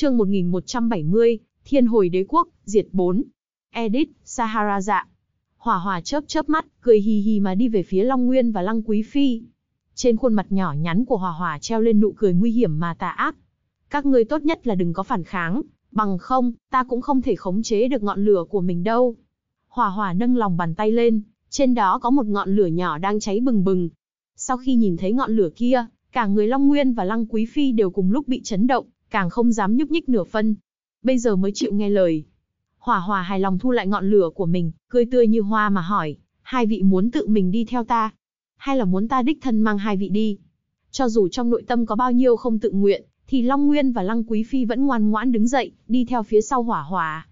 chương 1170, Thiên hồi đế quốc, diệt 4. Edit, Sahara dạ. Hỏa hỏa chớp chớp mắt, cười hì hì mà đi về phía Long Nguyên và Lăng Quý Phi. Trên khuôn mặt nhỏ nhắn của hỏa hỏa treo lên nụ cười nguy hiểm mà tà ác. Các ngươi tốt nhất là đừng có phản kháng, bằng không, ta cũng không thể khống chế được ngọn lửa của mình đâu. Hỏa hỏa nâng lòng bàn tay lên, trên đó có một ngọn lửa nhỏ đang cháy bừng bừng. Sau khi nhìn thấy ngọn lửa kia, cả người Long Nguyên và Lăng Quý Phi đều cùng lúc bị chấn động, càng không dám nhúc nhích nửa phân. Bây giờ mới chịu nghe lời. hòa hòa hài lòng thu lại ngọn lửa của mình, cười tươi như hoa mà hỏi, hai vị muốn tự mình đi theo ta, hay là muốn ta đích thân mang hai vị đi. Cho dù trong nội tâm có bao nhiêu không tự nguyện, thì Long Nguyên và Lăng Quý Phi vẫn ngoan ngoãn đứng dậy, đi theo phía sau hỏa hòa.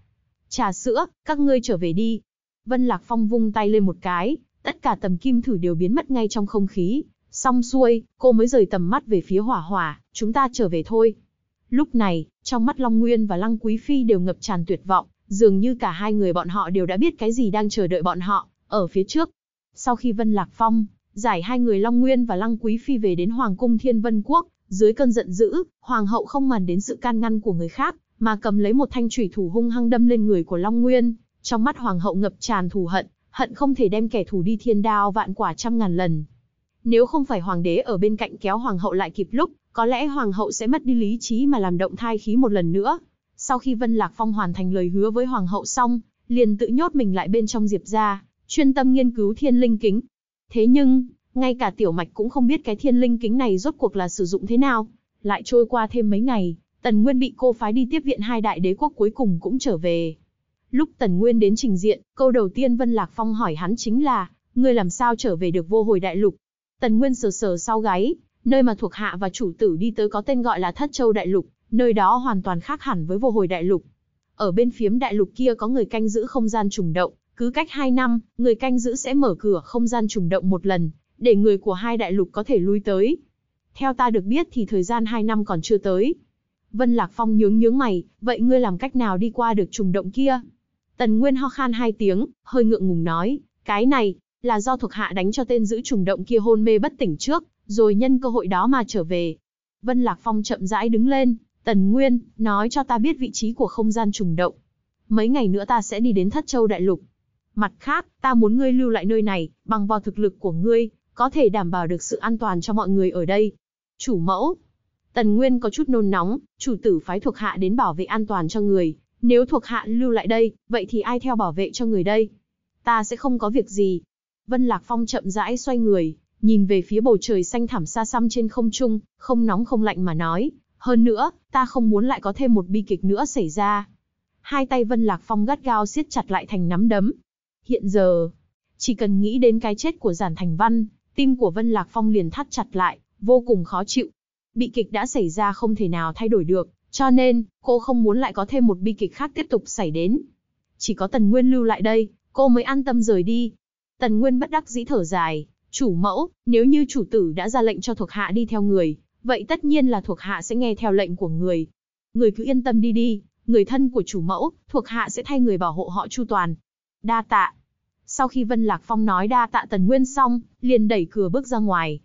Trà sữa, các ngươi trở về đi. Vân Lạc Phong vung tay lên một cái, tất cả tầm kim thử đều biến mất ngay trong không khí. Xong xuôi, cô mới rời tầm mắt về phía hỏa hòa, chúng ta trở về thôi. Lúc này, trong mắt Long Nguyên và Lăng Quý Phi đều ngập tràn tuyệt vọng, dường như cả hai người bọn họ đều đã biết cái gì đang chờ đợi bọn họ, ở phía trước. Sau khi Vân Lạc Phong, giải hai người Long Nguyên và Lăng Quý Phi về đến Hoàng cung Thiên Vân Quốc, dưới cơn giận dữ, Hoàng hậu không màn đến sự can ngăn của người khác, mà cầm lấy một thanh thủy thủ hung hăng đâm lên người của Long Nguyên. Trong mắt Hoàng hậu ngập tràn thù hận, hận không thể đem kẻ thù đi thiên đao vạn quả trăm ngàn lần. Nếu không phải hoàng đế ở bên cạnh kéo hoàng hậu lại kịp lúc, có lẽ hoàng hậu sẽ mất đi lý trí mà làm động thai khí một lần nữa. Sau khi Vân Lạc Phong hoàn thành lời hứa với hoàng hậu xong, liền tự nhốt mình lại bên trong Diệp gia, chuyên tâm nghiên cứu Thiên Linh kính. Thế nhưng, ngay cả tiểu mạch cũng không biết cái Thiên Linh kính này rốt cuộc là sử dụng thế nào, lại trôi qua thêm mấy ngày, Tần Nguyên bị cô phái đi tiếp viện hai đại đế quốc cuối cùng cũng trở về. Lúc Tần Nguyên đến trình diện, câu đầu tiên Vân Lạc Phong hỏi hắn chính là, ngươi làm sao trở về được vô hồi đại lục? Tần Nguyên sờ sờ sau gáy, nơi mà thuộc hạ và chủ tử đi tới có tên gọi là Thất Châu Đại Lục, nơi đó hoàn toàn khác hẳn với vô hồi Đại Lục. Ở bên phiếm Đại Lục kia có người canh giữ không gian trùng động, cứ cách 2 năm, người canh giữ sẽ mở cửa không gian trùng động một lần, để người của hai đại lục có thể lui tới. Theo ta được biết thì thời gian 2 năm còn chưa tới. Vân Lạc Phong nhướng nhướng mày, vậy ngươi làm cách nào đi qua được trùng động kia? Tần Nguyên ho khan hai tiếng, hơi ngượng ngùng nói, cái này, là do thuộc hạ đánh cho tên giữ trùng động kia hôn mê bất tỉnh trước, rồi nhân cơ hội đó mà trở về. Vân Lạc Phong chậm rãi đứng lên, Tần Nguyên, nói cho ta biết vị trí của không gian trùng động. Mấy ngày nữa ta sẽ đi đến Thất Châu Đại Lục. Mặt khác, ta muốn ngươi lưu lại nơi này, bằng vào thực lực của ngươi, có thể đảm bảo được sự an toàn cho mọi người ở đây. Chủ mẫu. Tần Nguyên có chút nôn nóng, chủ tử phái thuộc hạ đến bảo vệ an toàn cho người. Nếu thuộc hạ lưu lại đây, vậy thì ai theo bảo vệ cho người đây? Ta sẽ không có việc gì, Vân Lạc Phong chậm rãi xoay người, nhìn về phía bầu trời xanh thẳm xa xăm trên không trung, không nóng không lạnh mà nói, hơn nữa, ta không muốn lại có thêm một bi kịch nữa xảy ra. Hai tay Vân Lạc Phong gắt gao siết chặt lại thành nắm đấm. Hiện giờ, chỉ cần nghĩ đến cái chết của Giản Thành Văn, tim của Vân Lạc Phong liền thắt chặt lại, vô cùng khó chịu. Bi kịch đã xảy ra không thể nào thay đổi được, cho nên, cô không muốn lại có thêm một bi kịch khác tiếp tục xảy đến. Chỉ có Tần Nguyên lưu lại đây, cô mới an tâm rời đi, Tần Nguyên bất đắc dĩ thở dài, chủ mẫu, nếu như chủ tử đã ra lệnh cho thuộc hạ đi theo người, vậy tất nhiên là thuộc hạ sẽ nghe theo lệnh của người. Người cứ yên tâm đi đi, người thân của chủ mẫu, thuộc hạ sẽ thay người bảo hộ họ chu toàn. Đa tạ. Sau khi Vân Lạc Phong nói đa tạ Tần Nguyên xong, liền đẩy cửa bước ra ngoài.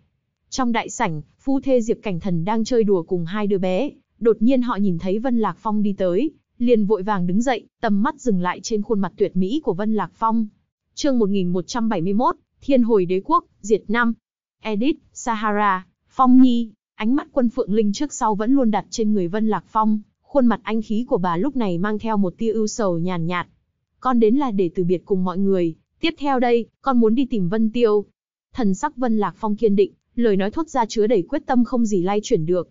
Trong đại sảnh, phu thê Diệp Cảnh Thần đang chơi đùa cùng hai đứa bé, đột nhiên họ nhìn thấy Vân Lạc Phong đi tới, liền vội vàng đứng dậy, tầm mắt dừng lại trên khuôn mặt tuyệt mỹ của Vân Lạc Phong, chương 1171, Thiên hồi đế quốc, diệt Nam, Edit, Sahara, Phong Nhi, ánh mắt quân Phượng Linh trước sau vẫn luôn đặt trên người Vân Lạc Phong, khuôn mặt anh khí của bà lúc này mang theo một tia ưu sầu nhàn nhạt, nhạt. Con đến là để từ biệt cùng mọi người, tiếp theo đây, con muốn đi tìm Vân Tiêu. Thần sắc Vân Lạc Phong kiên định, lời nói thốt ra chứa đầy quyết tâm không gì lay chuyển được.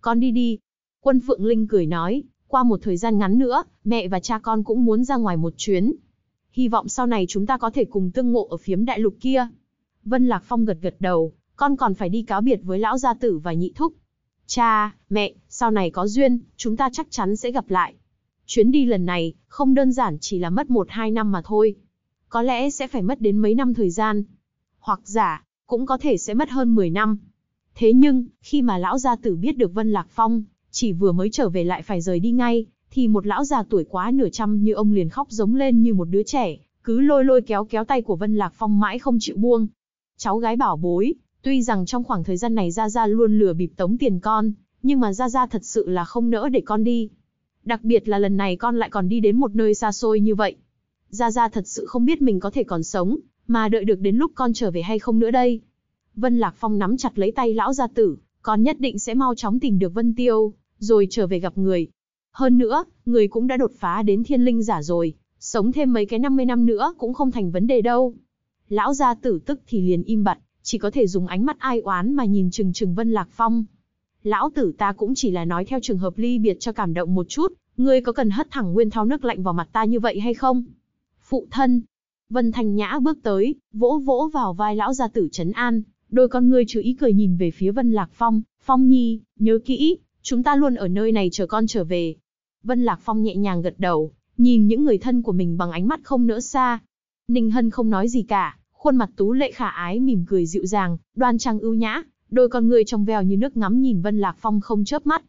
Con đi đi. Quân Phượng Linh cười nói, qua một thời gian ngắn nữa, mẹ và cha con cũng muốn ra ngoài một chuyến, hy vọng sau này chúng ta có thể cùng tương ngộ ở phiếm đại lục kia. Vân Lạc Phong gật gật đầu, con còn phải đi cáo biệt với lão gia tử và nhị thúc. Cha, mẹ, sau này có duyên, chúng ta chắc chắn sẽ gặp lại. Chuyến đi lần này, không đơn giản chỉ là mất một hai năm mà thôi. Có lẽ sẽ phải mất đến mấy năm thời gian. Hoặc giả, cũng có thể sẽ mất hơn 10 năm. Thế nhưng, khi mà lão gia tử biết được Vân Lạc Phong, chỉ vừa mới trở về lại phải rời đi ngay, thì một lão già tuổi quá nửa trăm như ông liền khóc giống lên như một đứa trẻ, cứ lôi lôi kéo kéo tay của Vân Lạc Phong mãi không chịu buông. Cháu gái bảo bối, tuy rằng trong khoảng thời gian này Gia Gia luôn lừa bịp tống tiền con, nhưng mà Gia Gia thật sự là không nỡ để con đi. Đặc biệt là lần này con lại còn đi đến một nơi xa xôi như vậy. Gia Gia thật sự không biết mình có thể còn sống, mà đợi được đến lúc con trở về hay không nữa đây. Vân Lạc Phong nắm chặt lấy tay lão gia tử, con nhất định sẽ mau chóng tìm được Vân Tiêu, rồi trở về gặp người, hơn nữa, người cũng đã đột phá đến thiên linh giả rồi, sống thêm mấy cái 50 năm nữa cũng không thành vấn đề đâu. Lão gia tử tức thì liền im bặt, chỉ có thể dùng ánh mắt ai oán mà nhìn chừng chừng Vân Lạc Phong. Lão tử ta cũng chỉ là nói theo trường hợp ly biệt cho cảm động một chút, ngươi có cần hất thẳng nguyên thao nước lạnh vào mặt ta như vậy hay không? Phụ thân. Vân Thành Nhã bước tới, vỗ vỗ vào vai lão gia tử trấn an, đôi con ngươi chú ý cười nhìn về phía Vân Lạc Phong, Phong Nhi, nhớ kỹ, chúng ta luôn ở nơi này chờ con trở về, Vân Lạc Phong nhẹ nhàng gật đầu, nhìn những người thân của mình bằng ánh mắt không nỡ xa. Ninh Hân không nói gì cả, khuôn mặt tú lệ khả ái mỉm cười dịu dàng, đoan trang ưu nhã, đôi con người trong veo như nước ngắm nhìn Vân Lạc Phong không chớp mắt.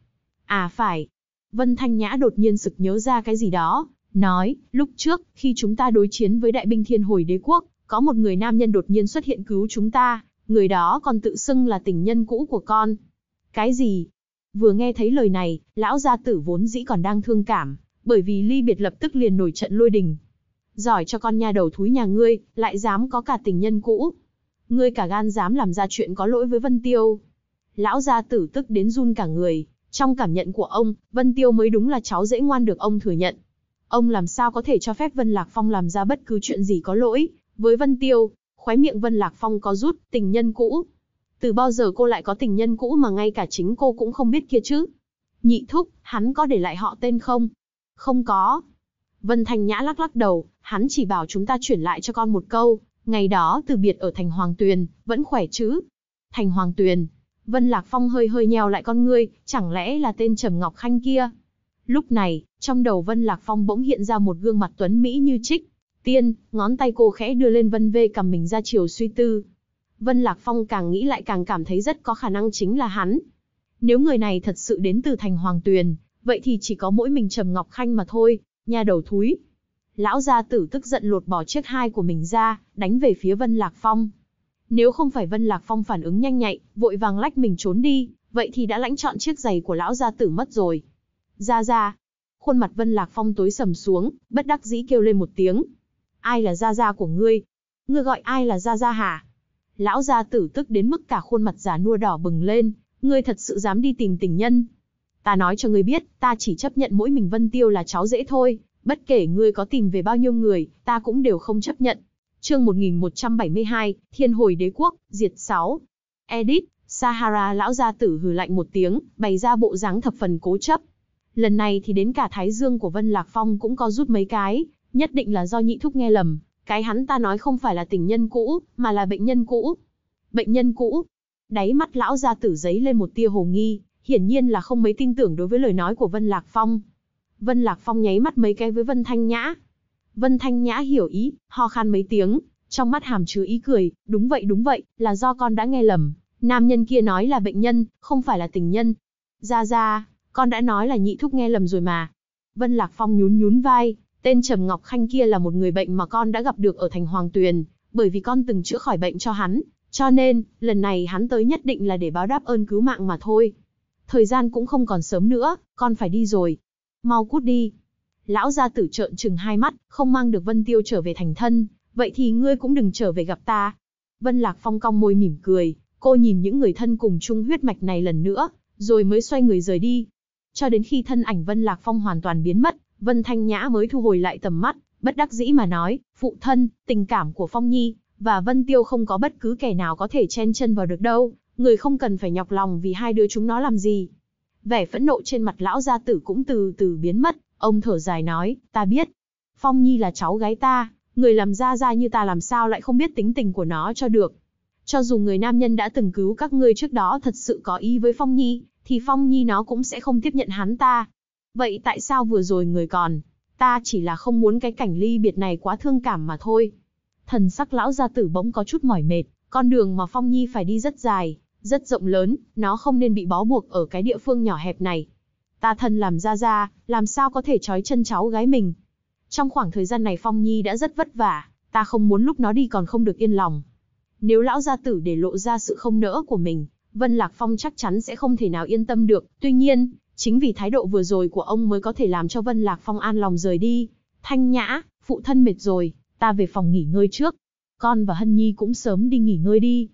À phải. Vân Thanh Nhã đột nhiên sực nhớ ra cái gì đó, nói, lúc trước, khi chúng ta đối chiến với đại binh thiên hồi đế quốc, có một người nam nhân đột nhiên xuất hiện cứu chúng ta, người đó còn tự xưng là tình nhân cũ của con. Cái gì? Vừa nghe thấy lời này, lão gia tử vốn dĩ còn đang thương cảm, bởi vì ly biệt lập tức liền nổi trận lôi đình. Giỏi cho con nha đầu thúi nhà ngươi, lại dám có cả tình nhân cũ. Ngươi cả gan dám làm ra chuyện có lỗi với Vân Tiêu. Lão gia tử tức đến run cả người, trong cảm nhận của ông, Vân Tiêu mới đúng là cháu dễ ngoan được ông thừa nhận. Ông làm sao có thể cho phép Vân Lạc Phong làm ra bất cứ chuyện gì có lỗi với Vân Tiêu, khóe miệng Vân Lạc Phong có rút, tình nhân cũ, từ bao giờ cô lại có tình nhân cũ mà ngay cả chính cô cũng không biết kia chứ? Nhị thúc, hắn có để lại họ tên không? Không có. Vân Thanh Nhã lắc lắc đầu, hắn chỉ bảo chúng ta chuyển lại cho con một câu, ngày đó từ biệt ở thành Hoàng Tuyền, vẫn khỏe chứ? Thành Hoàng Tuyền. Vân Lạc Phong hơi hơi nheo lại con ngươi, chẳng lẽ là tên Trầm Ngọc Khanh kia? Lúc này, trong đầu Vân Lạc Phong bỗng hiện ra một gương mặt tuấn mỹ như trích. Tiên, ngón tay cô khẽ đưa lên Vân Vê cầm mình ra chiều suy tư, Vân Lạc Phong càng nghĩ lại càng cảm thấy rất có khả năng chính là hắn. Nếu người này thật sự đến từ thành Hoàng Tuyền, vậy thì chỉ có mỗi mình Trầm Ngọc Khanh mà thôi, nhà đầu thúi. Lão gia tử tức giận lột bỏ chiếc hai của mình ra, đánh về phía Vân Lạc Phong. Nếu không phải Vân Lạc Phong phản ứng nhanh nhạy, vội vàng lách mình trốn đi, vậy thì đã lãnh chọn chiếc giày của lão gia tử mất rồi. Ra ra. Khuôn mặt Vân Lạc Phong tối sầm xuống, bất đắc dĩ kêu lên một tiếng. Ai là gia gia của ngươi? Ngươi gọi ai là gia gia hả? lão gia tử tức đến mức cả khuôn mặt già nua đỏ bừng lên, ngươi thật sự dám đi tìm tình nhân. Ta nói cho ngươi biết, ta chỉ chấp nhận mỗi mình Vân Tiêu là cháu dễ thôi, bất kể ngươi có tìm về bao nhiêu người, ta cũng đều không chấp nhận. Chương 1172, Thiên hồi đế quốc, diệt 6. Edit, Sahara lão gia tử hừ lạnh một tiếng, bày ra bộ dáng thập phần cố chấp. Lần này thì đến cả thái dương của Vân Lạc Phong cũng có rút mấy cái, nhất định là do nhị thúc nghe lầm, cái hắn ta nói không phải là tình nhân cũ, mà là bệnh nhân cũ. Bệnh nhân cũ. Đáy mắt lão gia tử giấy lên một tia hồ nghi, hiển nhiên là không mấy tin tưởng đối với lời nói của Vân Lạc Phong. Vân Lạc Phong nháy mắt mấy cái với Vân Thanh Nhã. Vân Thanh Nhã hiểu ý, ho khan mấy tiếng, trong mắt hàm chứa ý cười, đúng vậy đúng vậy, là do con đã nghe lầm, nam nhân kia nói là bệnh nhân, không phải là tình nhân. Ra ra, con đã nói là nhị thúc nghe lầm rồi mà. Vân Lạc Phong nhún nhún vai, Tên Trầm Ngọc Khanh kia là một người bệnh mà con đã gặp được ở thành Hoàng Tuyền, bởi vì con từng chữa khỏi bệnh cho hắn, cho nên, lần này hắn tới nhất định là để báo đáp ơn cứu mạng mà thôi. Thời gian cũng không còn sớm nữa, con phải đi rồi. Mau cút đi. Lão gia tử trợn trừng hai mắt, không mang được Vân Tiêu trở về thành thân, vậy thì ngươi cũng đừng trở về gặp ta. Vân Lạc Phong cong môi mỉm cười, cô nhìn những người thân cùng chung huyết mạch này lần nữa, rồi mới xoay người rời đi. Cho đến khi thân ảnh Vân Lạc Phong hoàn toàn biến mất, Vân Thanh Nhã mới thu hồi lại tầm mắt, bất đắc dĩ mà nói, phụ thân, tình cảm của Phong Nhi, và Vân Tiêu không có bất cứ kẻ nào có thể chen chân vào được đâu, người không cần phải nhọc lòng vì hai đứa chúng nó làm gì. Vẻ phẫn nộ trên mặt lão gia tử cũng từ từ biến mất, ông thở dài nói, ta biết, Phong Nhi là cháu gái ta, người làm ra ra như ta làm sao lại không biết tính tình của nó cho được. Cho dù người nam nhân đã từng cứu các ngươi trước đó thật sự có ý với Phong Nhi, thì Phong Nhi nó cũng sẽ không tiếp nhận hắn ta. Vậy tại sao vừa rồi người còn? Ta chỉ là không muốn cái cảnh ly biệt này quá thương cảm mà thôi. Thần sắc lão gia tử bỗng có chút mỏi mệt, con đường mà Phong Nhi phải đi rất dài, rất rộng lớn, nó không nên bị bó buộc ở cái địa phương nhỏ hẹp này. Ta thân làm ra ra, làm sao có thể trói chân cháu gái mình. Trong khoảng thời gian này Phong Nhi đã rất vất vả, ta không muốn lúc nó đi còn không được yên lòng. Nếu lão gia tử để lộ ra sự không nỡ của mình, Vân Lạc Phong chắc chắn sẽ không thể nào yên tâm được. Tuy nhiên, Chính vì thái độ vừa rồi của ông mới có thể làm cho Vân Lạc Phong an lòng rời đi. Thanh Nhã, phụ thân mệt rồi, ta về phòng nghỉ ngơi trước. Con và Hân Nhi cũng sớm đi nghỉ ngơi đi.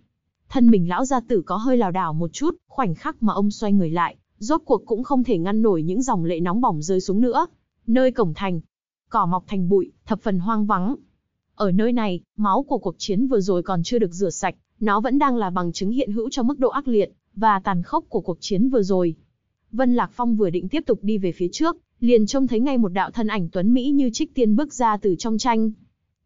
Thân mình lão gia tử có hơi lảo đảo một chút, khoảnh khắc mà ông xoay người lại, rốt cuộc cũng không thể ngăn nổi những dòng lệ nóng bỏng rơi xuống nữa. Nơi cổng thành, cỏ mọc thành bụi, thập phần hoang vắng. Ở nơi này, máu của cuộc chiến vừa rồi còn chưa được rửa sạch, nó vẫn đang là bằng chứng hiện hữu cho mức độ ác liệt và tàn khốc của cuộc chiến vừa rồi. Vân Lạc Phong vừa định tiếp tục đi về phía trước, liền trông thấy ngay một đạo thân ảnh Tuấn Mỹ như trích tiên bước ra từ trong tranh.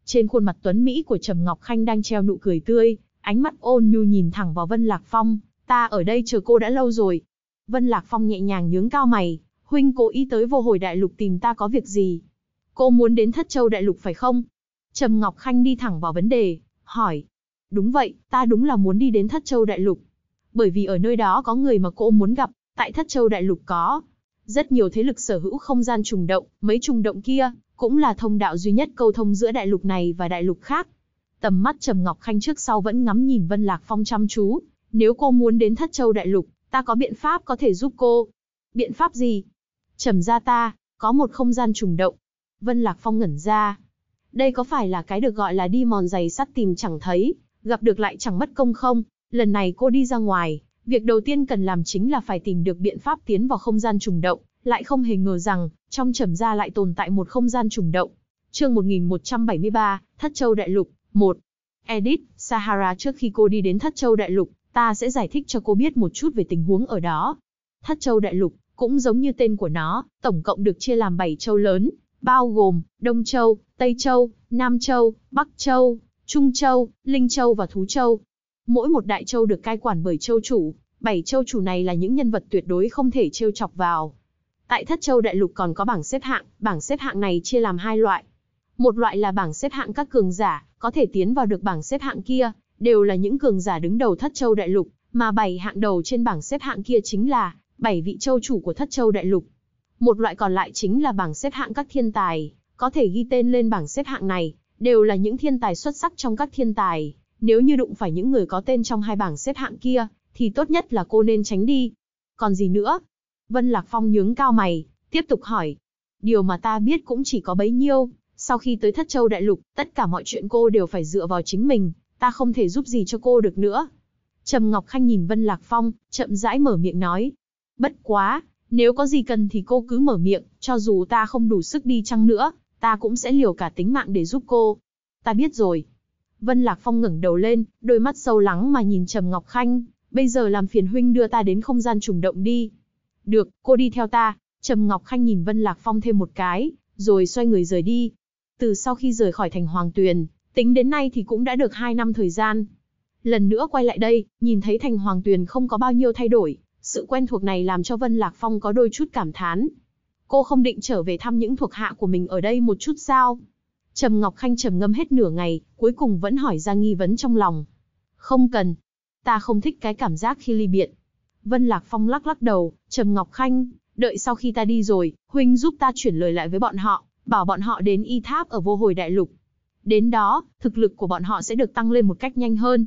Trên khuôn mặt Tuấn Mỹ của Trầm Ngọc Khanh đang treo nụ cười tươi, ánh mắt ôn nhu nhìn thẳng vào Vân Lạc Phong, ta ở đây chờ cô đã lâu rồi. Vân Lạc Phong nhẹ nhàng nhướng cao mày, huynh cố ý tới vô hồi đại lục tìm ta có việc gì? Cô muốn đến Thất Châu đại lục phải không? Trầm Ngọc Khanh đi thẳng vào vấn đề, hỏi. Đúng vậy, ta đúng là muốn đi đến Thất Châu đại lục. Bởi vì ở nơi đó có người mà cô muốn gặp, tại Thất Châu Đại Lục có rất nhiều thế lực sở hữu không gian trùng động, mấy trùng động kia cũng là thông đạo duy nhất câu thông giữa đại lục này và đại lục khác. Tầm mắt Trầm Ngọc Khanh trước sau vẫn ngắm nhìn Vân Lạc Phong chăm chú, nếu cô muốn đến Thất Châu Đại Lục, ta có biện pháp có thể giúp cô. Biện pháp gì? Trầm gia ta, có một không gian trùng động. Vân Lạc Phong ngẩn ra. Đây có phải là cái được gọi là đi mòn giày sắt tìm chẳng thấy, gặp được lại chẳng mất công không? Lần này cô đi ra ngoài, Việc đầu tiên cần làm chính là phải tìm được biện pháp tiến vào không gian trùng động, lại không hề ngờ rằng, trong trầm gia lại tồn tại một không gian trùng động. Chương 1173, Thất Châu Đại Lục, 1. Edit Sahara trước khi cô đi đến Thất Châu Đại Lục, ta sẽ giải thích cho cô biết một chút về tình huống ở đó. Thất Châu Đại Lục, cũng giống như tên của nó, tổng cộng được chia làm 7 châu lớn, bao gồm Đông Châu, Tây Châu, Nam Châu, Bắc Châu, Trung Châu, Linh Châu và Thú Châu. Mỗi một đại châu được cai quản bởi châu chủ, bảy châu chủ này là những nhân vật tuyệt đối không thể trêu chọc vào. Tại Thất Châu Đại Lục còn có bảng xếp hạng, bảng xếp hạng này chia làm hai loại. Một loại là bảng xếp hạng các cường giả, có thể tiến vào được bảng xếp hạng kia, đều là những cường giả đứng đầu Thất Châu Đại Lục, mà bảy hạng đầu trên bảng xếp hạng kia chính là bảy vị châu chủ của Thất Châu Đại Lục. Một loại còn lại chính là bảng xếp hạng các thiên tài, có thể ghi tên lên bảng xếp hạng này, đều là những thiên tài xuất sắc trong các thiên tài, nếu như đụng phải những người có tên trong hai bảng xếp hạng kia, thì tốt nhất là cô nên tránh đi. Còn gì nữa? Vân Lạc Phong nhướng cao mày, tiếp tục hỏi. Điều mà ta biết cũng chỉ có bấy nhiêu, sau khi tới Thất Châu Đại Lục, tất cả mọi chuyện cô đều phải dựa vào chính mình, ta không thể giúp gì cho cô được nữa. Trầm Ngọc Khanh nhìn Vân Lạc Phong, chậm rãi mở miệng nói. Bất quá, nếu có gì cần thì cô cứ mở miệng, cho dù ta không đủ sức đi chăng nữa, ta cũng sẽ liều cả tính mạng để giúp cô. Ta biết rồi, Vân Lạc Phong ngẩng đầu lên, đôi mắt sâu lắng mà nhìn Trầm Ngọc Khanh, bây giờ làm phiền huynh đưa ta đến không gian trùng động đi. Được, cô đi theo ta. Trầm Ngọc Khanh nhìn Vân Lạc Phong thêm một cái, rồi xoay người rời đi. Từ sau khi rời khỏi thành Hoàng Tuyền, tính đến nay thì cũng đã được 2 năm thời gian. Lần nữa quay lại đây, nhìn thấy thành Hoàng Tuyền không có bao nhiêu thay đổi, sự quen thuộc này làm cho Vân Lạc Phong có đôi chút cảm thán. Cô không định trở về thăm những thuộc hạ của mình ở đây một chút sao? Trầm Ngọc Khanh trầm ngâm hết nửa ngày, cuối cùng vẫn hỏi ra nghi vấn trong lòng. Không cần. Ta không thích cái cảm giác khi ly biệt. Vân Lạc Phong lắc lắc đầu, Trầm Ngọc Khanh, đợi sau khi ta đi rồi, Huynh giúp ta chuyển lời lại với bọn họ, bảo bọn họ đến y tháp ở vô hồi đại lục. Đến đó, thực lực của bọn họ sẽ được tăng lên một cách nhanh hơn.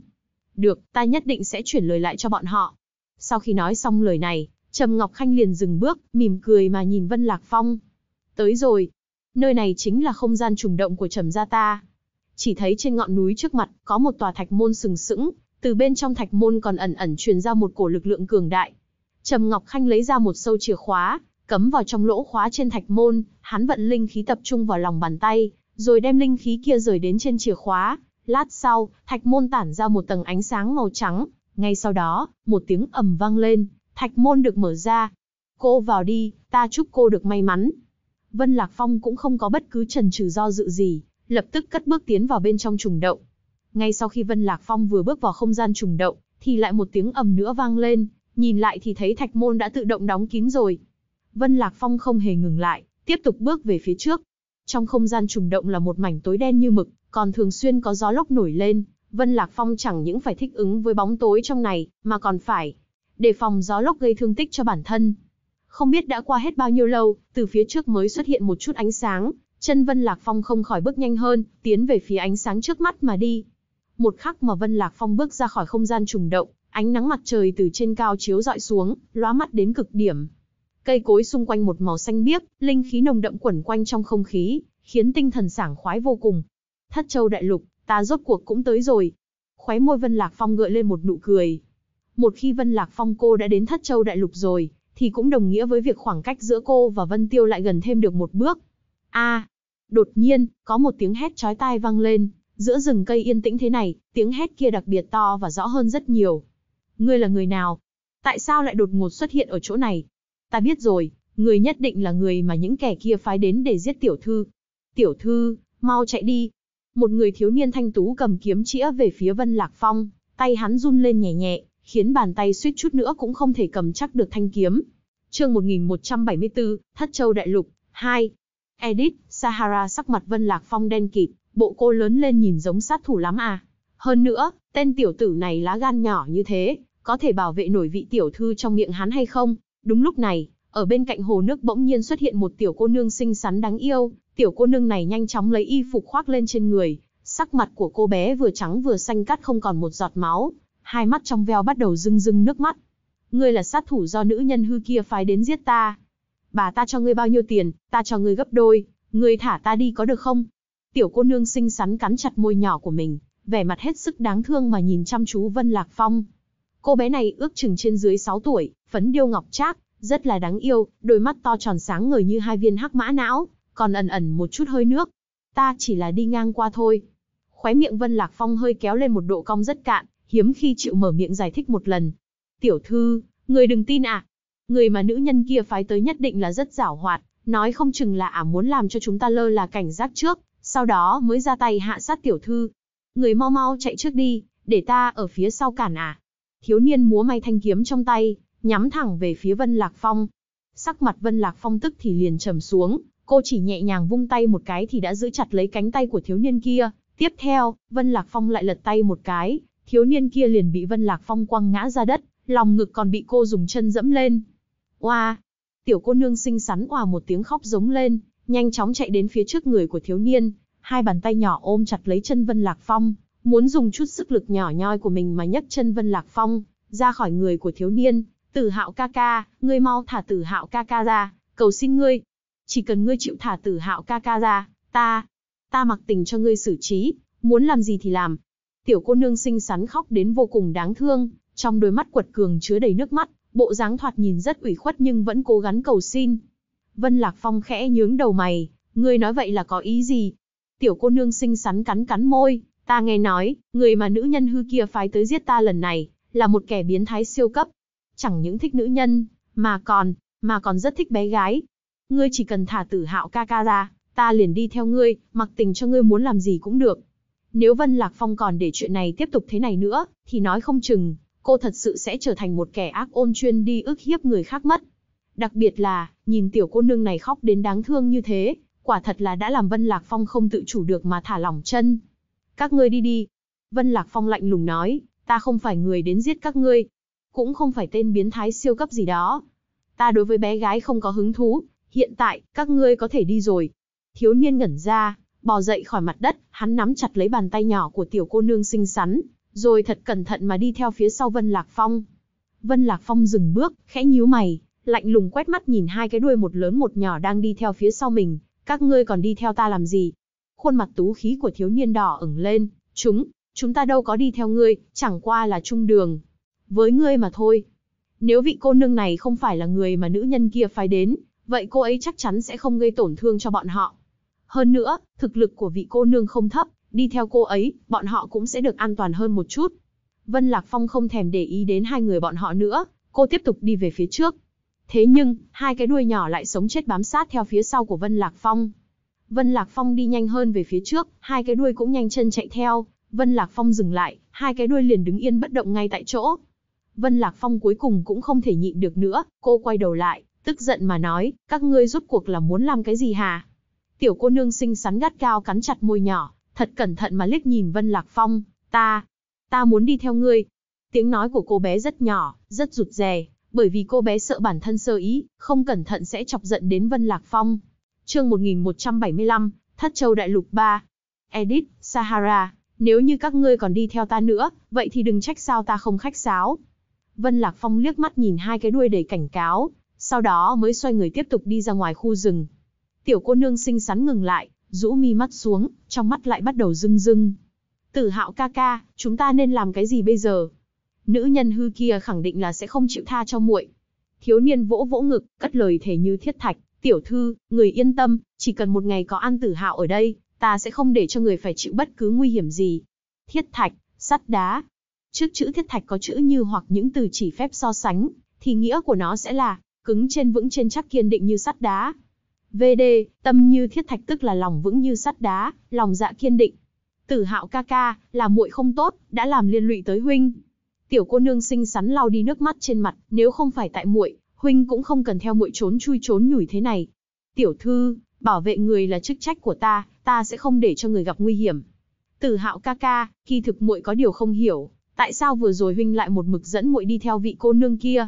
Được, ta nhất định sẽ chuyển lời lại cho bọn họ. Sau khi nói xong lời này, Trầm Ngọc Khanh liền dừng bước, mỉm cười mà nhìn Vân Lạc Phong. Tới rồi, Nơi này chính là không gian trùng động của trầm gia ta. Chỉ thấy trên ngọn núi trước mặt, có một tòa thạch môn sừng sững, từ bên trong thạch môn còn ẩn ẩn truyền ra một cổ lực lượng cường đại. Trầm Ngọc Khanh lấy ra một sâu chìa khóa, cấm vào trong lỗ khóa trên thạch môn, hắn vận linh khí tập trung vào lòng bàn tay, rồi đem linh khí kia rời đến trên chìa khóa. Lát sau, thạch môn tản ra một tầng ánh sáng màu trắng, ngay sau đó, một tiếng ầm vang lên, thạch môn được mở ra. Cô vào đi, ta chúc cô được may mắn. Vân Lạc Phong cũng không có bất cứ chần chừ do dự gì, lập tức cất bước tiến vào bên trong trùng động. Ngay sau khi Vân Lạc Phong vừa bước vào không gian trùng động, thì lại một tiếng ầm nữa vang lên, nhìn lại thì thấy thạch môn đã tự động đóng kín rồi. Vân Lạc Phong không hề ngừng lại, tiếp tục bước về phía trước. Trong không gian trùng động là một mảnh tối đen như mực, còn thường xuyên có gió lốc nổi lên, Vân Lạc Phong chẳng những phải thích ứng với bóng tối trong này, mà còn phải đề phòng gió lốc gây thương tích cho bản thân. Không biết đã qua hết bao nhiêu lâu, từ phía trước mới xuất hiện một chút ánh sáng, chân Vân Lạc Phong không khỏi bước nhanh hơn, tiến về phía ánh sáng trước mắt mà đi. Một khắc mà Vân Lạc Phong bước ra khỏi không gian trùng động, ánh nắng mặt trời từ trên cao chiếu dọi xuống, lóa mắt đến cực điểm. Cây cối xung quanh một màu xanh biếc, linh khí nồng đậm quẩn quanh trong không khí, khiến tinh thần sảng khoái vô cùng. Thất Châu đại lục, ta rốt cuộc cũng tới rồi. Khóe môi Vân Lạc Phong gợi lên một nụ cười. Một khi Vân Lạc Phong cô đã đến Thất Châu đại lục rồi, thì cũng đồng nghĩa với việc khoảng cách giữa cô và Vân Tiêu lại gần thêm được một bước. A! đột nhiên, có một tiếng hét chói tai vang lên, giữa rừng cây yên tĩnh thế này, tiếng hét kia đặc biệt to và rõ hơn rất nhiều. Ngươi là người nào? Tại sao lại đột ngột xuất hiện ở chỗ này? Ta biết rồi, người nhất định là người mà những kẻ kia phái đến để giết tiểu thư. Tiểu thư, mau chạy đi. Một người thiếu niên thanh tú cầm kiếm chĩa về phía Vân Lạc Phong, tay hắn run lên nhẹ nhẹ, khiến bàn tay suýt chút nữa cũng không thể cầm chắc được thanh kiếm. Chương 1174, Thất Châu Đại Lục 2. edit Sahara sắc mặt Vân Lạc Phong đen kịt, bộ cô lớn lên nhìn giống sát thủ lắm à. Hơn nữa, tên tiểu tử này lá gan nhỏ như thế, có thể bảo vệ nổi vị tiểu thư trong miệng hắn hay không? Đúng lúc này, ở bên cạnh hồ nước bỗng nhiên xuất hiện một tiểu cô nương xinh xắn đáng yêu, tiểu cô nương này nhanh chóng lấy y phục khoác lên trên người, sắc mặt của cô bé vừa trắng vừa xanh cắt không còn một giọt máu, hai mắt trong veo bắt đầu rưng rưng nước mắt. Ngươi là sát thủ do nữ nhân hư kia phái đến giết ta. Bà ta cho ngươi bao nhiêu tiền, ta cho ngươi gấp đôi, ngươi thả ta đi có được không? Tiểu cô nương xinh xắn cắn chặt môi nhỏ của mình, vẻ mặt hết sức đáng thương mà nhìn chăm chú Vân Lạc Phong. Cô bé này ước chừng trên dưới 6 tuổi, phấn điêu ngọc trác, rất là đáng yêu, đôi mắt to tròn sáng ngời như hai viên hắc mã não, còn ẩn ẩn một chút hơi nước. Ta chỉ là đi ngang qua thôi. Khóe miệng Vân Lạc Phong hơi kéo lên một độ cong rất cạn, hiếm khi chịu mở miệng giải thích một lần. Tiểu thư, người đừng tin ạ. À. Người mà nữ nhân kia phái tới nhất định là rất giảo hoạt, nói không chừng là ả à muốn làm cho chúng ta lơ là cảnh giác trước, sau đó mới ra tay hạ sát tiểu thư. Người mau mau chạy trước đi, để ta ở phía sau cản ả. À. Thiếu niên múa may thanh kiếm trong tay, nhắm thẳng về phía Vân Lạc Phong. Sắc mặt Vân Lạc Phong tức thì liền trầm xuống, cô chỉ nhẹ nhàng vung tay một cái thì đã giữ chặt lấy cánh tay của thiếu niên kia. Tiếp theo, Vân Lạc Phong lại lật tay một cái, thiếu niên kia liền bị Vân Lạc Phong quăng ngã ra đất, lòng ngực còn bị cô dùng chân dẫm lên. Oa! Tiểu cô nương xinh xắn oà một tiếng khóc giống lên, nhanh chóng chạy đến phía trước người của thiếu niên, hai bàn tay nhỏ ôm chặt lấy chân Vân Lạc Phong, muốn dùng chút sức lực nhỏ nhoi của mình mà nhấc chân Vân Lạc Phong ra khỏi người của thiếu niên. Tử Hạo ca ca, ngươi mau thả Tử Hạo ca ca ra, cầu xin ngươi, chỉ cần ngươi chịu thả Tử Hạo ca ca ra, ta, ta mặc tình cho ngươi xử trí, muốn làm gì thì làm, tiểu cô nương xinh xắn khóc đến vô cùng đáng thương, trong đôi mắt quật cường chứa đầy nước mắt, bộ dáng thoạt nhìn rất ủy khuất nhưng vẫn cố gắng cầu xin. Vân Lạc Phong khẽ nhướng đầu mày, ngươi nói vậy là có ý gì? Tiểu cô nương xinh xắn cắn cắn môi, ta nghe nói, người mà nữ nhân hư kia phái tới giết ta lần này, là một kẻ biến thái siêu cấp. Chẳng những thích nữ nhân, mà còn, mà còn rất thích bé gái. Ngươi chỉ cần thả tử hạo ca ca ra, ta liền đi theo ngươi, mặc tình cho ngươi muốn làm gì cũng được, nếu Vân Lạc Phong còn để chuyện này tiếp tục thế này nữa, thì nói không chừng, cô thật sự sẽ trở thành một kẻ ác ôn chuyên đi ức hiếp người khác mất. Đặc biệt là, nhìn tiểu cô nương này khóc đến đáng thương như thế, quả thật là đã làm Vân Lạc Phong không tự chủ được mà thả lỏng chân. Các ngươi đi đi. Vân Lạc Phong lạnh lùng nói, ta không phải người đến giết các ngươi. Cũng không phải tên biến thái siêu cấp gì đó. Ta đối với bé gái không có hứng thú, hiện tại, các ngươi có thể đi rồi. Thiếu niên ngẩn ra, Bò dậy khỏi mặt đất, hắn nắm chặt lấy bàn tay nhỏ của tiểu cô nương xinh xắn, rồi thật cẩn thận mà đi theo phía sau Vân Lạc Phong. Vân Lạc Phong dừng bước, khẽ nhíu mày, lạnh lùng quét mắt nhìn hai cái đuôi một lớn một nhỏ đang đi theo phía sau mình, các ngươi còn đi theo ta làm gì? Khuôn mặt tú khí của thiếu niên đỏ ửng lên, chúng, chúng ta đâu có đi theo ngươi, chẳng qua là chung đường. Với ngươi mà thôi. Nếu vị cô nương này không phải là người mà nữ nhân kia phải đến, vậy cô ấy chắc chắn sẽ không gây tổn thương cho bọn họ. Hơn nữa, thực lực của vị cô nương không thấp, đi theo cô ấy, bọn họ cũng sẽ được an toàn hơn một chút. Vân Lạc Phong không thèm để ý đến hai người bọn họ nữa, cô tiếp tục đi về phía trước. Thế nhưng, hai cái đuôi nhỏ lại sống chết bám sát theo phía sau của Vân Lạc Phong. Vân Lạc Phong đi nhanh hơn về phía trước, hai cái đuôi cũng nhanh chân chạy theo. Vân Lạc Phong dừng lại, hai cái đuôi liền đứng yên bất động ngay tại chỗ. Vân Lạc Phong cuối cùng cũng không thể nhịn được nữa, cô quay đầu lại, tức giận mà nói, các ngươi rốt cuộc là muốn làm cái gì hả? Tiểu cô nương xinh xắn gắt cao cắn chặt môi nhỏ, thật cẩn thận mà liếc nhìn Vân Lạc Phong, ta, ta muốn đi theo ngươi. Tiếng nói của cô bé rất nhỏ, rất rụt rè, bởi vì cô bé sợ bản thân sơ ý, không cẩn thận sẽ chọc giận đến Vân Lạc Phong. Chương 1175, Thất Châu Đại Lục 3. Edit, Sahara, nếu như các ngươi còn đi theo ta nữa, vậy thì đừng trách sao ta không khách sáo. Vân Lạc Phong liếc mắt nhìn hai cái đuôi đầy cảnh cáo, sau đó mới xoay người tiếp tục đi ra ngoài khu rừng. Tiểu cô nương xinh xắn ngừng lại, rũ mi mắt xuống, trong mắt lại bắt đầu rưng rưng. Tử hạo ca ca, chúng ta nên làm cái gì bây giờ? Nữ nhân hư kia khẳng định là sẽ không chịu tha cho muội. Thiếu niên vỗ vỗ ngực, cất lời thể như thiết thạch, tiểu thư, người yên tâm, chỉ cần một ngày có an tử hạo ở đây, ta sẽ không để cho người phải chịu bất cứ nguy hiểm gì. Thiết thạch, sắt đá. Trước chữ thiết thạch có chữ như hoặc những từ chỉ phép so sánh, thì nghĩa của nó sẽ là cứng trên vững trên chắc kiên định như sắt đá. VD, tâm như thiết thạch tức là lòng vững như sắt đá, lòng dạ kiên định. Tử hạo ca ca, là muội không tốt, đã làm liên lụy tới huynh. Tiểu cô nương xinh xắn lau đi nước mắt trên mặt, nếu không phải tại muội, huynh cũng không cần theo muội trốn chui trốn nhủi thế này. Tiểu thư, bảo vệ người là chức trách của ta, ta sẽ không để cho người gặp nguy hiểm. Tử hạo ca ca, kỳ thực muội có điều không hiểu, tại sao vừa rồi huynh lại một mực dẫn muội đi theo vị cô nương kia?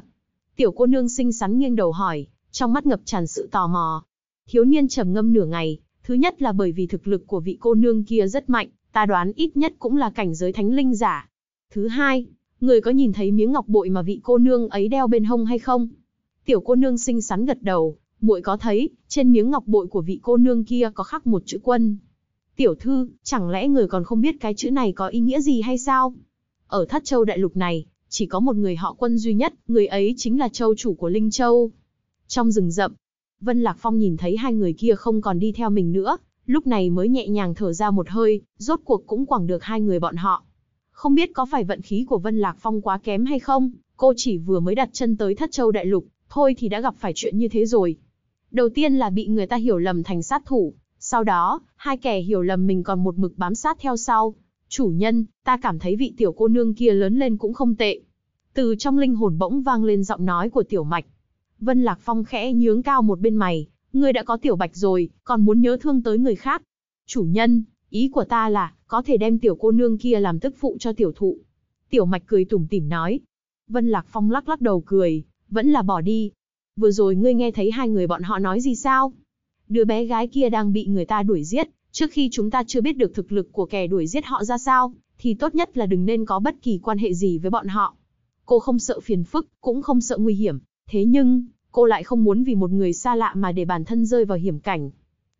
Tiểu cô nương xinh xắn nghiêng đầu hỏi, trong mắt ngập tràn sự tò mò. Thiếu niên trầm ngâm nửa ngày, thứ nhất là bởi vì thực lực của vị cô nương kia rất mạnh, ta đoán ít nhất cũng là cảnh giới thánh linh giả. Thứ hai, người có nhìn thấy miếng ngọc bội mà vị cô nương ấy đeo bên hông hay không? Tiểu cô nương xinh xắn gật đầu, muội có thấy, trên miếng ngọc bội của vị cô nương kia có khắc một chữ quân. Tiểu thư, chẳng lẽ người còn không biết cái chữ này có ý nghĩa gì hay sao? Ở Thất Châu Đại Lục này, chỉ có một người họ quân duy nhất, người ấy chính là châu chủ của Linh Châu. Trong rừng rậm, Vân Lạc Phong nhìn thấy hai người kia không còn đi theo mình nữa, lúc này mới nhẹ nhàng thở ra một hơi, rốt cuộc cũng quẳng được hai người bọn họ. Không biết có phải vận khí của Vân Lạc Phong quá kém hay không, cô chỉ vừa mới đặt chân tới Thất Châu Đại Lục, thôi thì đã gặp phải chuyện như thế rồi. Đầu tiên là bị người ta hiểu lầm thành sát thủ, sau đó, hai kẻ hiểu lầm mình còn một mực bám sát theo sau. Chủ nhân, ta cảm thấy vị tiểu cô nương kia lớn lên cũng không tệ. Từ trong linh hồn bỗng vang lên giọng nói của tiểu mạch, Vân Lạc Phong khẽ nhướng cao một bên mày, ngươi đã có tiểu bạch rồi, còn muốn nhớ thương tới người khác. Chủ nhân, ý của ta là, có thể đem tiểu cô nương kia làm tức phụ cho tiểu thụ. Tiểu mạch cười tủm tỉm nói. Vân Lạc Phong lắc lắc đầu cười, vẫn là bỏ đi. Vừa rồi ngươi nghe thấy hai người bọn họ nói gì sao? Đứa bé gái kia đang bị người ta đuổi giết, trước khi chúng ta chưa biết được thực lực của kẻ đuổi giết họ ra sao, thì tốt nhất là đừng nên có bất kỳ quan hệ gì với bọn họ. Cô không sợ phiền phức, cũng không sợ nguy hiểm, thế nhưng, cô lại không muốn vì một người xa lạ mà để bản thân rơi vào hiểm cảnh.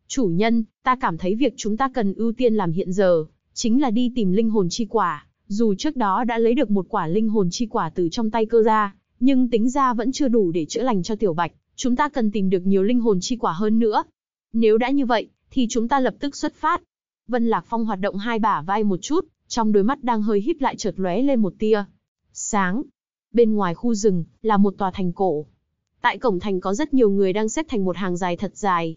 Chủ nhân, ta cảm thấy việc chúng ta cần ưu tiên làm hiện giờ, chính là đi tìm linh hồn chi quả. Dù trước đó đã lấy được một quả linh hồn chi quả từ trong tay cơ ra, nhưng tính ra vẫn chưa đủ để chữa lành cho tiểu bạch, chúng ta cần tìm được nhiều linh hồn chi quả hơn nữa. Nếu đã như vậy, thì chúng ta lập tức xuất phát. Vân Lạc Phong hoạt động hai bả vai một chút, trong đôi mắt đang hơi híp lại chợt lóe lên một tia. Sáng. Bên ngoài khu rừng, là một tòa thành cổ, Tại cổng thành có rất nhiều người đang xếp thành một hàng dài thật dài.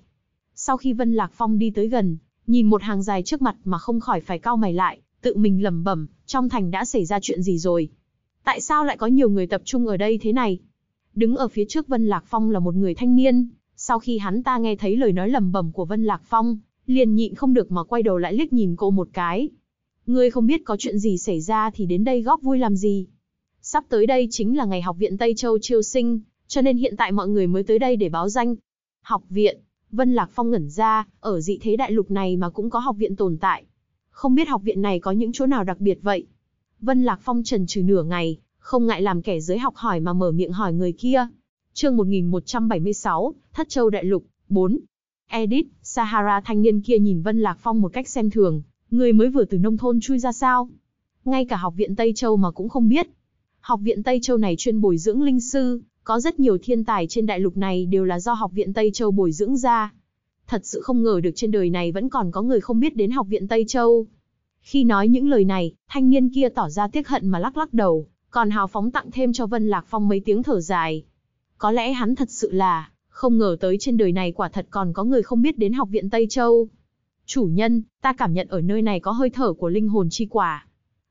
Sau khi Vân Lạc Phong đi tới gần, nhìn một hàng dài trước mặt mà không khỏi phải cau mày lại, tự mình lẩm bẩm, trong thành đã xảy ra chuyện gì rồi? Tại sao lại có nhiều người tập trung ở đây thế này? Đứng ở phía trước Vân Lạc Phong là một người thanh niên, sau khi hắn ta nghe thấy lời nói lẩm bẩm của Vân Lạc Phong, liền nhịn không được mà quay đầu lại liếc nhìn cô một cái. Ngươi không biết có chuyện gì xảy ra thì đến đây góp vui làm gì? Sắp tới đây chính là ngày học viện Tây Châu Chiêu Sinh, cho nên hiện tại mọi người mới tới đây để báo danh. Học viện, Vân Lạc Phong ngẩn ra, ở dị thế đại lục này mà cũng có học viện tồn tại. Không biết học viện này có những chỗ nào đặc biệt vậy? Vân Lạc Phong trần trừ nửa ngày, không ngại làm kẻ giới học hỏi mà mở miệng hỏi người kia. Chương 1176, Thất Châu Đại Lục, 4. edit Sahara thanh niên kia nhìn Vân Lạc Phong một cách xem thường, người mới vừa từ nông thôn chui ra sao? Ngay cả học viện Tây Châu mà cũng không biết. Học viện Tây Châu này chuyên bồi dưỡng linh sư, có rất nhiều thiên tài trên đại lục này đều là do Học viện Tây Châu bồi dưỡng ra. Thật sự không ngờ được trên đời này vẫn còn có người không biết đến Học viện Tây Châu. Khi nói những lời này, thanh niên kia tỏ ra tiếc hận mà lắc lắc đầu, còn hào phóng tặng thêm cho Vân Lạc Phong mấy tiếng thở dài. Có lẽ hắn thật sự là, không ngờ tới trên đời này quả thật còn có người không biết đến Học viện Tây Châu. Chủ nhân, ta cảm nhận ở nơi này có hơi thở của linh hồn chi quả.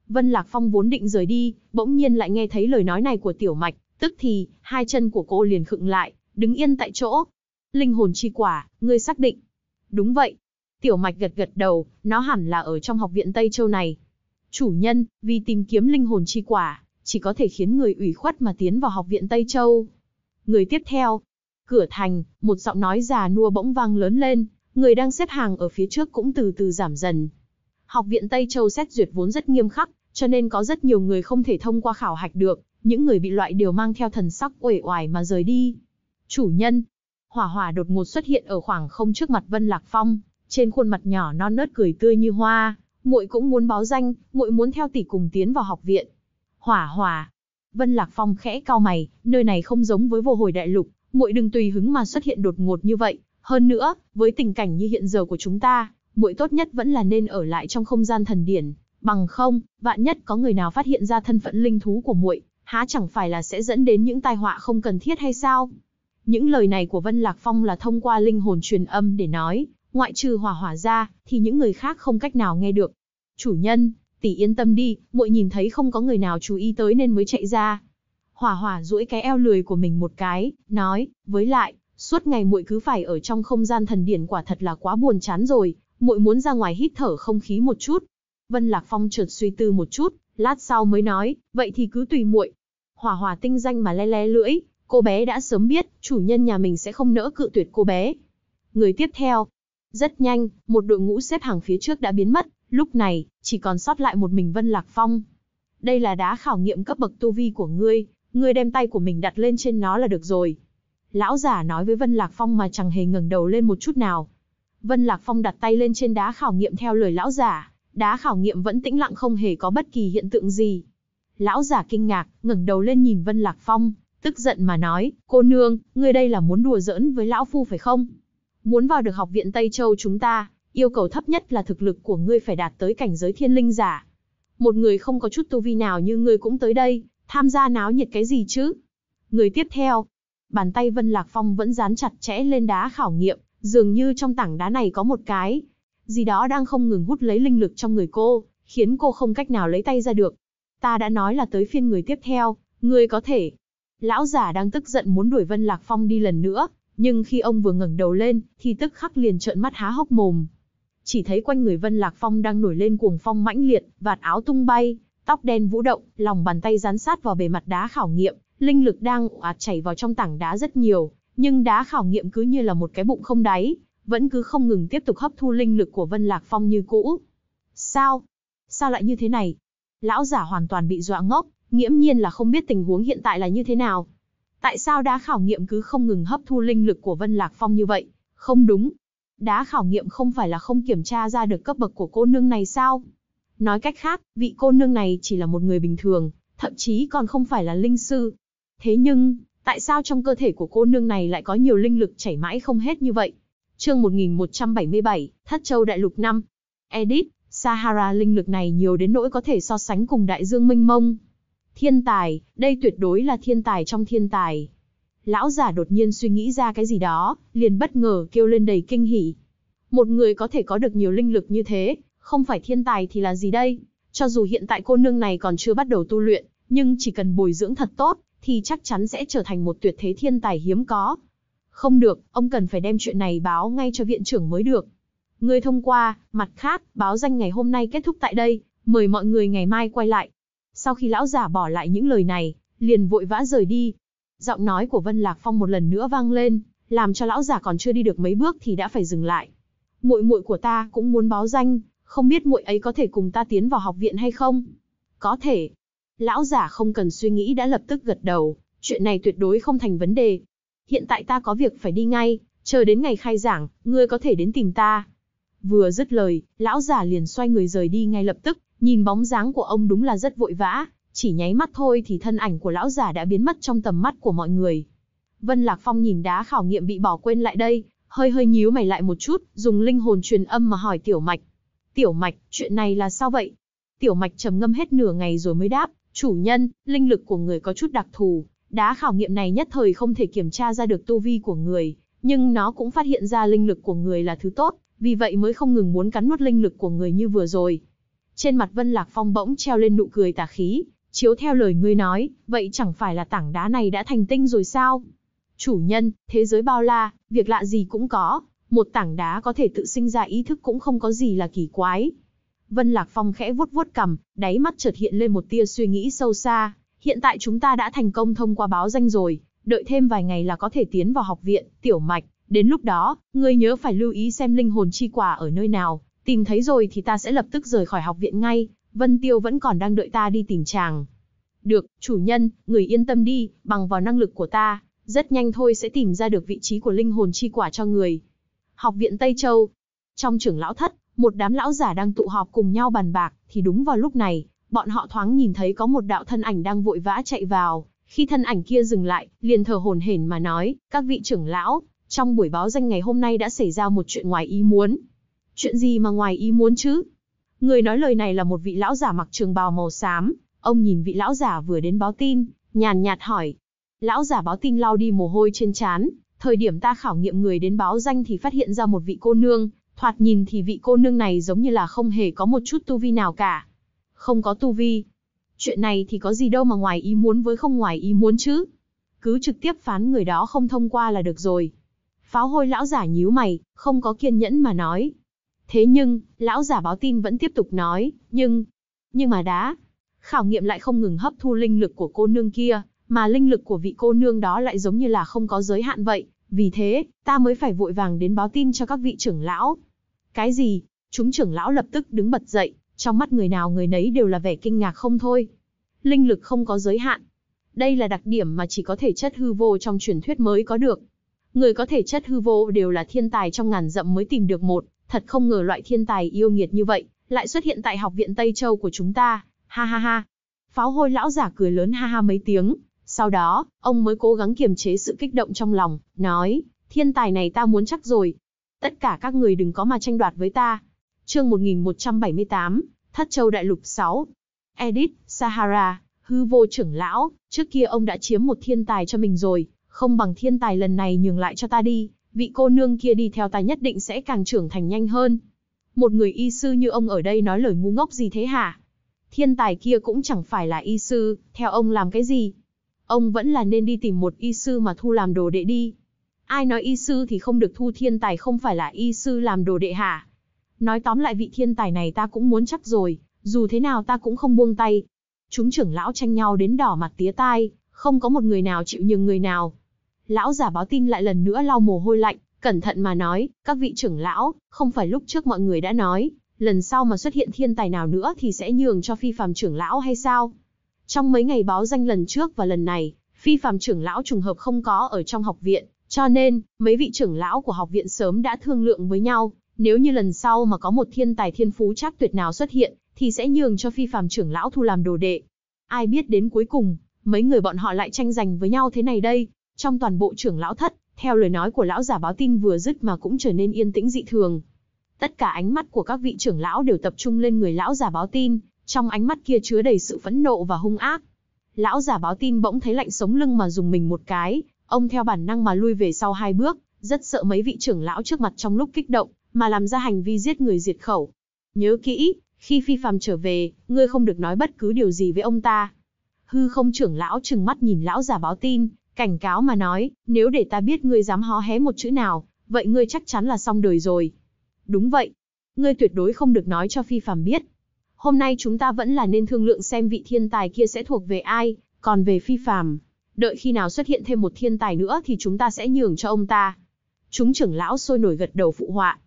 Vân Lạc Phong vốn định rời đi, bỗng nhiên lại nghe thấy lời nói này của Tiểu Mạch, Tức thì, hai chân của cô liền khựng lại, đứng yên tại chỗ. Linh hồn chi quả, ngươi xác định. Đúng vậy. Tiểu mạch gật gật đầu, nó hẳn là ở trong học viện Tây Châu này. Chủ nhân, vì tìm kiếm linh hồn chi quả, chỉ có thể khiến người ủy khuất mà tiến vào học viện Tây Châu. Người tiếp theo. Cửa thành, một giọng nói già nua bỗng vang lớn lên, người đang xếp hàng ở phía trước cũng từ từ giảm dần. Học viện Tây Châu xét duyệt vốn rất nghiêm khắc, cho nên có rất nhiều người không thể thông qua khảo hạch được, những người bị loại đều mang theo thần sắc uể oải mà rời đi. Chủ nhân, hỏa hỏa đột ngột xuất hiện ở khoảng không trước mặt Vân Lạc Phong, trên khuôn mặt nhỏ non nớt cười tươi như hoa, muội cũng muốn báo danh, muội muốn theo tỷ cùng tiến vào học viện. Hỏa hỏa, Vân Lạc Phong khẽ cao mày, nơi này không giống với vô hồi đại lục, muội đừng tùy hứng mà xuất hiện đột ngột như vậy, hơn nữa, với tình cảnh như hiện giờ của chúng ta, muội tốt nhất vẫn là nên ở lại trong không gian thần điển, bằng không, vạn nhất có người nào phát hiện ra thân phận linh thú của muội, há chẳng phải là sẽ dẫn đến những tai họa không cần thiết hay sao? Những lời này của Vân Lạc Phong là thông qua linh hồn truyền âm để nói, ngoại trừ hỏa hỏa ra, thì những người khác không cách nào nghe được. Chủ nhân, tỷ yên tâm đi, muội nhìn thấy không có người nào chú ý tới nên mới chạy ra. Hỏa hỏa duỗi cái eo lười của mình một cái, nói, với lại, suốt ngày muội cứ phải ở trong không gian thần điển quả thật là quá buồn chán rồi, muội muốn ra ngoài hít thở không khí một chút. Vân Lạc Phong chợt suy tư một chút, lát sau mới nói, vậy thì cứ tùy muội, hỏa hỏa tinh danh mà le le lưỡi, cô bé đã sớm biết, chủ nhân nhà mình sẽ không nỡ cự tuyệt cô bé. Người tiếp theo, rất nhanh, một đội ngũ xếp hàng phía trước đã biến mất, lúc này, chỉ còn sót lại một mình Vân Lạc Phong. Đây là đá khảo nghiệm cấp bậc tu vi của ngươi, ngươi đem tay của mình đặt lên trên nó là được rồi. Lão giả nói với Vân Lạc Phong mà chẳng hề ngẩng đầu lên một chút nào. Vân Lạc Phong đặt tay lên trên đá khảo nghiệm theo lời lão giả, đá khảo nghiệm vẫn tĩnh lặng không hề có bất kỳ hiện tượng gì. Lão giả kinh ngạc, ngẩng đầu lên nhìn Vân Lạc Phong, tức giận mà nói, cô nương, ngươi đây là muốn đùa giỡn với lão phu phải không? Muốn vào được học viện Tây Châu chúng ta, yêu cầu thấp nhất là thực lực của ngươi phải đạt tới cảnh giới thiên linh giả. Một người không có chút tu vi nào như ngươi cũng tới đây, tham gia náo nhiệt cái gì chứ? Người tiếp theo, bàn tay Vân Lạc Phong vẫn dán chặt chẽ lên đá khảo nghiệm, dường như trong tảng đá này có một cái, gì đó đang không ngừng hút lấy linh lực trong người cô, khiến cô không cách nào lấy tay ra được ta đã nói là tới phiên người tiếp theo, người có thể. Lão giả đang tức giận muốn đuổi Vân Lạc Phong đi lần nữa, nhưng khi ông vừa ngẩng đầu lên, thì tức khắc liền trợn mắt há hốc mồm. Chỉ thấy quanh người Vân Lạc Phong đang nổi lên cuồng phong mãnh liệt, vạt áo tung bay, tóc đen vũ động, lòng bàn tay dán sát vào bề mặt đá khảo nghiệm, linh lực đang ạt chảy vào trong tảng đá rất nhiều, nhưng đá khảo nghiệm cứ như là một cái bụng không đáy, vẫn cứ không ngừng tiếp tục hấp thu linh lực của Vân Lạc Phong như cũ. Sao? Sao lại như thế này? Lão giả hoàn toàn bị dọa ngốc, nghiễm nhiên là không biết tình huống hiện tại là như thế nào. Tại sao đá khảo nghiệm cứ không ngừng hấp thu linh lực của Vân Lạc Phong như vậy? Không đúng. Đá khảo nghiệm không phải là không kiểm tra ra được cấp bậc của cô nương này sao? Nói cách khác, vị cô nương này chỉ là một người bình thường, thậm chí còn không phải là linh sư. Thế nhưng, tại sao trong cơ thể của cô nương này lại có nhiều linh lực chảy mãi không hết như vậy? Chương 1177, Thất Châu Đại Lục 5. Edit, Sahara linh lực này nhiều đến nỗi có thể so sánh cùng đại dương Minh mông. Thiên tài, đây tuyệt đối là thiên tài trong thiên tài. Lão giả đột nhiên suy nghĩ ra cái gì đó, liền bất ngờ kêu lên đầy kinh hỉ. Một người có thể có được nhiều linh lực như thế, không phải thiên tài thì là gì đây? Cho dù hiện tại cô nương này còn chưa bắt đầu tu luyện, nhưng chỉ cần bồi dưỡng thật tốt, thì chắc chắn sẽ trở thành một tuyệt thế thiên tài hiếm có. Không được, ông cần phải đem chuyện này báo ngay cho viện trưởng mới được. Ngươi thông qua, mặt khác, báo danh ngày hôm nay kết thúc tại đây, mời mọi người ngày mai quay lại. Sau khi lão giả bỏ lại những lời này, liền vội vã rời đi. Giọng nói của Vân Lạc Phong một lần nữa vang lên, làm cho lão giả còn chưa đi được mấy bước thì đã phải dừng lại. Muội muội của ta cũng muốn báo danh, không biết muội ấy có thể cùng ta tiến vào học viện hay không? Có thể. Lão giả không cần suy nghĩ đã lập tức gật đầu, chuyện này tuyệt đối không thành vấn đề. Hiện tại ta có việc phải đi ngay, chờ đến ngày khai giảng, ngươi có thể đến tìm ta, Vừa dứt lời, lão giả liền xoay người rời đi ngay lập tức, nhìn bóng dáng của ông đúng là rất vội vã, chỉ nháy mắt thôi thì thân ảnh của lão giả đã biến mất trong tầm mắt của mọi người. Vân Lạc Phong nhìn đá khảo nghiệm bị bỏ quên lại đây, hơi hơi nhíu mày lại một chút, dùng linh hồn truyền âm mà hỏi Tiểu Mạch. Tiểu Mạch, chuyện này là sao vậy? Tiểu Mạch trầm ngâm hết nửa ngày rồi mới đáp, chủ nhân, linh lực của người có chút đặc thù, đá khảo nghiệm này nhất thời không thể kiểm tra ra được tu vi của người, nhưng nó cũng phát hiện ra linh lực của người là thứ tốt, vì vậy mới không ngừng muốn cắn nuốt linh lực của người như vừa rồi. Trên mặt Vân Lạc Phong bỗng treo lên nụ cười tà khí, chiếu theo lời ngươi nói, vậy chẳng phải là tảng đá này đã thành tinh rồi sao? Chủ nhân, thế giới bao la, việc lạ gì cũng có, một tảng đá có thể tự sinh ra ý thức cũng không có gì là kỳ quái. Vân Lạc Phong khẽ vuốt vuốt cầm, đáy mắt chợt hiện lên một tia suy nghĩ sâu xa, hiện tại chúng ta đã thành công thông qua báo danh rồi, đợi thêm vài ngày là có thể tiến vào học viện, tiểu mạch, Đến lúc đó, ngươi nhớ phải lưu ý xem linh hồn chi quả ở nơi nào, tìm thấy rồi thì ta sẽ lập tức rời khỏi học viện ngay, Vân Tiêu vẫn còn đang đợi ta đi tìm chàng. Được, chủ nhân, người yên tâm đi, bằng vào năng lực của ta, rất nhanh thôi sẽ tìm ra được vị trí của linh hồn chi quả cho người. Học viện Tây Châu. Trong trưởng lão thất, một đám lão giả đang tụ họp cùng nhau bàn bạc, thì đúng vào lúc này, bọn họ thoáng nhìn thấy có một đạo thân ảnh đang vội vã chạy vào. Khi thân ảnh kia dừng lại, liền thở hồn hển mà nói, các vị trưởng lão, trong buổi báo danh ngày hôm nay đã xảy ra một chuyện ngoài ý muốn. Chuyện gì mà ngoài ý muốn chứ? Người nói lời này là một vị lão giả mặc trường bào màu xám, ông nhìn vị lão giả vừa đến báo tin, nhàn nhạt hỏi. Lão giả báo tin lau đi mồ hôi trên trán, thời điểm ta khảo nghiệm người đến báo danh thì phát hiện ra một vị cô nương, thoạt nhìn thì vị cô nương này giống như là không hề có một chút tu vi nào cả. Không có tu vi. Chuyện này thì có gì đâu mà ngoài ý muốn với không ngoài ý muốn chứ. Cứ trực tiếp phán người đó không thông qua là được rồi. Pháo hôi lão giả nhíu mày, không có kiên nhẫn mà nói. Thế nhưng, lão giả báo tin vẫn tiếp tục nói, nhưng... Nhưng mà đã, khảo nghiệm lại không ngừng hấp thu linh lực của cô nương kia, mà linh lực của vị cô nương đó lại giống như là không có giới hạn vậy, vì thế, ta mới phải vội vàng đến báo tin cho các vị trưởng lão. Cái gì? Chúng trưởng lão lập tức đứng bật dậy, trong mắt người nào người nấy đều là vẻ kinh ngạc không thôi. Linh lực không có giới hạn. Đây là đặc điểm mà chỉ có thể chất hư vô trong truyền thuyết mới có được. Người có thể chất hư vô đều là thiên tài trong ngàn dặm mới tìm được một, thật không ngờ loại thiên tài yêu nghiệt như vậy, lại xuất hiện tại học viện Tây Châu của chúng ta, ha ha ha. Pháo hôi lão giả cười lớn ha ha mấy tiếng, sau đó, ông mới cố gắng kiềm chế sự kích động trong lòng, nói, thiên tài này ta muốn chắc rồi. Tất cả các người đừng có mà tranh đoạt với ta. chương 1178, Thất Châu Đại Lục 6. Edith, Sahara, hư vô trưởng lão, trước kia ông đã chiếm một thiên tài cho mình rồi, không bằng thiên tài lần này nhường lại cho ta đi, vị cô nương kia đi theo ta nhất định sẽ càng trưởng thành nhanh hơn. Một người y sư như ông ở đây nói lời ngu ngốc gì thế hả? Thiên tài kia cũng chẳng phải là y sư, theo ông làm cái gì? Ông vẫn là nên đi tìm một y sư mà thu làm đồ đệ đi. Ai nói y sư thì không được thu thiên tài không phải là y sư làm đồ đệ hả? Nói tóm lại vị thiên tài này ta cũng muốn chắc rồi, dù thế nào ta cũng không buông tay. Chúng trưởng lão tranh nhau đến đỏ mặt tía tai, không có một người nào chịu nhường người nào. Lão giả báo tin lại lần nữa lau mồ hôi lạnh, cẩn thận mà nói, các vị trưởng lão, không phải lúc trước mọi người đã nói, lần sau mà xuất hiện thiên tài nào nữa thì sẽ nhường cho phi phàm trưởng lão hay sao? Trong mấy ngày báo danh lần trước và lần này, phi phàm trưởng lão trùng hợp không có ở trong học viện, cho nên, mấy vị trưởng lão của học viện sớm đã thương lượng với nhau, nếu như lần sau mà có một thiên tài thiên phú chắc tuyệt nào xuất hiện, thì sẽ nhường cho phi phàm trưởng lão thu làm đồ đệ. Ai biết đến cuối cùng, mấy người bọn họ lại tranh giành với nhau thế này đây, trong toàn bộ trưởng lão thất, theo lời nói của lão giả báo tin vừa dứt mà cũng trở nên yên tĩnh dị thường. Tất cả ánh mắt của các vị trưởng lão đều tập trung lên người lão giả báo tin, trong ánh mắt kia chứa đầy sự phẫn nộ và hung ác. Lão giả báo tin bỗng thấy lạnh sống lưng mà dùng mình một cái, ông theo bản năng mà lui về sau hai bước, rất sợ mấy vị trưởng lão trước mặt trong lúc kích động, mà làm ra hành vi giết người diệt khẩu. Nhớ kỹ, khi phi phàm trở về, ngươi không được nói bất cứ điều gì với ông ta. Hư không trưởng lão trừng mắt nhìn lão giả báo tin, Cảnh cáo mà nói, nếu để ta biết ngươi dám hó hé một chữ nào, vậy ngươi chắc chắn là xong đời rồi. Đúng vậy. Ngươi tuyệt đối không được nói cho phi phàm biết. Hôm nay chúng ta vẫn là nên thương lượng xem vị thiên tài kia sẽ thuộc về ai, còn về phi phàm. Đợi khi nào xuất hiện thêm một thiên tài nữa thì chúng ta sẽ nhường cho ông ta. Chúng trưởng lão sôi nổi gật đầu phụ họa.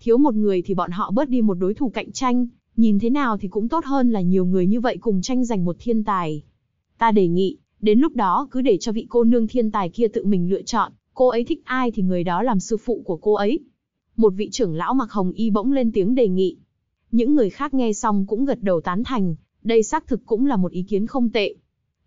Thiếu một người thì bọn họ bớt đi một đối thủ cạnh tranh, nhìn thế nào thì cũng tốt hơn là nhiều người như vậy cùng tranh giành một thiên tài. Ta đề nghị, Đến lúc đó cứ để cho vị cô nương thiên tài kia tự mình lựa chọn, cô ấy thích ai thì người đó làm sư phụ của cô ấy. Một vị trưởng lão mặc hồng y bỗng lên tiếng đề nghị. Những người khác nghe xong cũng gật đầu tán thành, đây xác thực cũng là một ý kiến không tệ.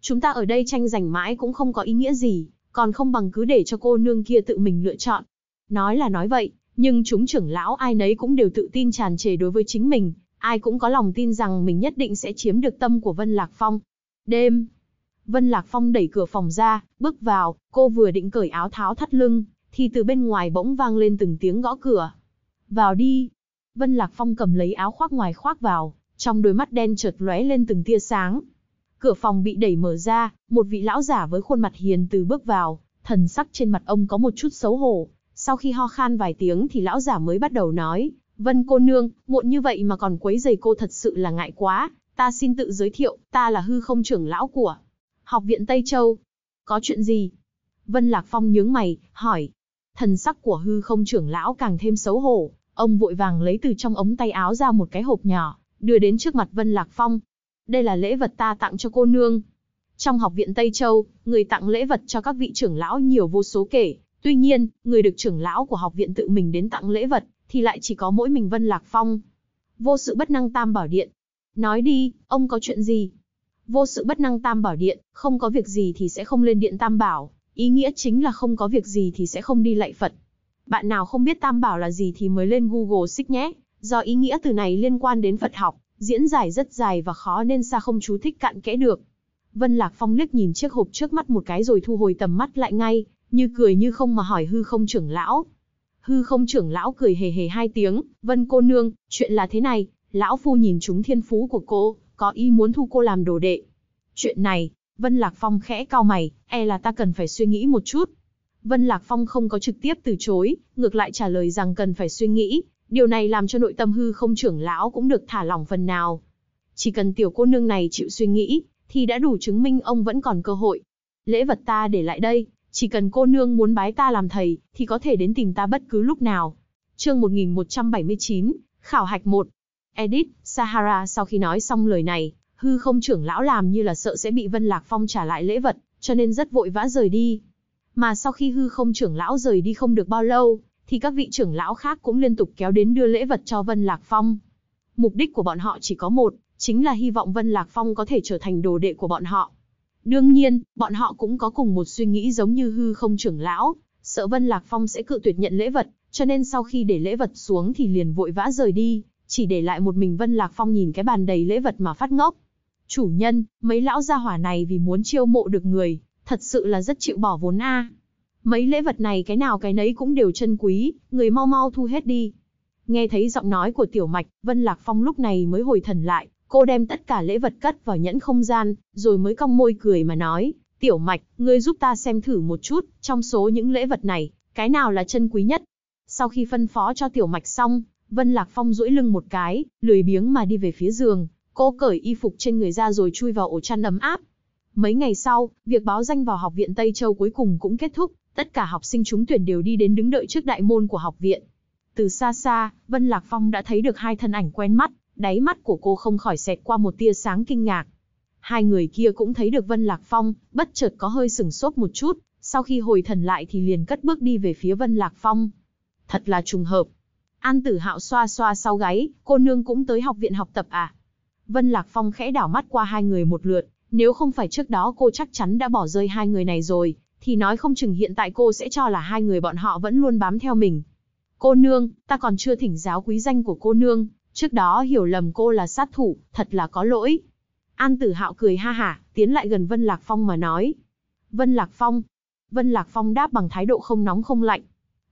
Chúng ta ở đây tranh giành mãi cũng không có ý nghĩa gì, còn không bằng cứ để cho cô nương kia tự mình lựa chọn. Nói là nói vậy, nhưng chúng trưởng lão ai nấy cũng đều tự tin tràn trề đối với chính mình, ai cũng có lòng tin rằng mình nhất định sẽ chiếm được tâm của Vân Lạc Phong. Đêm, Vân Lạc Phong đẩy cửa phòng ra, bước vào, cô vừa định cởi áo tháo thắt lưng, thì từ bên ngoài bỗng vang lên từng tiếng gõ cửa. Vào đi. Vân Lạc Phong cầm lấy áo khoác ngoài khoác vào, trong đôi mắt đen chợt lóe lên từng tia sáng. Cửa phòng bị đẩy mở ra, một vị lão giả với khuôn mặt hiền từ bước vào, thần sắc trên mặt ông có một chút xấu hổ. Sau khi ho khan vài tiếng thì lão giả mới bắt đầu nói, Vân cô nương, muộn như vậy mà còn quấy giày cô thật sự là ngại quá, ta xin tự giới thiệu, ta là hư không trưởng lão của học viện Tây Châu. Có chuyện gì? Vân Lạc Phong nhướng mày, hỏi. Thần sắc của hư không trưởng lão càng thêm xấu hổ, ông vội vàng lấy từ trong ống tay áo ra một cái hộp nhỏ, đưa đến trước mặt Vân Lạc Phong. Đây là lễ vật ta tặng cho cô nương. Trong học viện Tây Châu, người tặng lễ vật cho các vị trưởng lão nhiều vô số kể. Tuy nhiên, người được trưởng lão của học viện tự mình đến tặng lễ vật, thì lại chỉ có mỗi mình Vân Lạc Phong. Vô sự bất năng tam bảo điện. Nói đi, ông có chuyện gì? Vô sự bất năng tam bảo điện, không có việc gì thì sẽ không lên điện tam bảo, ý nghĩa chính là không có việc gì thì sẽ không đi lạy Phật. Bạn nào không biết tam bảo là gì thì mới lên Google xích nhé, do ý nghĩa từ này liên quan đến Phật học, diễn giải rất dài và khó nên xa không chú thích cạn kẽ được. Vân Lạc Phong liếc nhìn chiếc hộp trước mắt một cái rồi thu hồi tầm mắt lại ngay, như cười như không mà hỏi hư không trưởng lão. Hư không trưởng lão cười hề hề hai tiếng, Vân cô nương, chuyện là thế này, lão phu nhìn chúng thiên phú của cô, có ý muốn thu cô làm đồ đệ. Chuyện này, Vân Lạc Phong khẽ cao mày, e là ta cần phải suy nghĩ một chút. Vân Lạc Phong không có trực tiếp từ chối, ngược lại trả lời rằng cần phải suy nghĩ, điều này làm cho nội tâm hư không trưởng lão cũng được thả lỏng phần nào. Chỉ cần tiểu cô nương này chịu suy nghĩ, thì đã đủ chứng minh ông vẫn còn cơ hội. Lễ vật ta để lại đây, chỉ cần cô nương muốn bái ta làm thầy, thì có thể đến tìm ta bất cứ lúc nào. Chương 1179, Khảo hạch 1, Edith, Sahara sau khi nói xong lời này, hư không trưởng lão làm như là sợ sẽ bị Vân Lạc Phong trả lại lễ vật, cho nên rất vội vã rời đi. Mà sau khi hư không trưởng lão rời đi không được bao lâu, thì các vị trưởng lão khác cũng liên tục kéo đến đưa lễ vật cho Vân Lạc Phong. Mục đích của bọn họ chỉ có một, chính là hy vọng Vân Lạc Phong có thể trở thành đồ đệ của bọn họ. Đương nhiên, bọn họ cũng có cùng một suy nghĩ giống như hư không trưởng lão, sợ Vân Lạc Phong sẽ cự tuyệt nhận lễ vật, cho nên sau khi để lễ vật xuống thì liền vội vã rời đi chỉ để lại một mình Vân Lạc Phong nhìn cái bàn đầy lễ vật mà phát ngốc. Chủ nhân, mấy lão gia hỏa này vì muốn chiêu mộ được người, thật sự là rất chịu bỏ vốn a. Mấy lễ vật này cái nào cái nấy cũng đều chân quý, người mau mau thu hết đi. Nghe thấy giọng nói của Tiểu Mạch, Vân Lạc Phong lúc này mới hồi thần lại, cô đem tất cả lễ vật cất vào nhẫn không gian, rồi mới cong môi cười mà nói, Tiểu Mạch, ngươi giúp ta xem thử một chút, trong số những lễ vật này, cái nào là chân quý nhất. Sau khi phân phó cho Tiểu Mạch xong, Vân Lạc Phong duỗi lưng một cái, lười biếng mà đi về phía giường, cô cởi y phục trên người ra rồi chui vào ổ chăn ấm áp. Mấy ngày sau, việc báo danh vào Học viện Tây Châu cuối cùng cũng kết thúc, tất cả học sinh trúng tuyển đều đi đến đứng đợi trước đại môn của học viện. Từ xa xa, Vân Lạc Phong đã thấy được hai thân ảnh quen mắt, đáy mắt của cô không khỏi xẹt qua một tia sáng kinh ngạc. Hai người kia cũng thấy được Vân Lạc Phong, bất chợt có hơi sửng sốt một chút, sau khi hồi thần lại thì liền cất bước đi về phía Vân Lạc Phong. Thật là trùng hợp, An tử hạo xoa xoa sau gáy, cô nương cũng tới học viện học tập à? Vân Lạc Phong khẽ đảo mắt qua hai người một lượt, nếu không phải trước đó cô chắc chắn đã bỏ rơi hai người này rồi, thì nói không chừng hiện tại cô sẽ cho là hai người bọn họ vẫn luôn bám theo mình. Cô nương, ta còn chưa thỉnh giáo quý danh của cô nương, trước đó hiểu lầm cô là sát thủ, thật là có lỗi. An tử hạo cười ha hả, tiến lại gần Vân Lạc Phong mà nói. Vân Lạc Phong. Vân Lạc Phong đáp bằng thái độ không nóng không lạnh,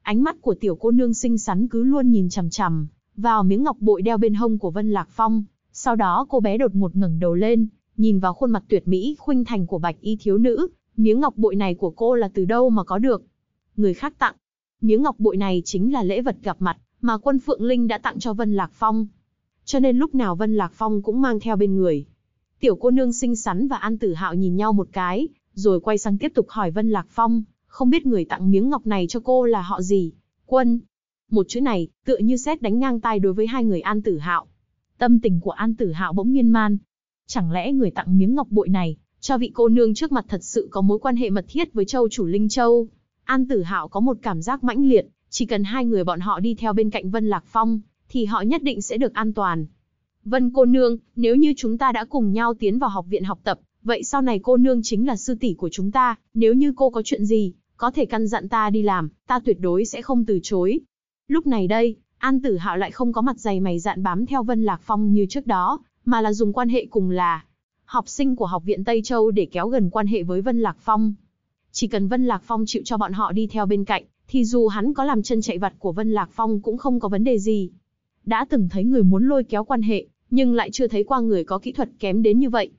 Ánh mắt của tiểu cô nương xinh xắn cứ luôn nhìn chằm chằm vào miếng ngọc bội đeo bên hông của Vân Lạc Phong, sau đó cô bé đột ngột ngẩng đầu lên, nhìn vào khuôn mặt tuyệt mỹ khuynh thành của Bạch Y thiếu nữ, miếng ngọc bội này của cô là từ đâu mà có được? Người khác tặng. Miếng ngọc bội này chính là lễ vật gặp mặt mà Quân Phượng Linh đã tặng cho Vân Lạc Phong. Cho nên lúc nào Vân Lạc Phong cũng mang theo bên người. Tiểu cô nương xinh xắn và An Tử Hạo nhìn nhau một cái, rồi quay sang tiếp tục hỏi Vân Lạc Phong, không biết người tặng miếng ngọc này cho cô là họ gì. Quân. Một chữ này, tựa như xét đánh ngang tay đối với hai người An Tử Hạo. Tâm tình của An Tử Hạo bỗng miên man. Chẳng lẽ người tặng miếng ngọc bội này, cho vị cô nương trước mặt thật sự có mối quan hệ mật thiết với châu chủ Linh Châu? An Tử Hạo có một cảm giác mãnh liệt, chỉ cần hai người bọn họ đi theo bên cạnh Vân Lạc Phong, thì họ nhất định sẽ được an toàn. Vân cô nương, nếu như chúng ta đã cùng nhau tiến vào học viện học tập, Vậy sau này cô nương chính là sư tỷ của chúng ta, nếu như cô có chuyện gì, có thể căn dặn ta đi làm, ta tuyệt đối sẽ không từ chối. Lúc này đây, An Tử Hạo lại không có mặt dày mày dạn bám theo Vân Lạc Phong như trước đó, mà là dùng quan hệ cùng là học sinh của Học viện Tây Châu để kéo gần quan hệ với Vân Lạc Phong. Chỉ cần Vân Lạc Phong chịu cho bọn họ đi theo bên cạnh, thì dù hắn có làm chân chạy vặt của Vân Lạc Phong cũng không có vấn đề gì. Đã từng thấy người muốn lôi kéo quan hệ, nhưng lại chưa thấy qua người có kỹ thuật kém đến như vậy.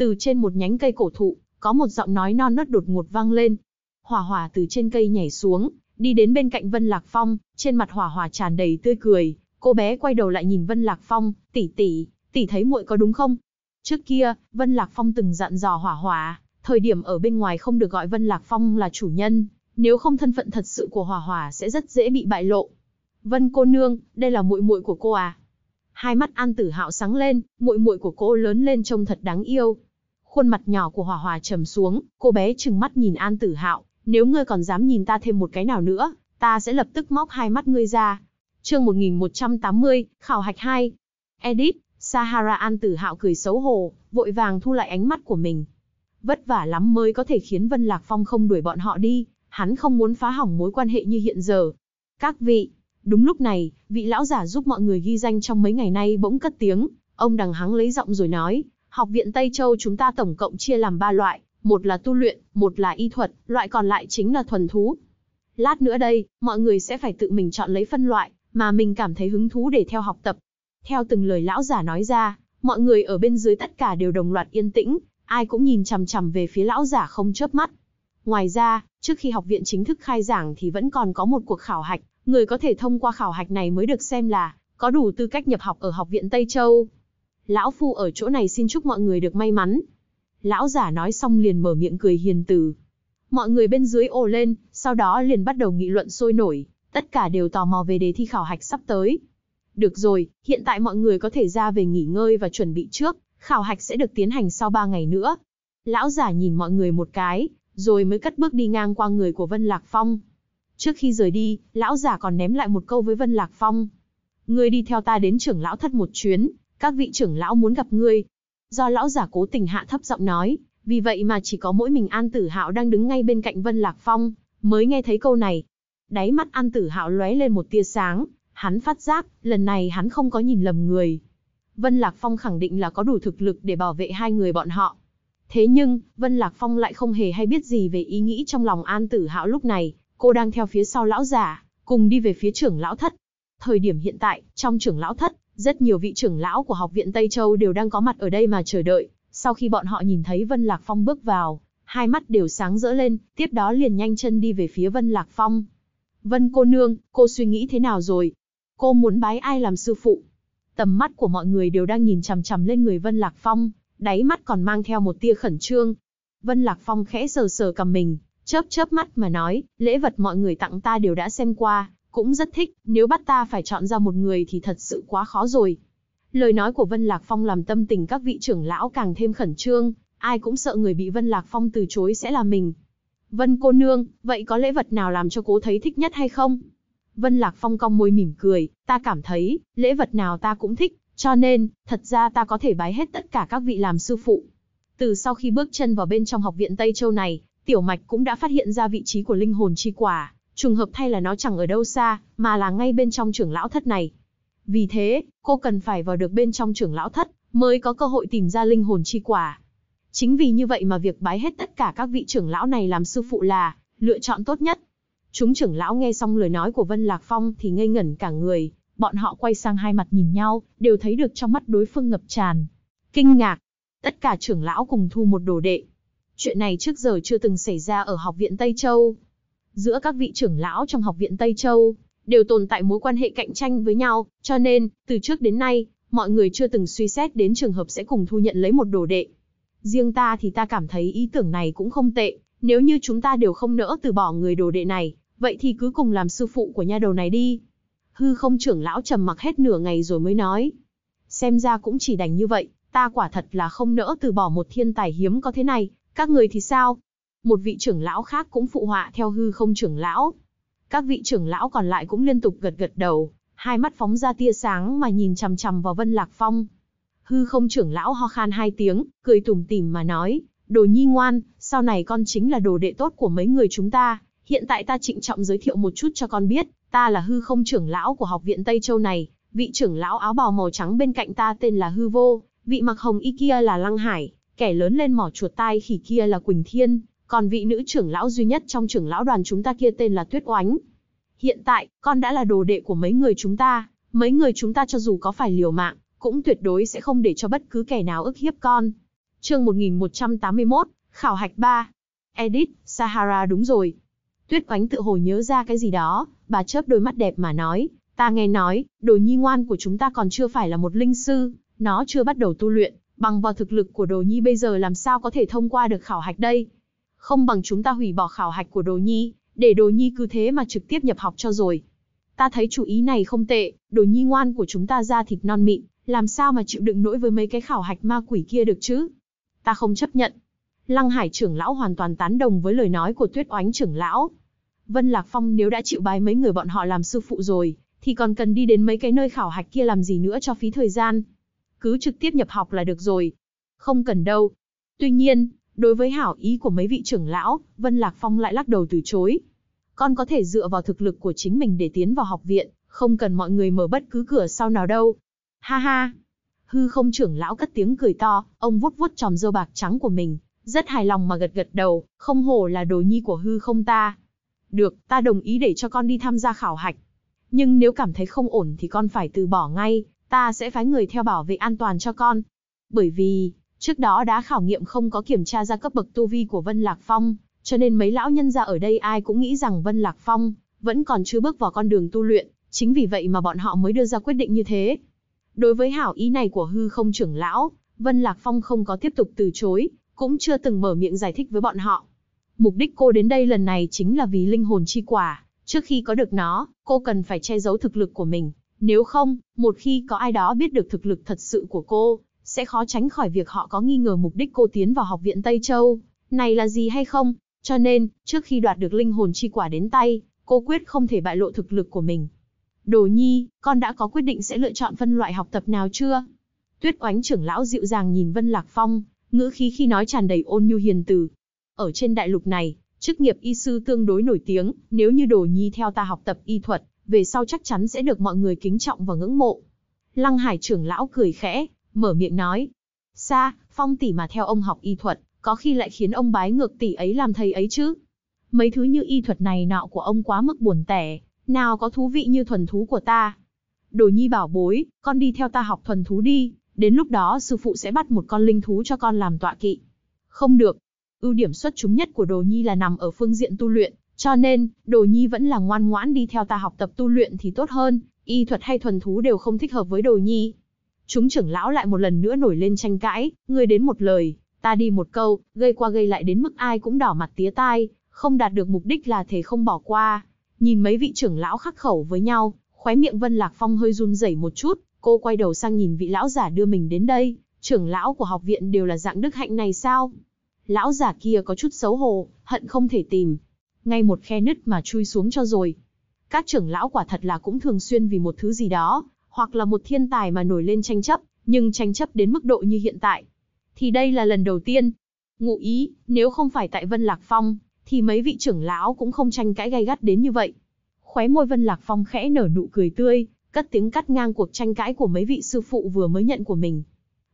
Từ trên một nhánh cây cổ thụ, có một giọng nói non nớt đột ngột vang lên. Hỏa hỏa từ trên cây nhảy xuống, đi đến bên cạnh Vân Lạc Phong, trên mặt hỏa hỏa tràn đầy tươi cười. Cô bé quay đầu lại nhìn Vân Lạc Phong, tỷ tỷ, tỷ thấy muội có đúng không? Trước kia, Vân Lạc Phong từng dặn dò hỏa hỏa, thời điểm ở bên ngoài không được gọi Vân Lạc Phong là chủ nhân, nếu không thân phận thật sự của hỏa hỏa sẽ rất dễ bị bại lộ. Vân cô nương, đây là muội muội của cô à? Hai mắt An Tử Hạo sáng lên, muội muội của cô lớn lên trông thật đáng yêu, Khuôn mặt nhỏ của Hòa Hòa trầm xuống, cô bé trừng mắt nhìn An Tử Hạo, nếu ngươi còn dám nhìn ta thêm một cái nào nữa, ta sẽ lập tức móc hai mắt ngươi ra. Chương 1180, khảo hạch 2. Edit, Sahara An Tử Hạo cười xấu hổ, vội vàng thu lại ánh mắt của mình. Vất vả lắm mới có thể khiến Vân Lạc Phong không đuổi bọn họ đi, hắn không muốn phá hỏng mối quan hệ như hiện giờ. Các vị, đúng lúc này, vị lão giả giúp mọi người ghi danh trong mấy ngày nay bỗng cất tiếng, ông đằng hắng lấy giọng rồi nói, Học viện Tây Châu chúng ta tổng cộng chia làm 3 loại, một là tu luyện, một là y thuật, loại còn lại chính là thuần thú. Lát nữa đây, mọi người sẽ phải tự mình chọn lấy phân loại, mà mình cảm thấy hứng thú để theo học tập. Theo từng lời lão giả nói ra, mọi người ở bên dưới tất cả đều đồng loạt yên tĩnh, ai cũng nhìn chằm chằm về phía lão giả không chớp mắt. Ngoài ra, trước khi học viện chính thức khai giảng thì vẫn còn có một cuộc khảo hạch, người có thể thông qua khảo hạch này mới được xem là có đủ tư cách nhập học ở học viện Tây Châu, lão phu ở chỗ này xin chúc mọi người được may mắn. Lão giả nói xong liền mở miệng cười hiền từ. Mọi người bên dưới ồ lên, sau đó liền bắt đầu nghị luận sôi nổi, tất cả đều tò mò về đề thi khảo hạch sắp tới. Được rồi, hiện tại mọi người có thể ra về nghỉ ngơi và chuẩn bị trước, khảo hạch sẽ được tiến hành sau 3 ngày nữa. Lão giả nhìn mọi người một cái, rồi mới cất bước đi ngang qua người của Vân Lạc Phong. Trước khi rời đi, lão giả còn ném lại một câu với Vân Lạc Phong. Ngươi đi theo ta đến trưởng lão thất một chuyến, các vị trưởng lão muốn gặp ngươi. Do lão giả cố tình hạ thấp giọng nói, vì vậy mà chỉ có mỗi mình An Tử Hạo đang đứng ngay bên cạnh Vân Lạc Phong, mới nghe thấy câu này. Đáy mắt An Tử Hạo lóe lên một tia sáng, hắn phát giác, lần này hắn không có nhìn lầm người. Vân Lạc Phong khẳng định là có đủ thực lực để bảo vệ hai người bọn họ. Thế nhưng, Vân Lạc Phong lại không hề hay biết gì về ý nghĩ trong lòng An Tử Hạo lúc này, cô đang theo phía sau lão giả, cùng đi về phía trưởng lão thất. Thời điểm hiện tại, trong trưởng lão thất, rất nhiều vị trưởng lão của học viện Tây Châu đều đang có mặt ở đây mà chờ đợi, sau khi bọn họ nhìn thấy Vân Lạc Phong bước vào, hai mắt đều sáng rỡ lên, tiếp đó liền nhanh chân đi về phía Vân Lạc Phong. Vân cô nương, cô suy nghĩ thế nào rồi? Cô muốn bái ai làm sư phụ? Tầm mắt của mọi người đều đang nhìn chằm chằm lên người Vân Lạc Phong, đáy mắt còn mang theo một tia khẩn trương. Vân Lạc Phong khẽ sờ sờ cầm mình, chớp chớp mắt mà nói, lễ vật mọi người tặng ta đều đã xem qua, cũng rất thích, nếu bắt ta phải chọn ra một người thì thật sự quá khó rồi. Lời nói của Vân Lạc Phong làm tâm tình các vị trưởng lão càng thêm khẩn trương, ai cũng sợ người bị Vân Lạc Phong từ chối sẽ là mình. Vân cô nương, vậy có lễ vật nào làm cho cố thấy thích nhất hay không? Vân Lạc Phong cong môi mỉm cười, ta cảm thấy, lễ vật nào ta cũng thích, cho nên, thật ra ta có thể bái hết tất cả các vị làm sư phụ. Từ sau khi bước chân vào bên trong học viện Tây Châu này, Tiểu Mạch cũng đã phát hiện ra vị trí của linh hồn chi quả. Trùng hợp thay là nó chẳng ở đâu xa, mà là ngay bên trong trưởng lão thất này. Vì thế, cô cần phải vào được bên trong trưởng lão thất, mới có cơ hội tìm ra linh hồn chi quả. Chính vì như vậy mà việc bái hết tất cả các vị trưởng lão này làm sư phụ là lựa chọn tốt nhất. Chúng trưởng lão nghe xong lời nói của Vân Lạc Phong thì ngây ngẩn cả người, bọn họ quay sang hai mặt nhìn nhau, đều thấy được trong mắt đối phương ngập tràn. Kinh ngạc, tất cả trưởng lão cùng thu một đồ đệ. Chuyện này trước giờ chưa từng xảy ra ở học viện Tây Châu, giữa các vị trưởng lão trong học viện Tây Châu, đều tồn tại mối quan hệ cạnh tranh với nhau, cho nên, từ trước đến nay, mọi người chưa từng suy xét đến trường hợp sẽ cùng thu nhận lấy một đồ đệ. Riêng ta thì ta cảm thấy ý tưởng này cũng không tệ, nếu như chúng ta đều không nỡ từ bỏ người đồ đệ này, vậy thì cứ cùng làm sư phụ của nha đầu này đi. Hư không trưởng lão trầm mặc hết nửa ngày rồi mới nói. Xem ra cũng chỉ đành như vậy, ta quả thật là không nỡ từ bỏ một thiên tài hiếm có thế này, các người thì sao, một vị trưởng lão khác cũng phụ họa theo hư không trưởng lão. Các vị trưởng lão còn lại cũng liên tục gật gật đầu, hai mắt phóng ra tia sáng mà nhìn chằm chằm vào Vân Lạc Phong. Hư không trưởng lão ho khan hai tiếng, cười tủm tỉm mà nói, đồ nhi ngoan, sau này con chính là đồ đệ tốt của mấy người chúng ta, hiện tại ta trịnh trọng giới thiệu một chút cho con biết, ta là hư không trưởng lão của học viện Tây Châu này, vị trưởng lão áo bào màu trắng bên cạnh ta tên là hư vô, vị mặc hồng y kia là Lăng Hải, kẻ lớn lên mỏ chuột tai khỉ kia là Quỳnh Thiên, còn vị nữ trưởng lão duy nhất trong trưởng lão đoàn chúng ta kia tên là Tuyết Oánh. Hiện tại, con đã là đồ đệ của mấy người chúng ta, mấy người chúng ta cho dù có phải liều mạng, cũng tuyệt đối sẽ không để cho bất cứ kẻ nào ức hiếp con. Chương 1181, khảo hạch 3. edit Sahara đúng rồi. Tuyết Oánh tự hồi nhớ ra cái gì đó, bà chớp đôi mắt đẹp mà nói, ta nghe nói, đồ nhi ngoan của chúng ta còn chưa phải là một linh sư, nó chưa bắt đầu tu luyện, bằng vào thực lực của đồ nhi bây giờ làm sao có thể thông qua được khảo hạch đây không bằng chúng ta hủy bỏ khảo hạch của Đồ Nhi, để Đồ Nhi cứ thế mà trực tiếp nhập học cho rồi. Ta thấy chủ ý này không tệ, Đồ Nhi ngoan của chúng ta ra thịt non mịn, làm sao mà chịu đựng nỗi với mấy cái khảo hạch ma quỷ kia được chứ? Ta không chấp nhận. Lăng Hải trưởng lão hoàn toàn tán đồng với lời nói của Tuyết Oánh trưởng lão. Vân Lạc Phong nếu đã chịu bái mấy người bọn họ làm sư phụ rồi, thì còn cần đi đến mấy cái nơi khảo hạch kia làm gì nữa cho phí thời gian. Cứ trực tiếp nhập học là được rồi. Không cần đâu. Tuy nhiên, Đối với hảo ý của mấy vị trưởng lão, Vân Lạc Phong lại lắc đầu từ chối. Con có thể dựa vào thực lực của chính mình để tiến vào học viện, không cần mọi người mở bất cứ cửa sau nào đâu. Ha ha! Hư không trưởng lão cất tiếng cười to, ông vuốt vuốt tròm dâu bạc trắng của mình, rất hài lòng mà gật gật đầu, không hổ là đồ nhi của hư không ta. Được, ta đồng ý để cho con đi tham gia khảo hạch. Nhưng nếu cảm thấy không ổn thì con phải từ bỏ ngay, ta sẽ phái người theo bảo vệ an toàn cho con. Bởi vì, Trước đó đã khảo nghiệm không có kiểm tra ra cấp bậc tu vi của Vân Lạc Phong, cho nên mấy lão nhân ra ở đây ai cũng nghĩ rằng Vân Lạc Phong vẫn còn chưa bước vào con đường tu luyện, chính vì vậy mà bọn họ mới đưa ra quyết định như thế. Đối với hảo ý này của hư không trưởng lão, Vân Lạc Phong không có tiếp tục từ chối, cũng chưa từng mở miệng giải thích với bọn họ. Mục đích cô đến đây lần này chính là vì linh hồn chi quả, trước khi có được nó, cô cần phải che giấu thực lực của mình, nếu không, một khi có ai đó biết được thực lực thật sự của cô, sẽ khó tránh khỏi việc họ có nghi ngờ mục đích cô tiến vào học viện Tây Châu, này là gì hay không. Cho nên, trước khi đoạt được linh hồn chi quả đến tay, cô quyết không thể bại lộ thực lực của mình. Đồ nhi, con đã có quyết định sẽ lựa chọn phân loại học tập nào chưa? Tuyết oánh trưởng lão dịu dàng nhìn Vân Lạc Phong, ngữ khí khi nói tràn đầy ôn nhu hiền từ. Ở trên đại lục này, chức nghiệp y sư tương đối nổi tiếng, nếu như đồ nhi theo ta học tập y thuật, về sau chắc chắn sẽ được mọi người kính trọng và ngưỡng mộ. Lăng Hải trưởng lão cười khẽ, mở miệng nói. Xa, phong tỷ mà theo ông học y thuật, có khi lại khiến ông bái ngược tỷ ấy làm thầy ấy chứ. Mấy thứ như y thuật này nọ của ông quá mức buồn tẻ, nào có thú vị như thuần thú của ta. Đồ nhi bảo bối, con đi theo ta học thuần thú đi, đến lúc đó sư phụ sẽ bắt một con linh thú cho con làm tọa kỵ. Không được. Ưu điểm xuất chúng nhất của đồ nhi là nằm ở phương diện tu luyện, cho nên, đồ nhi vẫn là ngoan ngoãn đi theo ta học tập tu luyện thì tốt hơn, y thuật hay thuần thú đều không thích hợp với đồ nhi. Chúng trưởng lão lại một lần nữa nổi lên tranh cãi, ngươi đến một lời, ta đi một câu, gây qua gây lại đến mức ai cũng đỏ mặt tía tai, không đạt được mục đích là thế không bỏ qua. Nhìn mấy vị trưởng lão khắc khẩu với nhau, khóe miệng Vân Lạc Phong hơi run rẩy một chút, cô quay đầu sang nhìn vị lão giả đưa mình đến đây, trưởng lão của học viện đều là dạng đức hạnh này sao? Lão giả kia có chút xấu hổ, hận không thể tìm. Ngay một khe nứt mà chui xuống cho rồi. Các trưởng lão quả thật là cũng thường xuyên vì một thứ gì đó, hoặc là một thiên tài mà nổi lên tranh chấp, nhưng tranh chấp đến mức độ như hiện tại. Thì đây là lần đầu tiên. Ngụ ý, nếu không phải tại Vân Lạc Phong, thì mấy vị trưởng lão cũng không tranh cãi gay gắt đến như vậy. Khóe môi Vân Lạc Phong khẽ nở nụ cười tươi, cất tiếng cắt ngang cuộc tranh cãi của mấy vị sư phụ vừa mới nhận của mình.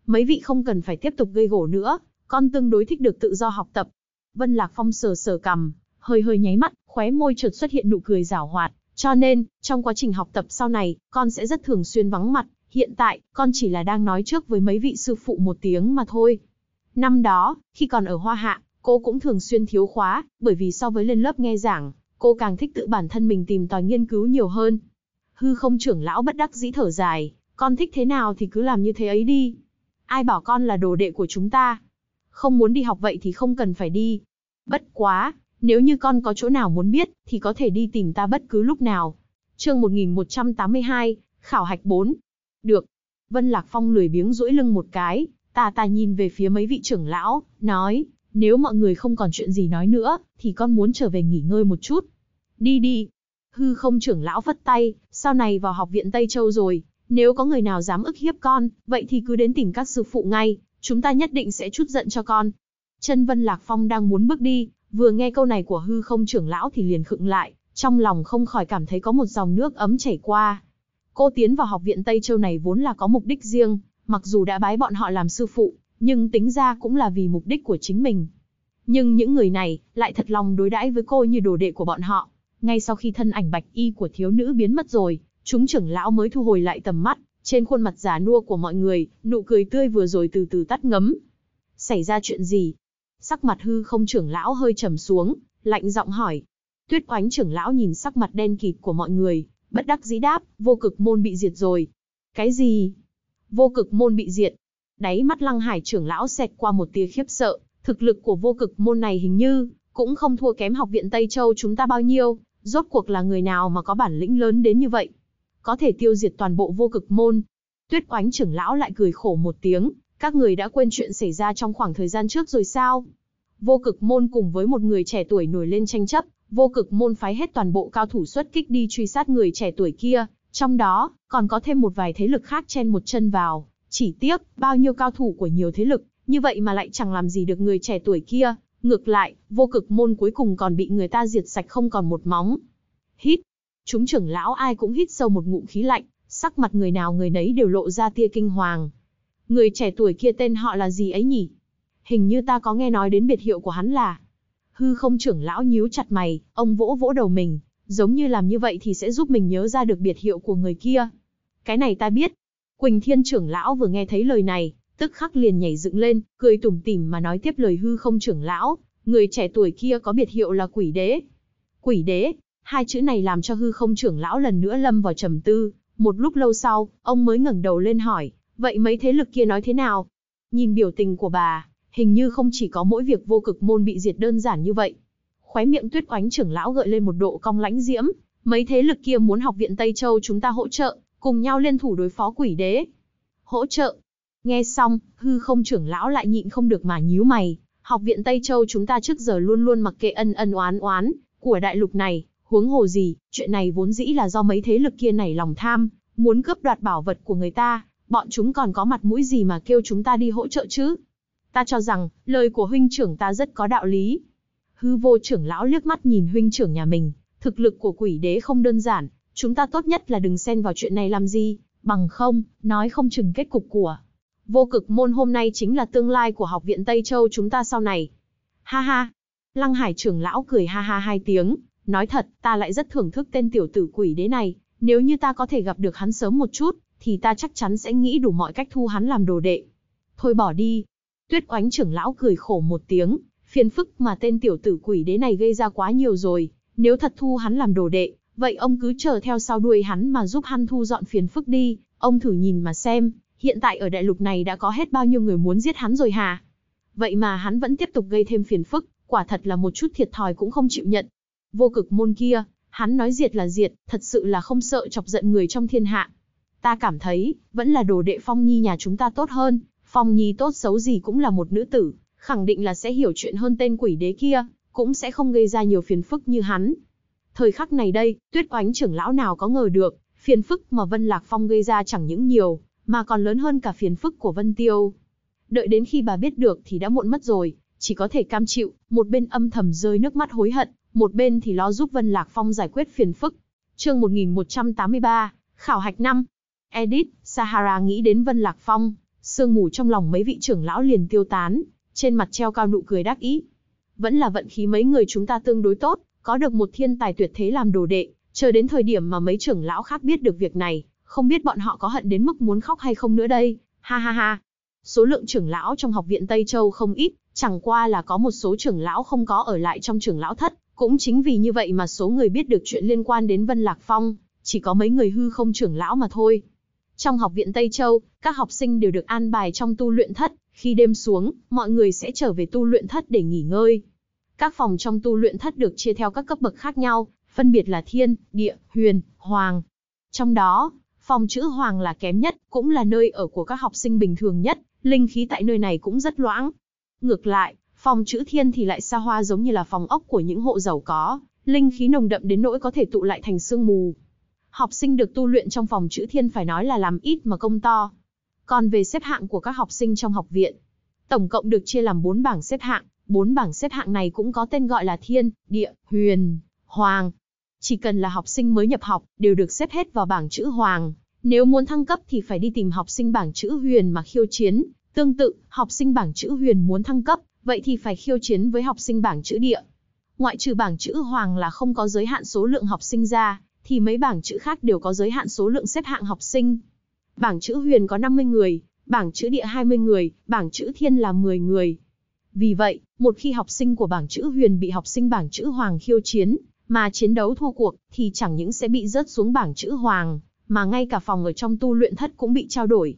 Mấy vị không cần phải tiếp tục gây gổ nữa, con tương đối thích được tự do học tập. Vân Lạc Phong sờ sờ cằm, hơi hơi nháy mắt, khóe môi chợt xuất hiện nụ cười giảo hoạt, cho nên, trong quá trình học tập sau này, con sẽ rất thường xuyên vắng mặt, hiện tại, con chỉ là đang nói trước với mấy vị sư phụ một tiếng mà thôi. Năm đó, khi còn ở Hoa Hạ, cô cũng thường xuyên thiếu khóa, bởi vì so với lên lớp nghe giảng, cô càng thích tự bản thân mình tìm tòi nghiên cứu nhiều hơn. Hư không trưởng lão bất đắc dĩ thở dài, con thích thế nào thì cứ làm như thế ấy đi. Ai bảo con là đồ đệ của chúng ta? Không muốn đi học vậy thì không cần phải đi. Bất quá, nếu như con có chỗ nào muốn biết, thì có thể đi tìm ta bất cứ lúc nào. chương 1182, Khảo hạch 4. Được. Vân Lạc Phong lười biếng duỗi lưng một cái, ta ta nhìn về phía mấy vị trưởng lão, nói, nếu mọi người không còn chuyện gì nói nữa, thì con muốn trở về nghỉ ngơi một chút. Đi đi. Hư không trưởng lão vất tay, sau này vào học viện Tây Châu rồi, nếu có người nào dám ức hiếp con, vậy thì cứ đến tìm các sư phụ ngay, chúng ta nhất định sẽ chút giận cho con. Chân Vân Lạc Phong đang muốn bước đi, Vừa nghe câu này của hư không trưởng lão thì liền khựng lại, trong lòng không khỏi cảm thấy có một dòng nước ấm chảy qua. Cô tiến vào học viện Tây Châu này vốn là có mục đích riêng, mặc dù đã bái bọn họ làm sư phụ, nhưng tính ra cũng là vì mục đích của chính mình. Nhưng những người này lại thật lòng đối đãi với cô như đồ đệ của bọn họ. Ngay sau khi thân ảnh bạch y của thiếu nữ biến mất rồi, chúng trưởng lão mới thu hồi lại tầm mắt, trên khuôn mặt già nua của mọi người, nụ cười tươi vừa rồi từ từ tắt ngấm. Xảy ra chuyện gì, Sắc mặt hư không trưởng lão hơi trầm xuống, lạnh giọng hỏi. Tuyết oánh trưởng lão nhìn sắc mặt đen kịt của mọi người, bất đắc dĩ đáp, vô cực môn bị diệt rồi. Cái gì? Vô cực môn bị diệt. Đáy mắt lăng hải trưởng lão xẹt qua một tia khiếp sợ, thực lực của vô cực môn này hình như, cũng không thua kém học viện Tây Châu chúng ta bao nhiêu, rốt cuộc là người nào mà có bản lĩnh lớn đến như vậy. Có thể tiêu diệt toàn bộ vô cực môn. Tuyết oánh trưởng lão lại cười khổ một tiếng, các người đã quên chuyện xảy ra trong khoảng thời gian trước rồi sao? Vô cực môn cùng với một người trẻ tuổi nổi lên tranh chấp, vô cực môn phái hết toàn bộ cao thủ xuất kích đi truy sát người trẻ tuổi kia, trong đó, còn có thêm một vài thế lực khác chen một chân vào. Chỉ tiếc, bao nhiêu cao thủ của nhiều thế lực, như vậy mà lại chẳng làm gì được người trẻ tuổi kia. Ngược lại, vô cực môn cuối cùng còn bị người ta diệt sạch không còn một móng. Hít! Chúng trưởng lão ai cũng hít sâu một ngụm khí lạnh, sắc mặt người nào người nấy đều lộ ra tia kinh hoàng. Người trẻ tuổi kia tên họ là gì ấy nhỉ? Hình như ta có nghe nói đến biệt hiệu của hắn là. Hư không trưởng lão nhíu chặt mày, ông vỗ vỗ đầu mình, giống như làm như vậy thì sẽ giúp mình nhớ ra được biệt hiệu của người kia. Cái này ta biết. Quỳnh Thiên trưởng lão vừa nghe thấy lời này, tức khắc liền nhảy dựng lên, cười tủm tỉm mà nói tiếp lời hư không trưởng lão, người trẻ tuổi kia có biệt hiệu là quỷ đế. Quỷ đế, hai chữ này làm cho hư không trưởng lão lần nữa lâm vào trầm tư, một lúc lâu sau, ông mới ngẩng đầu lên hỏi, Vậy mấy thế lực kia nói thế nào? Nhìn biểu tình của bà, hình như không chỉ có mỗi việc vô cực môn bị diệt đơn giản như vậy. Khóe miệng tuyết oánh trưởng lão gợi lên một độ cong lãnh diễm, mấy thế lực kia muốn học viện Tây Châu chúng ta hỗ trợ, cùng nhau liên thủ đối phó quỷ đế. Hỗ trợ. Nghe xong, hư không trưởng lão lại nhịn không được mà nhíu mày. Học viện Tây Châu chúng ta trước giờ luôn luôn mặc kệ ân ân oán oán của đại lục này, huống hồ gì, chuyện này vốn dĩ là do mấy thế lực kia nảy lòng tham, muốn cướp đoạt bảo vật của người ta, bọn chúng còn có mặt mũi gì mà kêu chúng ta đi hỗ trợ chứ? Ta cho rằng, lời của huynh trưởng ta rất có đạo lý. Hư vô trưởng lão liếc mắt nhìn huynh trưởng nhà mình, thực lực của quỷ đế không đơn giản, chúng ta tốt nhất là đừng xen vào chuyện này làm gì, bằng không, nói không chừng kết cục của. Vô cực môn hôm nay chính là tương lai của học viện Tây Châu chúng ta sau này. Ha ha! Lăng hải trưởng lão cười ha ha hai tiếng, nói thật, ta lại rất thưởng thức tên tiểu tử quỷ đế này, nếu như ta có thể gặp được hắn sớm một chút, thì ta chắc chắn sẽ nghĩ đủ mọi cách thu hắn làm đồ đệ. Thôi bỏ đi. Tuyết oánh trưởng lão cười khổ một tiếng, phiền phức mà tên tiểu tử quỷ đế này gây ra quá nhiều rồi, nếu thật thu hắn làm đồ đệ, vậy ông cứ chờ theo sau đuôi hắn mà giúp hắn thu dọn phiền phức đi, ông thử nhìn mà xem, hiện tại ở đại lục này đã có hết bao nhiêu người muốn giết hắn rồi hà. Vậy mà hắn vẫn tiếp tục gây thêm phiền phức, quả thật là một chút thiệt thòi cũng không chịu nhận. Vô cực môn kia, hắn nói diệt là diệt, thật sự là không sợ chọc giận người trong thiên hạ. Ta cảm thấy, vẫn là đồ đệ Phong Nhi nhà chúng ta tốt hơn, Phong Nhi tốt xấu gì cũng là một nữ tử, khẳng định là sẽ hiểu chuyện hơn tên quỷ đế kia, cũng sẽ không gây ra nhiều phiền phức như hắn. Thời khắc này đây, tuyết oánh trưởng lão nào có ngờ được, phiền phức mà Vân Lạc Phong gây ra chẳng những nhiều, mà còn lớn hơn cả phiền phức của Vân Tiêu. Đợi đến khi bà biết được thì đã muộn mất rồi, chỉ có thể cam chịu, một bên âm thầm rơi nước mắt hối hận, một bên thì lo giúp Vân Lạc Phong giải quyết phiền phức. Chương 1183, khảo hạch năm, Edith, Sahara nghĩ đến Vân Lạc Phong, sương mù trong lòng mấy vị trưởng lão liền tiêu tán, trên mặt treo cao nụ cười đắc ý. Vẫn là vận khí mấy người chúng ta tương đối tốt, có được một thiên tài tuyệt thế làm đồ đệ, chờ đến thời điểm mà mấy trưởng lão khác biết được việc này, không biết bọn họ có hận đến mức muốn khóc hay không nữa đây, ha ha ha. Số lượng trưởng lão trong học viện Tây Châu không ít, chẳng qua là có một số trưởng lão không có ở lại trong trưởng lão thất, cũng chính vì như vậy mà số người biết được chuyện liên quan đến Vân Lạc Phong, chỉ có mấy người hư không trưởng lão mà thôi. Trong học viện Tây Châu, các học sinh đều được an bài trong tu luyện thất, khi đêm xuống, mọi người sẽ trở về tu luyện thất để nghỉ ngơi. Các phòng trong tu luyện thất được chia theo các cấp bậc khác nhau, phân biệt là thiên, địa, huyền, hoàng. Trong đó, phòng chữ hoàng là kém nhất, cũng là nơi ở của các học sinh bình thường nhất, linh khí tại nơi này cũng rất loãng. Ngược lại, phòng chữ thiên thì lại xa hoa giống như là phòng ốc của những hộ giàu có, linh khí nồng đậm đến nỗi có thể tụ lại thành sương mù, học sinh được tu luyện trong phòng chữ thiên phải nói là làm ít mà công to. Còn về xếp hạng của các học sinh trong học viện, tổng cộng được chia làm 4 bảng xếp hạng, bốn bảng xếp hạng này cũng có tên gọi là thiên, địa, huyền, hoàng. Chỉ cần là học sinh mới nhập học, đều được xếp hết vào bảng chữ hoàng. Nếu muốn thăng cấp thì phải đi tìm học sinh bảng chữ huyền mà khiêu chiến. Tương tự, học sinh bảng chữ huyền muốn thăng cấp, vậy thì phải khiêu chiến với học sinh bảng chữ địa. Ngoại trừ bảng chữ hoàng là không có giới hạn số lượng học sinh ra, thì mấy bảng chữ khác đều có giới hạn số lượng xếp hạng học sinh. Bảng chữ huyền có 50 người, bảng chữ địa 20 người, bảng chữ thiên là 10 người. Vì vậy, một khi học sinh của bảng chữ huyền bị học sinh bảng chữ hoàng khiêu chiến, mà chiến đấu thua cuộc, thì chẳng những sẽ bị rớt xuống bảng chữ hoàng, mà ngay cả phòng ở trong tu luyện thất cũng bị trao đổi.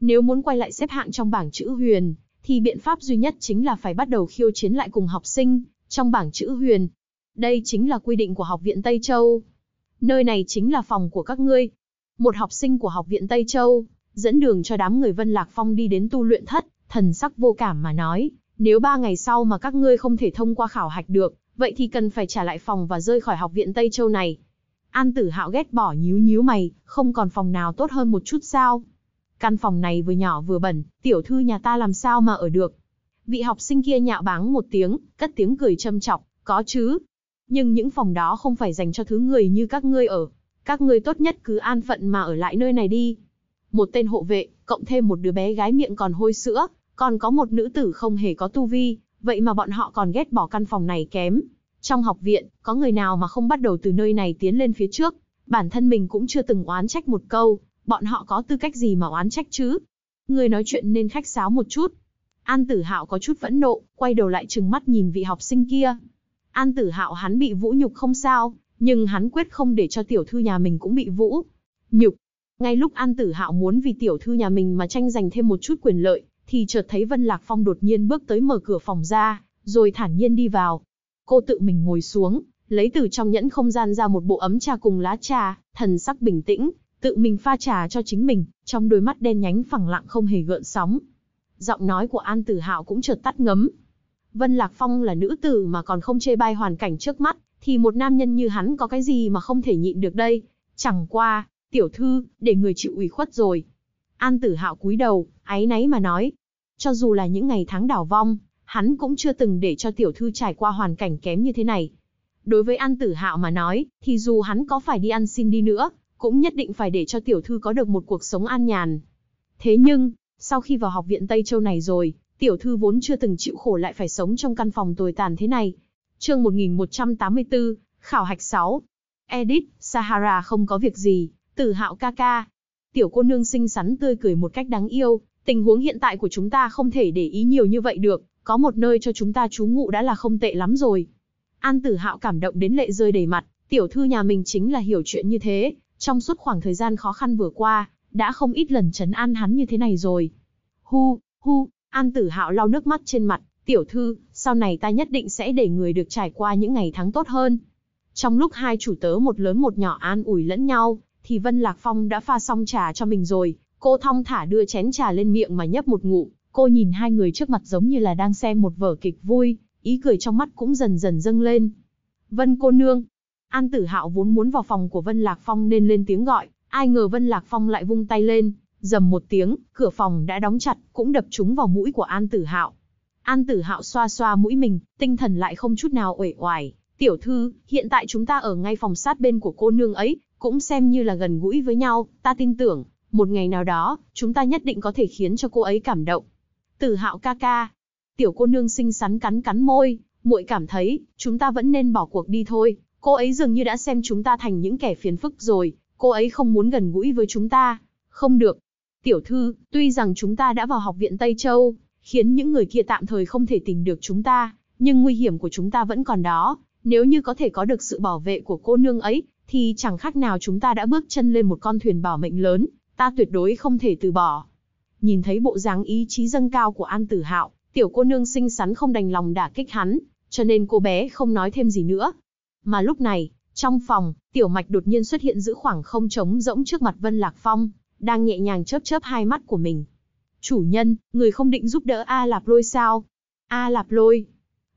Nếu muốn quay lại xếp hạng trong bảng chữ huyền, thì biện pháp duy nhất chính là phải bắt đầu khiêu chiến lại cùng học sinh, trong bảng chữ huyền. Đây chính là quy định của Học viện Tây Châu, nơi này chính là phòng của các ngươi. Một học sinh của học viện Tây Châu, dẫn đường cho đám người Vân Lạc Phong đi đến tu luyện thất, thần sắc vô cảm mà nói, nếu ba ngày sau mà các ngươi không thể thông qua khảo hạch được, vậy thì cần phải trả lại phòng và rơi khỏi học viện Tây Châu này. An tử hạo ghét bỏ nhíu nhíu mày, không còn phòng nào tốt hơn một chút sao. Căn phòng này vừa nhỏ vừa bẩn, tiểu thư nhà ta làm sao mà ở được. Vị học sinh kia nhạo báng một tiếng, cất tiếng cười châm chọc, có chứ, nhưng những phòng đó không phải dành cho thứ người như các ngươi ở. Các ngươi tốt nhất cứ an phận mà ở lại nơi này đi. Một tên hộ vệ, cộng thêm một đứa bé gái miệng còn hôi sữa, còn có một nữ tử không hề có tu vi, vậy mà bọn họ còn ghét bỏ căn phòng này kém. Trong học viện, có người nào mà không bắt đầu từ nơi này tiến lên phía trước, bản thân mình cũng chưa từng oán trách một câu, bọn họ có tư cách gì mà oán trách chứ? Người nói chuyện nên khách sáo một chút. An Tử Hạo có chút phẫn nộ, quay đầu lại trừng mắt nhìn vị học sinh kia. An tử hạo hắn bị vũ nhục không sao, nhưng hắn quyết không để cho tiểu thư nhà mình cũng bị vũ nhục. Ngay lúc An tử hạo muốn vì tiểu thư nhà mình mà tranh giành thêm một chút quyền lợi, thì chợt thấy Vân Lạc Phong đột nhiên bước tới mở cửa phòng ra, rồi thản nhiên đi vào. Cô tự mình ngồi xuống, lấy từ trong nhẫn không gian ra một bộ ấm trà cùng lá trà, thần sắc bình tĩnh, tự mình pha trà cho chính mình, trong đôi mắt đen nhánh phẳng lặng không hề gợn sóng. Giọng nói của An Tử Hạo cũng chợt tắt ngấm, Vân Lạc Phong là nữ tử mà còn không chê bai hoàn cảnh trước mắt, thì một nam nhân như hắn có cái gì mà không thể nhịn được đây. Chẳng qua, tiểu thư, để người chịu ủy khuất rồi. An tử hạo cúi đầu, áy náy mà nói. Cho dù là những ngày tháng đảo vong, hắn cũng chưa từng để cho tiểu thư trải qua hoàn cảnh kém như thế này. Đối với An tử hạo mà nói, thì dù hắn có phải đi ăn xin đi nữa, cũng nhất định phải để cho tiểu thư có được một cuộc sống an nhàn. Thế nhưng, sau khi vào học viện Tây Châu này rồi, tiểu thư vốn chưa từng chịu khổ lại phải sống trong căn phòng tồi tàn thế này. Chương 1184, khảo hạch 6. Edit Sahara không có việc gì, Tử Hạo ca ca. Tiểu cô nương xinh xắn tươi cười một cách đáng yêu, tình huống hiện tại của chúng ta không thể để ý nhiều như vậy được, có một nơi cho chúng ta trú ngụ đã là không tệ lắm rồi. An Tử Hạo cảm động đến lệ rơi đầy mặt, tiểu thư nhà mình chính là hiểu chuyện như thế, trong suốt khoảng thời gian khó khăn vừa qua, đã không ít lần chấn an hắn như thế này rồi. Hu, hu, An tử hạo lau nước mắt trên mặt, tiểu thư, sau này ta nhất định sẽ để người được trải qua những ngày tháng tốt hơn. Trong lúc hai chủ tớ một lớn một nhỏ an ủi lẫn nhau, thì Vân Lạc Phong đã pha xong trà cho mình rồi, cô thong thả đưa chén trà lên miệng mà nhấp một ngụm, cô nhìn hai người trước mặt giống như là đang xem một vở kịch vui, ý cười trong mắt cũng dần dần dâng lên. Vân cô nương, An Tử Hạo vốn muốn vào phòng của Vân Lạc Phong nên lên tiếng gọi, ai ngờ Vân Lạc Phong lại vung tay lên, Dầm một tiếng, cửa phòng đã đóng chặt, cũng đập trúng vào mũi của An Tử Hạo. An Tử Hạo xoa xoa mũi mình, tinh thần lại không chút nào uể oải. Tiểu thư, hiện tại chúng ta ở ngay phòng sát bên của cô nương ấy, cũng xem như là gần gũi với nhau, ta tin tưởng, một ngày nào đó, chúng ta nhất định có thể khiến cho cô ấy cảm động. Tử Hạo ca ca, tiểu cô nương xinh xắn cắn cắn môi, muội cảm thấy, chúng ta vẫn nên bỏ cuộc đi thôi, cô ấy dường như đã xem chúng ta thành những kẻ phiền phức rồi, cô ấy không muốn gần gũi với chúng ta. Không được, Tiểu thư, tuy rằng chúng ta đã vào học viện Tây Châu, khiến những người kia tạm thời không thể tìm được chúng ta, nhưng nguy hiểm của chúng ta vẫn còn đó. Nếu như có thể có được sự bảo vệ của cô nương ấy, thì chẳng khác nào chúng ta đã bước chân lên một con thuyền bảo mệnh lớn, ta tuyệt đối không thể từ bỏ. Nhìn thấy bộ dáng ý chí dâng cao của An Tử Hạo, tiểu cô nương xinh xắn không đành lòng đả kích hắn, cho nên cô bé không nói thêm gì nữa. Mà lúc này, trong phòng, tiểu mạch đột nhiên xuất hiện giữ khoảng không trống rỗng trước mặt Vân Lạc Phong, đang nhẹ nhàng chớp chớp hai mắt của mình. Chủ nhân, người không định giúp đỡ A Lạp Lôi sao? A Lạp Lôi.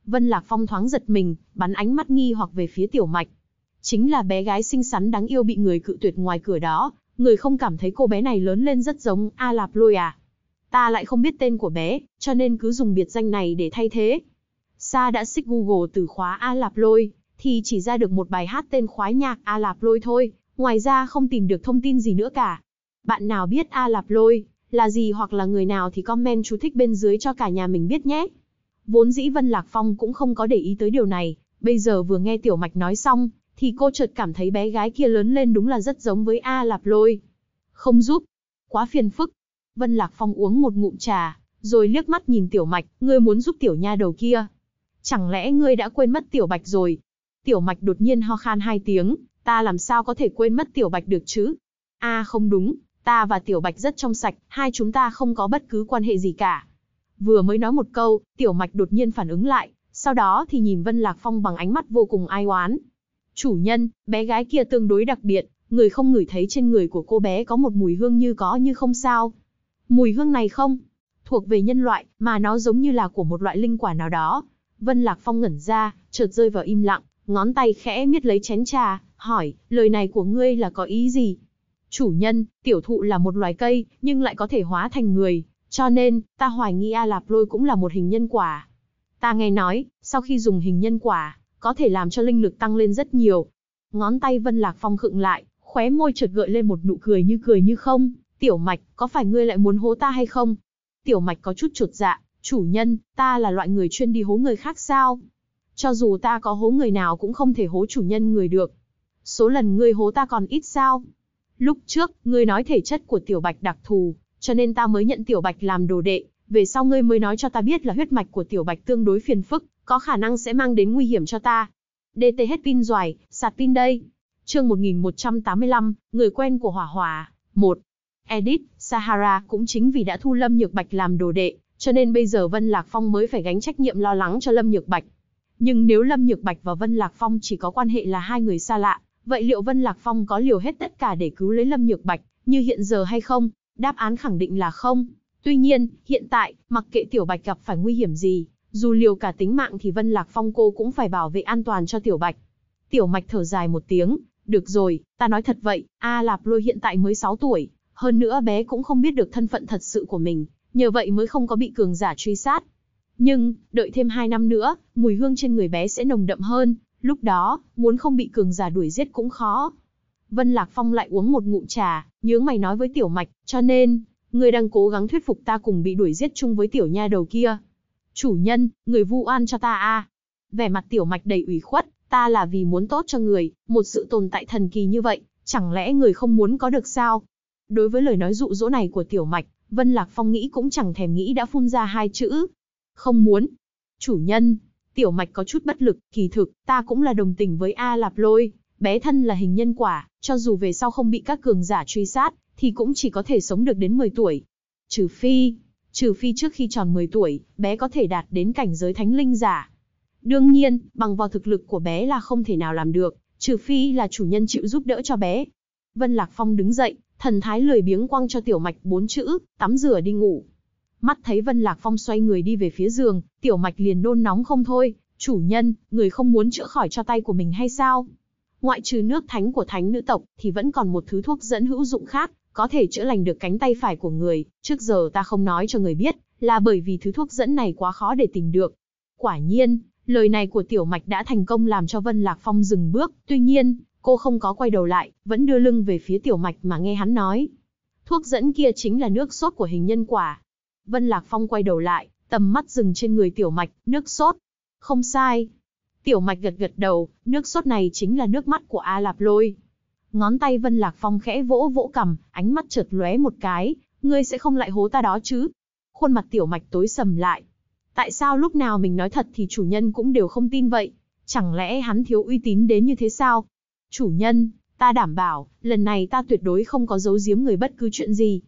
Vân Lạc Phong thoáng giật mình, bắn ánh mắt nghi hoặc về phía tiểu mạch. Chính là bé gái xinh xắn đáng yêu bị người cự tuyệt ngoài cửa đó, người không cảm thấy cô bé này lớn lên rất giống A Lạp Lôi à? Ta lại không biết tên của bé, cho nên cứ dùng biệt danh này để thay thế. Sa đã xích Google từ khóa A Lạp Lôi, thì chỉ ra được một bài hát tên khoái nhạc A Lạp Lôi thôi, ngoài ra không tìm được thông tin gì nữa cả. Bạn nào biết A Lạp Lôi là gì hoặc là người nào thì comment chú thích bên dưới cho cả nhà mình biết nhé. Vốn dĩ Vân Lạc Phong cũng không có để ý tới điều này, bây giờ vừa nghe Tiểu Mạch nói xong, thì cô chợt cảm thấy bé gái kia lớn lên đúng là rất giống với A Lạp Lôi. Không giúp, quá phiền phức. Vân Lạc Phong uống một ngụm trà, rồi liếc mắt nhìn Tiểu Mạch, ngươi muốn giúp Tiểu Nha đầu kia. Chẳng lẽ ngươi đã quên mất Tiểu Bạch rồi? Tiểu Mạch đột nhiên ho khan hai tiếng, ta làm sao có thể quên mất Tiểu Bạch được chứ? A không đúng, Ta và Tiểu Bạch rất trong sạch, hai chúng ta không có bất cứ quan hệ gì cả. Vừa mới nói một câu, Tiểu Mạch đột nhiên phản ứng lại, sau đó thì nhìn Vân Lạc Phong bằng ánh mắt vô cùng ai oán. Chủ nhân, bé gái kia tương đối đặc biệt, người không ngửi thấy trên người của cô bé có một mùi hương như có như không sao. Mùi hương này không, thuộc về nhân loại, mà nó giống như là của một loại linh quả nào đó. Vân Lạc Phong ngẩn ra, chợt rơi vào im lặng, ngón tay khẽ miết lấy chén trà, hỏi, lời này của ngươi là có ý gì? Chủ nhân, tiểu thụ là một loài cây, nhưng lại có thể hóa thành người, cho nên, ta hoài nghi A Lạp Lôi cũng là một hình nhân quả. Ta nghe nói, sau khi dùng hình nhân quả, có thể làm cho linh lực tăng lên rất nhiều. Ngón tay Vân Lạc Phong khựng lại, khóe môi chợt gợi lên một nụ cười như cười như không. Tiểu Mạch, có phải ngươi lại muốn hố ta hay không? Tiểu Mạch có chút chột dạ, chủ nhân, ta là loại người chuyên đi hố người khác sao? Cho dù ta có hố người nào cũng không thể hố chủ nhân người được. Số lần ngươi hố ta còn ít sao? Lúc trước, ngươi nói thể chất của tiểu bạch đặc thù, cho nên ta mới nhận tiểu bạch làm đồ đệ. Về sau ngươi mới nói cho ta biết là huyết mạch của tiểu bạch tương đối phiền phức, có khả năng sẽ mang đến nguy hiểm cho ta. DT hết pin doài, sạc pin đây. Chương 1185, người quen của Hỏa Hòa, 1. Edit, Sahara cũng chính vì đã thu Lâm Nhược Bạch làm đồ đệ, cho nên bây giờ Vân Lạc Phong mới phải gánh trách nhiệm lo lắng cho Lâm Nhược Bạch. Nhưng nếu Lâm Nhược Bạch và Vân Lạc Phong chỉ có quan hệ là hai người xa lạ, Vậy liệu Vân Lạc Phong có liều hết tất cả để cứu lấy Lâm Nhược Bạch, như hiện giờ hay không? Đáp án khẳng định là không. Tuy nhiên, hiện tại, mặc kệ Tiểu Bạch gặp phải nguy hiểm gì, dù liều cả tính mạng thì Vân Lạc Phong cô cũng phải bảo vệ an toàn cho Tiểu Bạch. Tiểu Mạch thở dài một tiếng, được rồi, ta nói thật vậy, A Lạp Lôi hiện tại mới 6 tuổi, hơn nữa bé cũng không biết được thân phận thật sự của mình, nhờ vậy mới không có bị cường giả truy sát. Nhưng, đợi thêm 2 năm nữa, mùi hương trên người bé sẽ nồng đậm hơn, Lúc đó, muốn không bị cường giả đuổi giết cũng khó. Vân Lạc Phong lại uống một ngụm trà, nhướng mày nói với tiểu mạch, cho nên, người đang cố gắng thuyết phục ta cùng bị đuổi giết chung với tiểu nha đầu kia. Chủ nhân, người vu oan cho ta a. À. Vẻ mặt tiểu mạch đầy ủy khuất, ta là vì muốn tốt cho người, một sự tồn tại thần kỳ như vậy, chẳng lẽ người không muốn có được sao? Đối với lời nói dụ dỗ này của tiểu mạch, Vân Lạc Phong nghĩ cũng chẳng thèm nghĩ đã phun ra hai chữ. Không muốn. Chủ nhân, Tiểu Mạch có chút bất lực, kỳ thực, ta cũng là đồng tình với A Lạp Lôi, bé thân là hình nhân quả, cho dù về sau không bị các cường giả truy sát, thì cũng chỉ có thể sống được đến 10 tuổi. Trừ phi, trừ phi trước khi tròn 10 tuổi, bé có thể đạt đến cảnh giới thánh linh giả. Đương nhiên, bằng vào thực lực của bé là không thể nào làm được, trừ phi là chủ nhân chịu giúp đỡ cho bé. Vân Lạc Phong đứng dậy, thần thái lười biếng quăng cho tiểu mạch bốn chữ, tắm rửa đi ngủ. Mắt thấy Vân Lạc Phong xoay người đi về phía giường, tiểu mạch liền nôn nóng không thôi, chủ nhân, người không muốn chữa khỏi cho tay của mình hay sao? Ngoại trừ nước thánh của thánh nữ tộc, thì vẫn còn một thứ thuốc dẫn hữu dụng khác, có thể chữa lành được cánh tay phải của người, trước giờ ta không nói cho người biết, là bởi vì thứ thuốc dẫn này quá khó để tìm được. Quả nhiên, lời này của tiểu mạch đã thành công làm cho Vân Lạc Phong dừng bước, tuy nhiên, cô không có quay đầu lại, vẫn đưa lưng về phía tiểu mạch mà nghe hắn nói. Thuốc dẫn kia chính là nước sốt của hình nhân quả, Vân Lạc Phong quay đầu lại, tầm mắt dừng trên người tiểu mạch, nước sốt. Không sai. Tiểu mạch gật gật đầu, nước sốt này chính là nước mắt của A Lạp Lôi. Ngón tay Vân Lạc Phong khẽ vỗ vỗ cầm, ánh mắt chợt lóe một cái, ngươi sẽ không lại hố ta đó chứ. Khuôn mặt tiểu mạch tối sầm lại. Tại sao lúc nào mình nói thật thì chủ nhân cũng đều không tin vậy? Chẳng lẽ hắn thiếu uy tín đến như thế sao? Chủ nhân, ta đảm bảo, lần này ta tuyệt đối không có giấu giếm người bất cứ chuyện gì.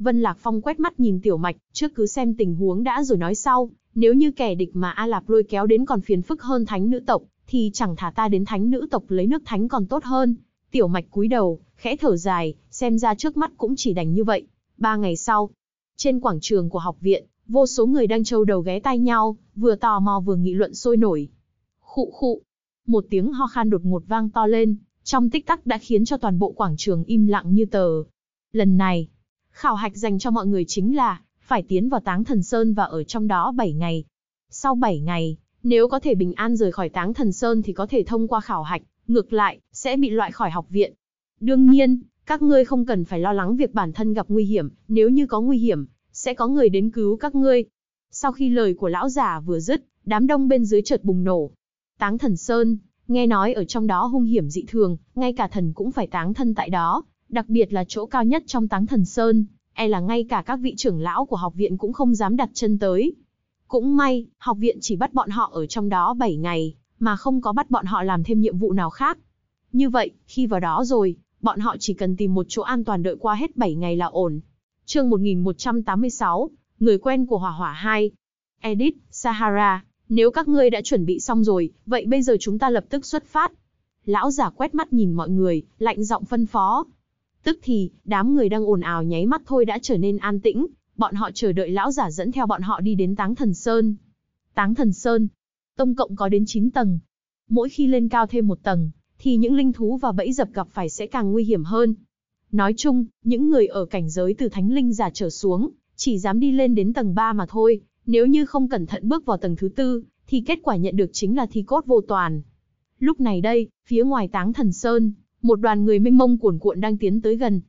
Vân Lạc Phong quét mắt nhìn Tiểu Mạch, trước cứ xem tình huống đã rồi nói sau, nếu như kẻ địch mà A Lạp lôi kéo đến còn phiền phức hơn thánh nữ tộc, thì chẳng thả ta đến thánh nữ tộc lấy nước thánh còn tốt hơn. Tiểu Mạch cúi đầu, khẽ thở dài, xem ra trước mắt cũng chỉ đành như vậy. Ba ngày sau, trên quảng trường của học viện, vô số người đang trâu đầu ghé tay nhau, vừa tò mò vừa nghị luận sôi nổi. Khụ khụ, một tiếng ho khan đột ngột vang to lên, trong tích tắc đã khiến cho toàn bộ quảng trường im lặng như tờ. Lần này, Khảo hạch dành cho mọi người chính là phải tiến vào Táng Thần Sơn và ở trong đó 7 ngày. Sau 7 ngày, nếu có thể bình an rời khỏi Táng Thần Sơn thì có thể thông qua khảo hạch, ngược lại, sẽ bị loại khỏi học viện. Đương nhiên, các ngươi không cần phải lo lắng việc bản thân gặp nguy hiểm, nếu như có nguy hiểm, sẽ có người đến cứu các ngươi. Sau khi lời của lão già vừa dứt, đám đông bên dưới chợt bùng nổ. Táng Thần Sơn, nghe nói ở trong đó hung hiểm dị thường, ngay cả thần cũng phải táng thân tại đó, đặc biệt là chỗ cao nhất trong Táng Thần Sơn, e là ngay cả các vị trưởng lão của học viện cũng không dám đặt chân tới. Cũng may, học viện chỉ bắt bọn họ ở trong đó 7 ngày, mà không có bắt bọn họ làm thêm nhiệm vụ nào khác. Như vậy, khi vào đó rồi, bọn họ chỉ cần tìm một chỗ an toàn đợi qua hết 7 ngày là ổn. Chương 1186, người quen của Hỏa Hỏa 2. Edit, Sahara, nếu các ngươi đã chuẩn bị xong rồi, vậy bây giờ chúng ta lập tức xuất phát. Lão giả quét mắt nhìn mọi người, lạnh giọng phân phó, Tức thì, đám người đang ồn ào nháy mắt thôi đã trở nên an tĩnh, bọn họ chờ đợi lão giả dẫn theo bọn họ đi đến Táng Thần Sơn. Táng Thần Sơn, tổng cộng có đến 9 tầng. Mỗi khi lên cao thêm một tầng, thì những linh thú và bẫy dập gặp phải sẽ càng nguy hiểm hơn. Nói chung, những người ở cảnh giới từ thánh linh giả trở xuống, chỉ dám đi lên đến tầng 3 mà thôi, nếu như không cẩn thận bước vào tầng thứ tư, thì kết quả nhận được chính là thi cốt vô toàn. Lúc này đây, phía ngoài táng thần sơn, một đoàn người mênh mông cuồn cuộn đang tiến tới gần.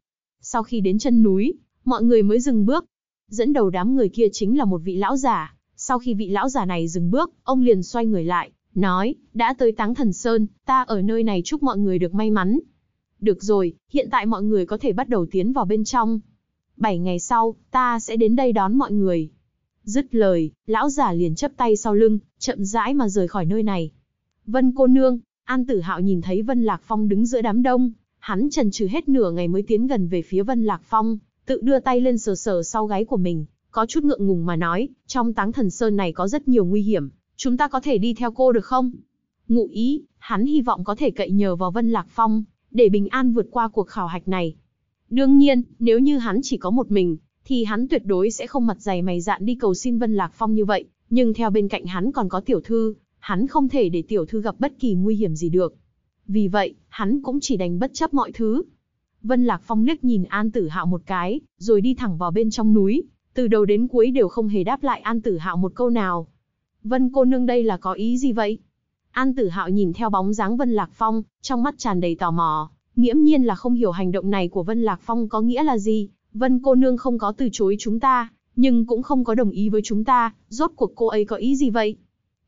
Sau khi đến chân núi, mọi người mới dừng bước. Dẫn đầu đám người kia chính là một vị lão giả. Sau khi vị lão giả này dừng bước, ông liền xoay người lại, nói, đã tới Táng Thần Sơn, ta ở nơi này chúc mọi người được may mắn. Được rồi, hiện tại mọi người có thể bắt đầu tiến vào bên trong. Bảy ngày sau, ta sẽ đến đây đón mọi người. Dứt lời, lão giả liền chấp tay sau lưng, chậm rãi mà rời khỏi nơi này. Vân cô nương, An Tử Hạo nhìn thấy Vân Lạc Phong đứng giữa đám đông, hắn chần chừ hết nửa ngày mới tiến gần về phía Vân Lạc Phong, tự đưa tay lên sờ sờ sau gáy của mình, có chút ngượng ngùng mà nói, trong táng thần sơn này có rất nhiều nguy hiểm, chúng ta có thể đi theo cô được không? Ngụ ý, hắn hy vọng có thể cậy nhờ vào Vân Lạc Phong, để bình an vượt qua cuộc khảo hạch này. Đương nhiên, nếu như hắn chỉ có một mình, thì hắn tuyệt đối sẽ không mặt dày mày dạn đi cầu xin Vân Lạc Phong như vậy, nhưng theo bên cạnh hắn còn có tiểu thư, hắn không thể để tiểu thư gặp bất kỳ nguy hiểm gì được. Vì vậy, hắn cũng chỉ đành bất chấp mọi thứ. Vân Lạc Phong liếc nhìn An Tử Hạo một cái, rồi đi thẳng vào bên trong núi, từ đầu đến cuối đều không hề đáp lại An Tử Hạo một câu nào. Vân cô nương đây là có ý gì vậy? An Tử Hạo nhìn theo bóng dáng Vân Lạc Phong, trong mắt tràn đầy tò mò, nghiễm nhiên là không hiểu hành động này của Vân Lạc Phong có nghĩa là gì, Vân cô nương không có từ chối chúng ta, nhưng cũng không có đồng ý với chúng ta, rốt cuộc cô ấy có ý gì vậy?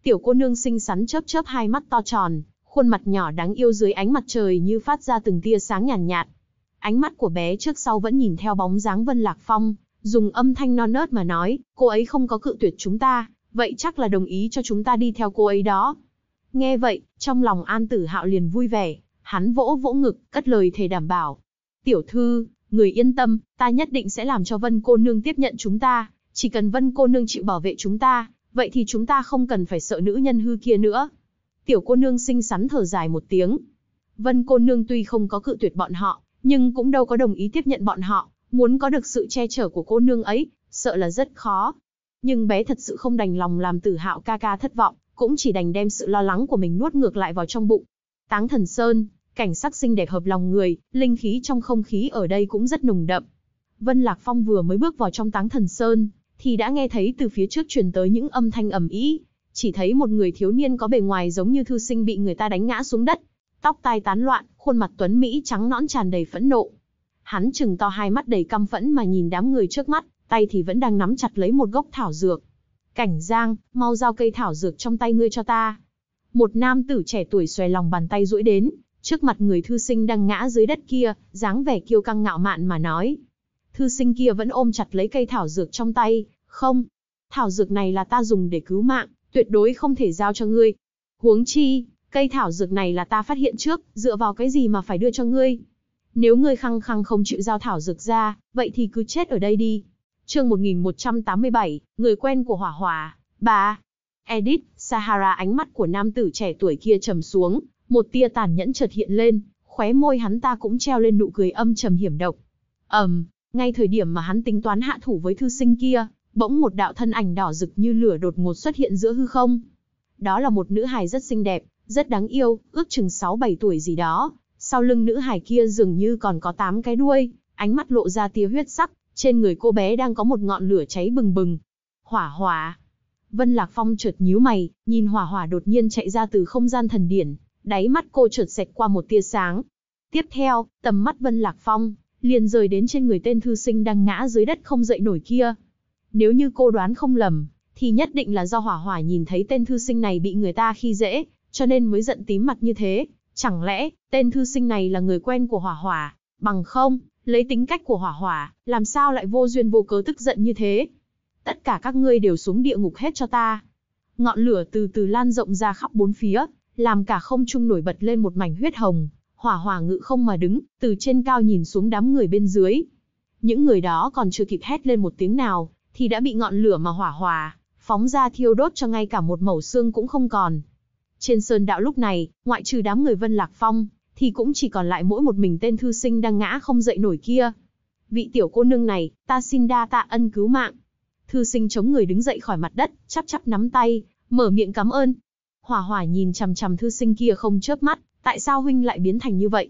Tiểu cô nương xinh xắn chớp chớp hai mắt to tròn, khuôn mặt nhỏ đáng yêu dưới ánh mặt trời như phát ra từng tia sáng nhàn nhạt, nhạt. Ánh mắt của bé trước sau vẫn nhìn theo bóng dáng Vân Lạc Phong, dùng âm thanh non nớt mà nói, cô ấy không có cự tuyệt chúng ta, vậy chắc là đồng ý cho chúng ta đi theo cô ấy đó. Nghe vậy, trong lòng An Tử Hạo liền vui vẻ, hắn vỗ vỗ ngực, cất lời thề đảm bảo. Tiểu thư, người yên tâm, ta nhất định sẽ làm cho Vân cô nương tiếp nhận chúng ta, chỉ cần Vân cô nương chịu bảo vệ chúng ta, vậy thì chúng ta không cần phải sợ nữ nhân hư kia nữa. Tiểu cô nương xinh xắn thở dài một tiếng. Vân cô nương tuy không có cự tuyệt bọn họ, nhưng cũng đâu có đồng ý tiếp nhận bọn họ, muốn có được sự che chở của cô nương ấy, sợ là rất khó. Nhưng bé thật sự không đành lòng làm tử hạo ca ca thất vọng, cũng chỉ đành đem sự lo lắng của mình nuốt ngược lại vào trong bụng. Táng thần sơn, cảnh sắc xinh đẹp hợp lòng người, linh khí trong không khí ở đây cũng rất nồng đậm. Vân Lạc Phong vừa mới bước vào trong táng thần sơn, thì đã nghe thấy từ phía trước truyền tới những âm thanh ầm ĩ, chỉ thấy một người thiếu niên có bề ngoài giống như thư sinh bị người ta đánh ngã xuống đất, tóc tai tán loạn, khuôn mặt tuấn mỹ trắng nõn tràn đầy phẫn nộ. Hắn chừng to hai mắt đầy căm phẫn mà nhìn đám người trước mắt, tay thì vẫn đang nắm chặt lấy một gốc thảo dược. Cảnh Giang, mau giao cây thảo dược trong tay ngươi cho ta. Một nam tử trẻ tuổi xòe lòng bàn tay duỗi đến, trước mặt người thư sinh đang ngã dưới đất kia, dáng vẻ kiêu căng ngạo mạn mà nói, thư sinh kia vẫn ôm chặt lấy cây thảo dược trong tay, không. Thảo dược này là ta dùng để cứu mạng, tuyệt đối không thể giao cho ngươi. Huống chi, cây thảo dược này là ta phát hiện trước, dựa vào cái gì mà phải đưa cho ngươi. Nếu ngươi khăng khăng không chịu giao thảo dược ra, vậy thì cứ chết ở đây đi. chương 1187, người quen của hỏa hỏa. bà. Edith, Sahara ánh mắt của nam tử trẻ tuổi kia trầm xuống, một tia tàn nhẫn chợt hiện lên, khóe môi hắn ta cũng treo lên nụ cười âm trầm hiểm độc. ầm, um, ngay thời điểm mà hắn tính toán hạ thủ với thư sinh kia, bỗng một đạo thân ảnh đỏ rực như lửa đột ngột xuất hiện giữa hư không. Đó là một nữ hài rất xinh đẹp, rất đáng yêu, ước chừng 6-7 tuổi gì đó. Sau lưng nữ hài kia dường như còn có 8 cái đuôi, ánh mắt lộ ra tia huyết sắc, trên người cô bé đang có một ngọn lửa cháy bừng bừng. Hỏa hỏa. Vân Lạc Phong chợt nhíu mày, nhìn hỏa hỏa đột nhiên chạy ra từ không gian thần điển, đáy mắt cô chợt xẹt qua một tia sáng. Tiếp theo, tầm mắt Vân Lạc Phong liền rời đến trên người tên thư sinh đang ngã dưới đất không dậy nổi kia. Nếu như cô đoán không lầm, thì nhất định là do hỏa hỏa nhìn thấy tên thư sinh này bị người ta khi dễ, cho nên mới giận tím mặt như thế. Chẳng lẽ, tên thư sinh này là người quen của hỏa hỏa, bằng không, lấy tính cách của hỏa hỏa, làm sao lại vô duyên vô cớ tức giận như thế? Tất cả các ngươi đều xuống địa ngục hết cho ta. Ngọn lửa từ từ lan rộng ra khắp bốn phía, làm cả không trung nổi bật lên một mảnh huyết hồng, hỏa hỏa ngự không mà đứng, từ trên cao nhìn xuống đám người bên dưới. Những người đó còn chưa kịp hét lên một tiếng nào, thì đã bị ngọn lửa mà hỏa hỏa phóng ra thiêu đốt cho ngay cả một mẩu xương cũng không còn. Trên sơn đạo lúc này, ngoại trừ đám người Vân Lạc Phong, thì cũng chỉ còn lại mỗi một mình tên thư sinh đang ngã không dậy nổi kia. Vị tiểu cô nương này, ta xin đa tạ ân cứu mạng. Thư sinh chống người đứng dậy khỏi mặt đất, chắp chắp nắm tay, mở miệng cảm ơn. Hỏa hỏa nhìn chằm chằm thư sinh kia không chớp mắt, Tại sao huynh lại biến thành như vậy?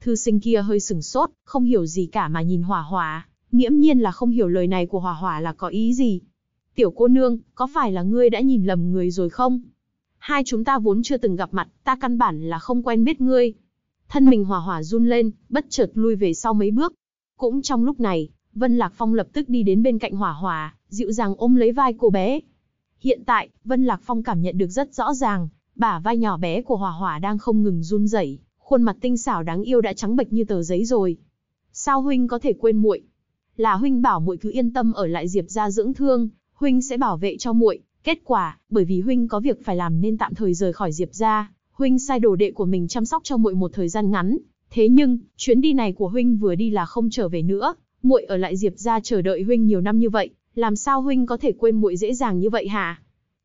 Thư sinh kia hơi sửng sốt, không hiểu gì cả mà nhìn hỏa hỏa, nghiễm nhiên là không hiểu lời này của hỏa hỏa là có ý gì. Tiểu cô nương, có phải là ngươi đã nhìn lầm người rồi không? Hai chúng ta vốn chưa từng gặp mặt, ta căn bản là không quen biết ngươi. Thân mình hỏa hỏa run lên, bất chợt lui về sau mấy bước. Cũng trong lúc này, Vân Lạc Phong lập tức đi đến bên cạnh hỏa hỏa, dịu dàng ôm lấy vai cô bé. Hiện tại, Vân Lạc Phong cảm nhận được rất rõ ràng, bả vai nhỏ bé của hỏa hỏa đang không ngừng run rẩy, khuôn mặt tinh xảo đáng yêu đã trắng bệch như tờ giấy rồi. Sao huynh có thể quên muội? Là huynh bảo muội cứ yên tâm ở lại Diệp gia dưỡng thương, huynh sẽ bảo vệ cho muội. Kết quả, bởi vì huynh có việc phải làm nên tạm thời rời khỏi Diệp gia, huynh sai đồ đệ của mình chăm sóc cho muội một thời gian ngắn. Thế nhưng, chuyến đi này của huynh vừa đi là không trở về nữa, muội ở lại Diệp gia chờ đợi huynh nhiều năm như vậy, làm sao huynh có thể quên muội dễ dàng như vậy hả?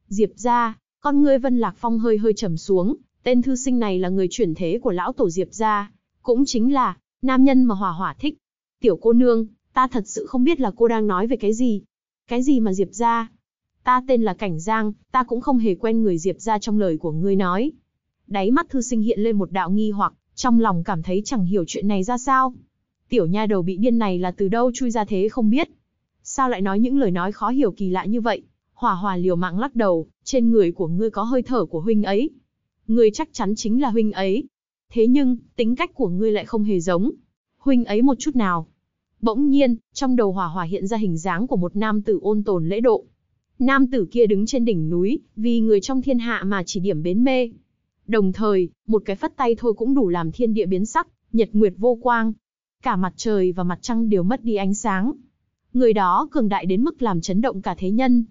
Diệp gia, con ngươi Vân Lạc Phong hơi hơi trầm xuống, tên thư sinh này là người chuyển thế của lão tổ Diệp gia, cũng chính là nam nhân mà Hỏa Hỏa thích. Tiểu cô nương, ta thật sự không biết là cô đang nói về cái gì. Cái gì mà Diệp gia? Ta tên là Cảnh Giang, ta cũng không hề quen người Diệp gia trong lời của ngươi nói. Đáy mắt thư sinh hiện lên một đạo nghi hoặc, trong lòng cảm thấy chẳng hiểu chuyện này ra sao. Tiểu nha đầu bị điên này là từ đâu chui ra thế không biết. Sao lại nói những lời nói khó hiểu kỳ lạ như vậy? Hỏa hòa liều mạng lắc đầu, trên người của ngươi có hơi thở của huynh ấy. Ngươi chắc chắn chính là huynh ấy. Thế nhưng, tính cách của ngươi lại không hề giống. Huynh ấy một chút nào. Bỗng nhiên, trong đầu hỏa Hòa hiện ra hình dáng của một nam tử ôn tồn lễ độ. Nam tử kia đứng trên đỉnh núi, vì người trong thiên hạ mà chỉ điểm bến mê. Đồng thời, một cái phất tay thôi cũng đủ làm thiên địa biến sắc, nhật nguyệt vô quang. Cả mặt trời và mặt trăng đều mất đi ánh sáng. Người đó cường đại đến mức làm chấn động cả thế nhân,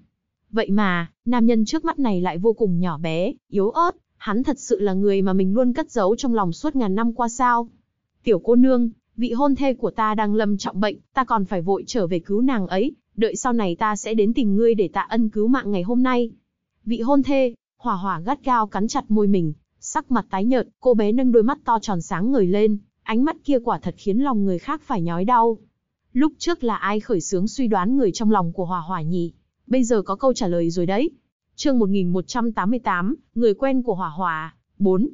Vậy mà, nam nhân trước mắt này lại vô cùng nhỏ bé, yếu ớt, hắn thật sự là người mà mình luôn cất giấu trong lòng suốt ngàn năm qua sao. Tiểu cô nương, vị hôn thê của ta đang lâm trọng bệnh, ta còn phải vội trở về cứu nàng ấy, đợi sau này ta sẽ đến tìm ngươi để tạ ân cứu mạng ngày hôm nay. Vị hôn thê, hỏa hỏa gắt gao cắn chặt môi mình, sắc mặt tái nhợt, cô bé nâng đôi mắt to tròn sáng ngời lên, ánh mắt kia quả thật khiến lòng người khác phải nhói đau. Lúc trước là ai khởi sướng suy đoán người trong lòng của hỏa hỏa nhỉ? bây giờ có câu trả lời rồi đấy. Chương 1188, người quen của Hỏa Hỏa, 4.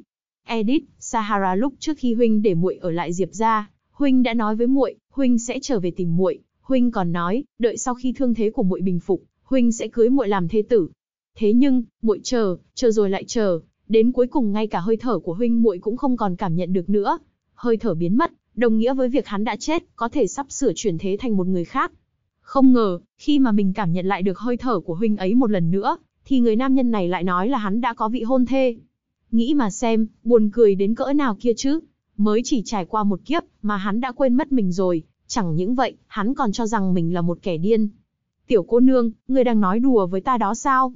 edit Sahara lúc trước khi huynh để muội ở lại Diệp gia, huynh đã nói với muội, huynh sẽ trở về tìm muội, huynh còn nói, đợi sau khi thương thế của muội bình phục, huynh sẽ cưới muội làm thê tử. Thế nhưng, muội chờ, chờ rồi lại chờ, đến cuối cùng ngay cả hơi thở của huynh muội cũng không còn cảm nhận được nữa. Hơi thở biến mất, đồng nghĩa với việc hắn đã chết, có thể sắp sửa chuyển thế thành một người khác. Không ngờ, khi mà mình cảm nhận lại được hơi thở của huynh ấy một lần nữa, thì người nam nhân này lại nói là hắn đã có vị hôn thê. Nghĩ mà xem, buồn cười đến cỡ nào kia chứ. Mới chỉ trải qua một kiếp mà hắn đã quên mất mình rồi, chẳng những vậy, hắn còn cho rằng mình là một kẻ điên. Tiểu cô nương, người đang nói đùa với ta đó sao?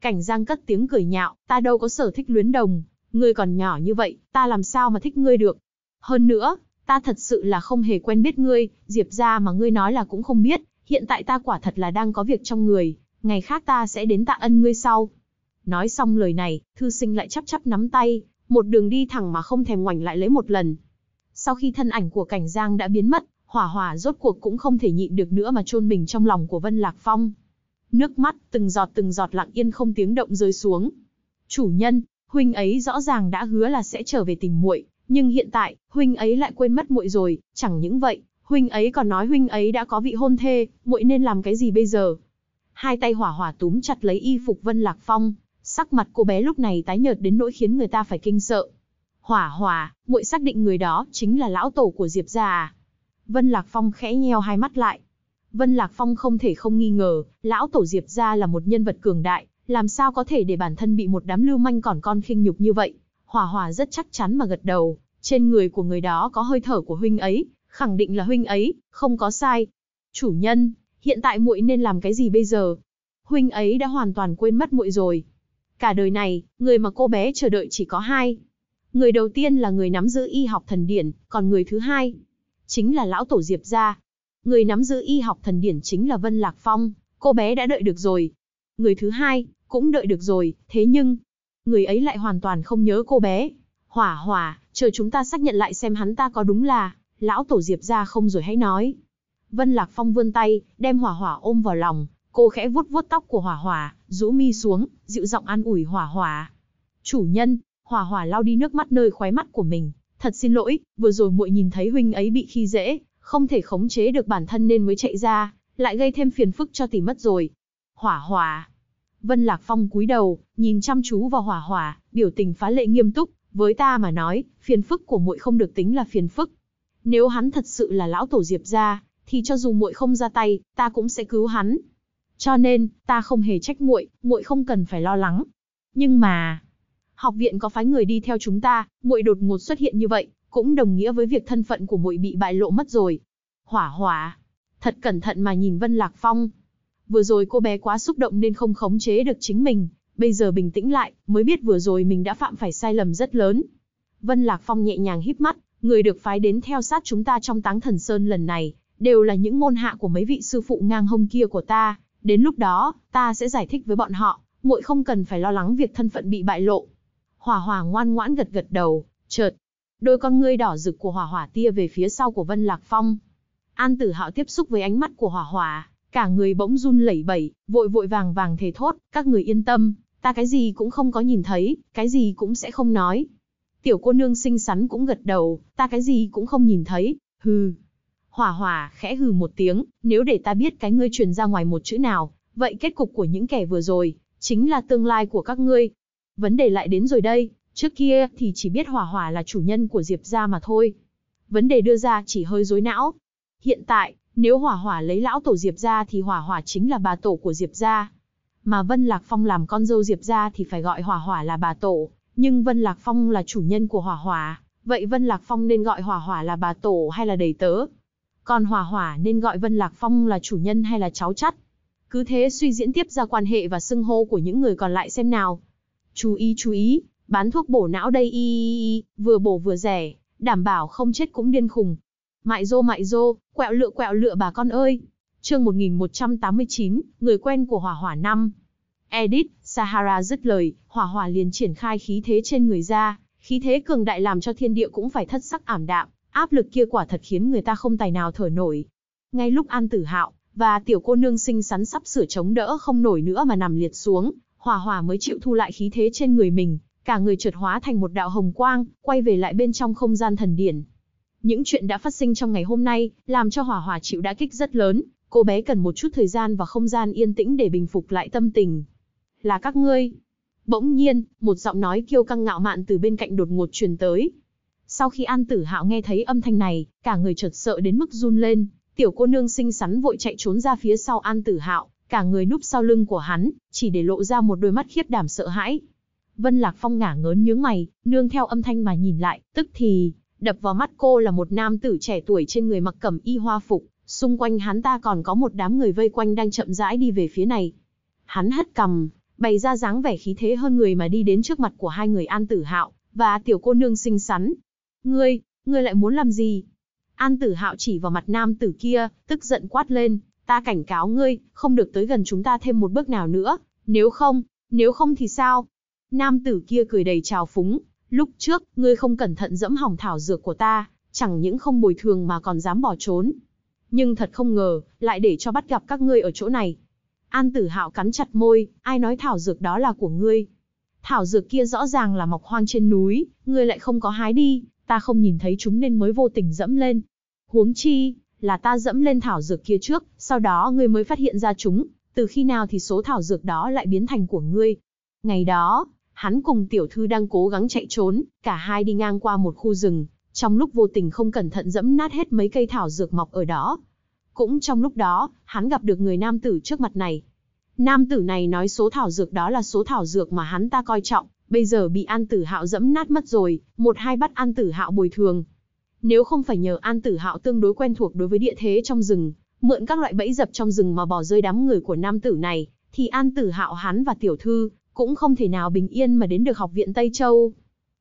Cảnh Giang cất tiếng cười nhạo, ta đâu có sở thích luyến đồng, ngươi còn nhỏ như vậy, ta làm sao mà thích ngươi được. Hơn nữa, ta thật sự là không hề quen biết ngươi, Diệp ra mà ngươi nói là cũng không biết, hiện tại ta quả thật là đang có việc trong người, ngày khác ta sẽ đến tạ ân ngươi sau. Nói xong lời này, thư sinh lại chắp chắp nắm tay, một đường đi thẳng mà không thèm ngoảnh lại lấy một lần. Sau khi thân ảnh của cảnh giang đã biến mất, hỏa hỏa rốt cuộc cũng không thể nhịn được nữa mà chôn mình trong lòng của Vân Lạc Phong. Nước mắt từng giọt từng giọt lặng yên không tiếng động rơi xuống. Chủ nhân, huynh ấy rõ ràng đã hứa là sẽ trở về tìm muội, nhưng hiện tại, huynh ấy lại quên mất muội rồi, chẳng những vậy, Huynh ấy còn nói huynh ấy đã có vị hôn thê, muội nên làm cái gì bây giờ? Hai tay hỏa hỏa túm chặt lấy y phục Vân Lạc Phong, sắc mặt cô bé lúc này tái nhợt đến nỗi khiến người ta phải kinh sợ. Hỏa hỏa, muội xác định người đó chính là lão tổ của Diệp gia à? Vân Lạc Phong khẽ nheo hai mắt lại. Vân Lạc Phong không thể không nghi ngờ, lão tổ Diệp gia là một nhân vật cường đại, làm sao có thể để bản thân bị một đám lưu manh còn con khinh nhục như vậy? Hỏa hỏa rất chắc chắn mà gật đầu, trên người của người đó có hơi thở của huynh ấy, khẳng định là huynh ấy, không có sai. Chủ nhân, hiện tại muội nên làm cái gì bây giờ? Huynh ấy đã hoàn toàn quên mất muội rồi. Cả đời này, người mà cô bé chờ đợi chỉ có hai. Người đầu tiên là người nắm giữ y học thần điển, còn người thứ hai chính là lão tổ Diệp gia. Người nắm giữ y học thần điển chính là Vân Lạc Phong, cô bé đã đợi được rồi. Người thứ hai cũng đợi được rồi, thế nhưng người ấy lại hoàn toàn không nhớ cô bé. Hỏa Hỏa, chờ chúng ta xác nhận lại xem hắn ta có đúng là lão tổ Diệp ra không rồi hãy nói. Vân Lạc Phong vươn tay, đem hỏa hỏa ôm vào lòng, cô khẽ vuốt vuốt tóc của hỏa hỏa, rũ mi xuống, dịu giọng an ủi hỏa hỏa. Chủ nhân, hỏa hỏa lau đi nước mắt nơi khóe mắt của mình, thật xin lỗi, vừa rồi muội nhìn thấy huynh ấy bị khi dễ, không thể khống chế được bản thân nên mới chạy ra, lại gây thêm phiền phức cho tỷ mất rồi. Hỏa hỏa. Vân Lạc Phong cúi đầu, nhìn chăm chú vào hỏa hỏa, biểu tình phá lệ nghiêm túc, với ta mà nói, phiền phức của muội không được tính là phiền phức, nếu hắn thật sự là lão tổ Diệp gia, thì cho dù muội không ra tay, ta cũng sẽ cứu hắn. Cho nên, ta không hề trách muội, muội không cần phải lo lắng. Nhưng mà, học viện có phái người đi theo chúng ta, muội đột ngột xuất hiện như vậy, cũng đồng nghĩa với việc thân phận của muội bị bại lộ mất rồi. Hỏa hỏa, thật cẩn thận mà nhìn Vân Lạc Phong. Vừa rồi cô bé quá xúc động nên không khống chế được chính mình, bây giờ bình tĩnh lại, mới biết vừa rồi mình đã phạm phải sai lầm rất lớn. Vân Lạc Phong nhẹ nhàng híp mắt, người được phái đến theo sát chúng ta trong táng thần sơn lần này, đều là những môn hạ của mấy vị sư phụ ngang hông kia của ta, đến lúc đó, ta sẽ giải thích với bọn họ, muội không cần phải lo lắng việc thân phận bị bại lộ. Hỏa hỏa ngoan ngoãn gật gật đầu, chợt, đôi con ngươi đỏ rực của hỏa hỏa tia về phía sau của Vân Lạc Phong. An tử hạo tiếp xúc với ánh mắt của hỏa hỏa, cả người bỗng run lẩy bẩy, vội vội vàng vàng thề thốt, các người yên tâm, ta cái gì cũng không có nhìn thấy, cái gì cũng sẽ không nói, Tiểu cô nương xinh xắn cũng gật đầu, ta cái gì cũng không nhìn thấy, hừ. Hỏa hỏa khẽ hừ một tiếng, nếu để ta biết cái ngươi truyền ra ngoài một chữ nào, vậy kết cục của những kẻ vừa rồi, chính là tương lai của các ngươi. Vấn đề lại đến rồi đây, trước kia thì chỉ biết hỏa hỏa là chủ nhân của Diệp gia mà thôi. Vấn đề đưa ra chỉ hơi rối não. Hiện tại, nếu hỏa hỏa lấy lão tổ Diệp gia thì hỏa hỏa chính là bà tổ của Diệp gia. Mà Vân Lạc Phong làm con dâu Diệp gia thì phải gọi hỏa hỏa là bà tổ, nhưng Vân Lạc Phong là chủ nhân của Hỏa Hỏa, vậy Vân Lạc Phong nên gọi Hỏa Hỏa là bà tổ hay là đầy tớ? Còn Hỏa Hỏa nên gọi Vân Lạc Phong là chủ nhân hay là cháu chắt? Cứ thế suy diễn tiếp ra quan hệ và xưng hô của những người còn lại xem nào. Chú ý chú ý, bán thuốc bổ não đây y, vừa bổ vừa rẻ, đảm bảo không chết cũng điên khùng. Mại dô mại dô, quẹo lựa quẹo lựa bà con ơi. Chương 1189, người quen của Hỏa Hỏa năm Edith, Sahara dứt lời, hỏa hỏa liền triển khai khí thế trên người ra, khí thế cường đại làm cho thiên địa cũng phải thất sắc ảm đạm, áp lực kia quả thật khiến người ta không tài nào thở nổi. Ngay lúc An Tử Hạo và tiểu cô nương xinh xắn sắp sửa chống đỡ không nổi nữa mà nằm liệt xuống, hỏa hỏa mới chịu thu lại khí thế trên người mình, cả người trượt hóa thành một đạo hồng quang, quay về lại bên trong không gian thần điển. Những chuyện đã phát sinh trong ngày hôm nay, làm cho hỏa hỏa chịu đã kích rất lớn, cô bé cần một chút thời gian và không gian yên tĩnh để bình phục lại tâm tình là các ngươi. Bỗng nhiên, một giọng nói kiêu căng ngạo mạn từ bên cạnh đột ngột truyền tới. Sau khi An Tử Hạo nghe thấy âm thanh này, cả người chợt sợ đến mức run lên, tiểu cô nương xinh xắn vội chạy trốn ra phía sau An Tử Hạo, cả người núp sau lưng của hắn, chỉ để lộ ra một đôi mắt khiếp đảm sợ hãi. Vân Lạc Phong ngả ngớn nhướng mày, nương theo âm thanh mà nhìn lại, tức thì, đập vào mắt cô là một nam tử trẻ tuổi trên người mặc cẩm y hoa phục, xung quanh hắn ta còn có một đám người vây quanh đang chậm rãi đi về phía này. Hắn hất cằm, bày ra dáng vẻ khí thế hơn người mà đi đến trước mặt của hai người An Tử Hạo và tiểu cô nương xinh xắn. "Ngươi, ngươi lại muốn làm gì?" An Tử Hạo chỉ vào mặt nam tử kia, tức giận quát lên, "Ta cảnh cáo ngươi, không được tới gần chúng ta thêm một bước nào nữa, nếu không, nếu không thì sao?" Nam tử kia cười đầy trào phúng, "Lúc trước, ngươi không cẩn thận dẫm hỏng thảo dược của ta, chẳng những không bồi thường mà còn dám bỏ trốn. Nhưng thật không ngờ, lại để cho bắt gặp các ngươi ở chỗ này, An tử hạo cắn chặt môi, ai nói thảo dược đó là của ngươi. Thảo dược kia rõ ràng là mọc hoang trên núi, ngươi lại không có hái đi, ta không nhìn thấy chúng nên mới vô tình dẫm lên. Huống chi, là ta dẫm lên thảo dược kia trước, sau đó ngươi mới phát hiện ra chúng, từ khi nào thì số thảo dược đó lại biến thành của ngươi. Ngày đó, hắn cùng tiểu thư đang cố gắng chạy trốn, cả hai đi ngang qua một khu rừng, trong lúc vô tình không cẩn thận dẫm nát hết mấy cây thảo dược mọc ở đó, cũng trong lúc đó, hắn gặp được người nam tử trước mặt này. Nam tử này nói số thảo dược đó là số thảo dược mà hắn ta coi trọng, bây giờ bị An Tử Hạo dẫm nát mất rồi, một hai bắt An Tử Hạo bồi thường. Nếu không phải nhờ An Tử Hạo tương đối quen thuộc đối với địa thế trong rừng, mượn các loại bẫy dập trong rừng mà bỏ rơi đám người của nam tử này, thì An Tử Hạo hắn và tiểu thư cũng không thể nào bình yên mà đến được học viện Tây Châu.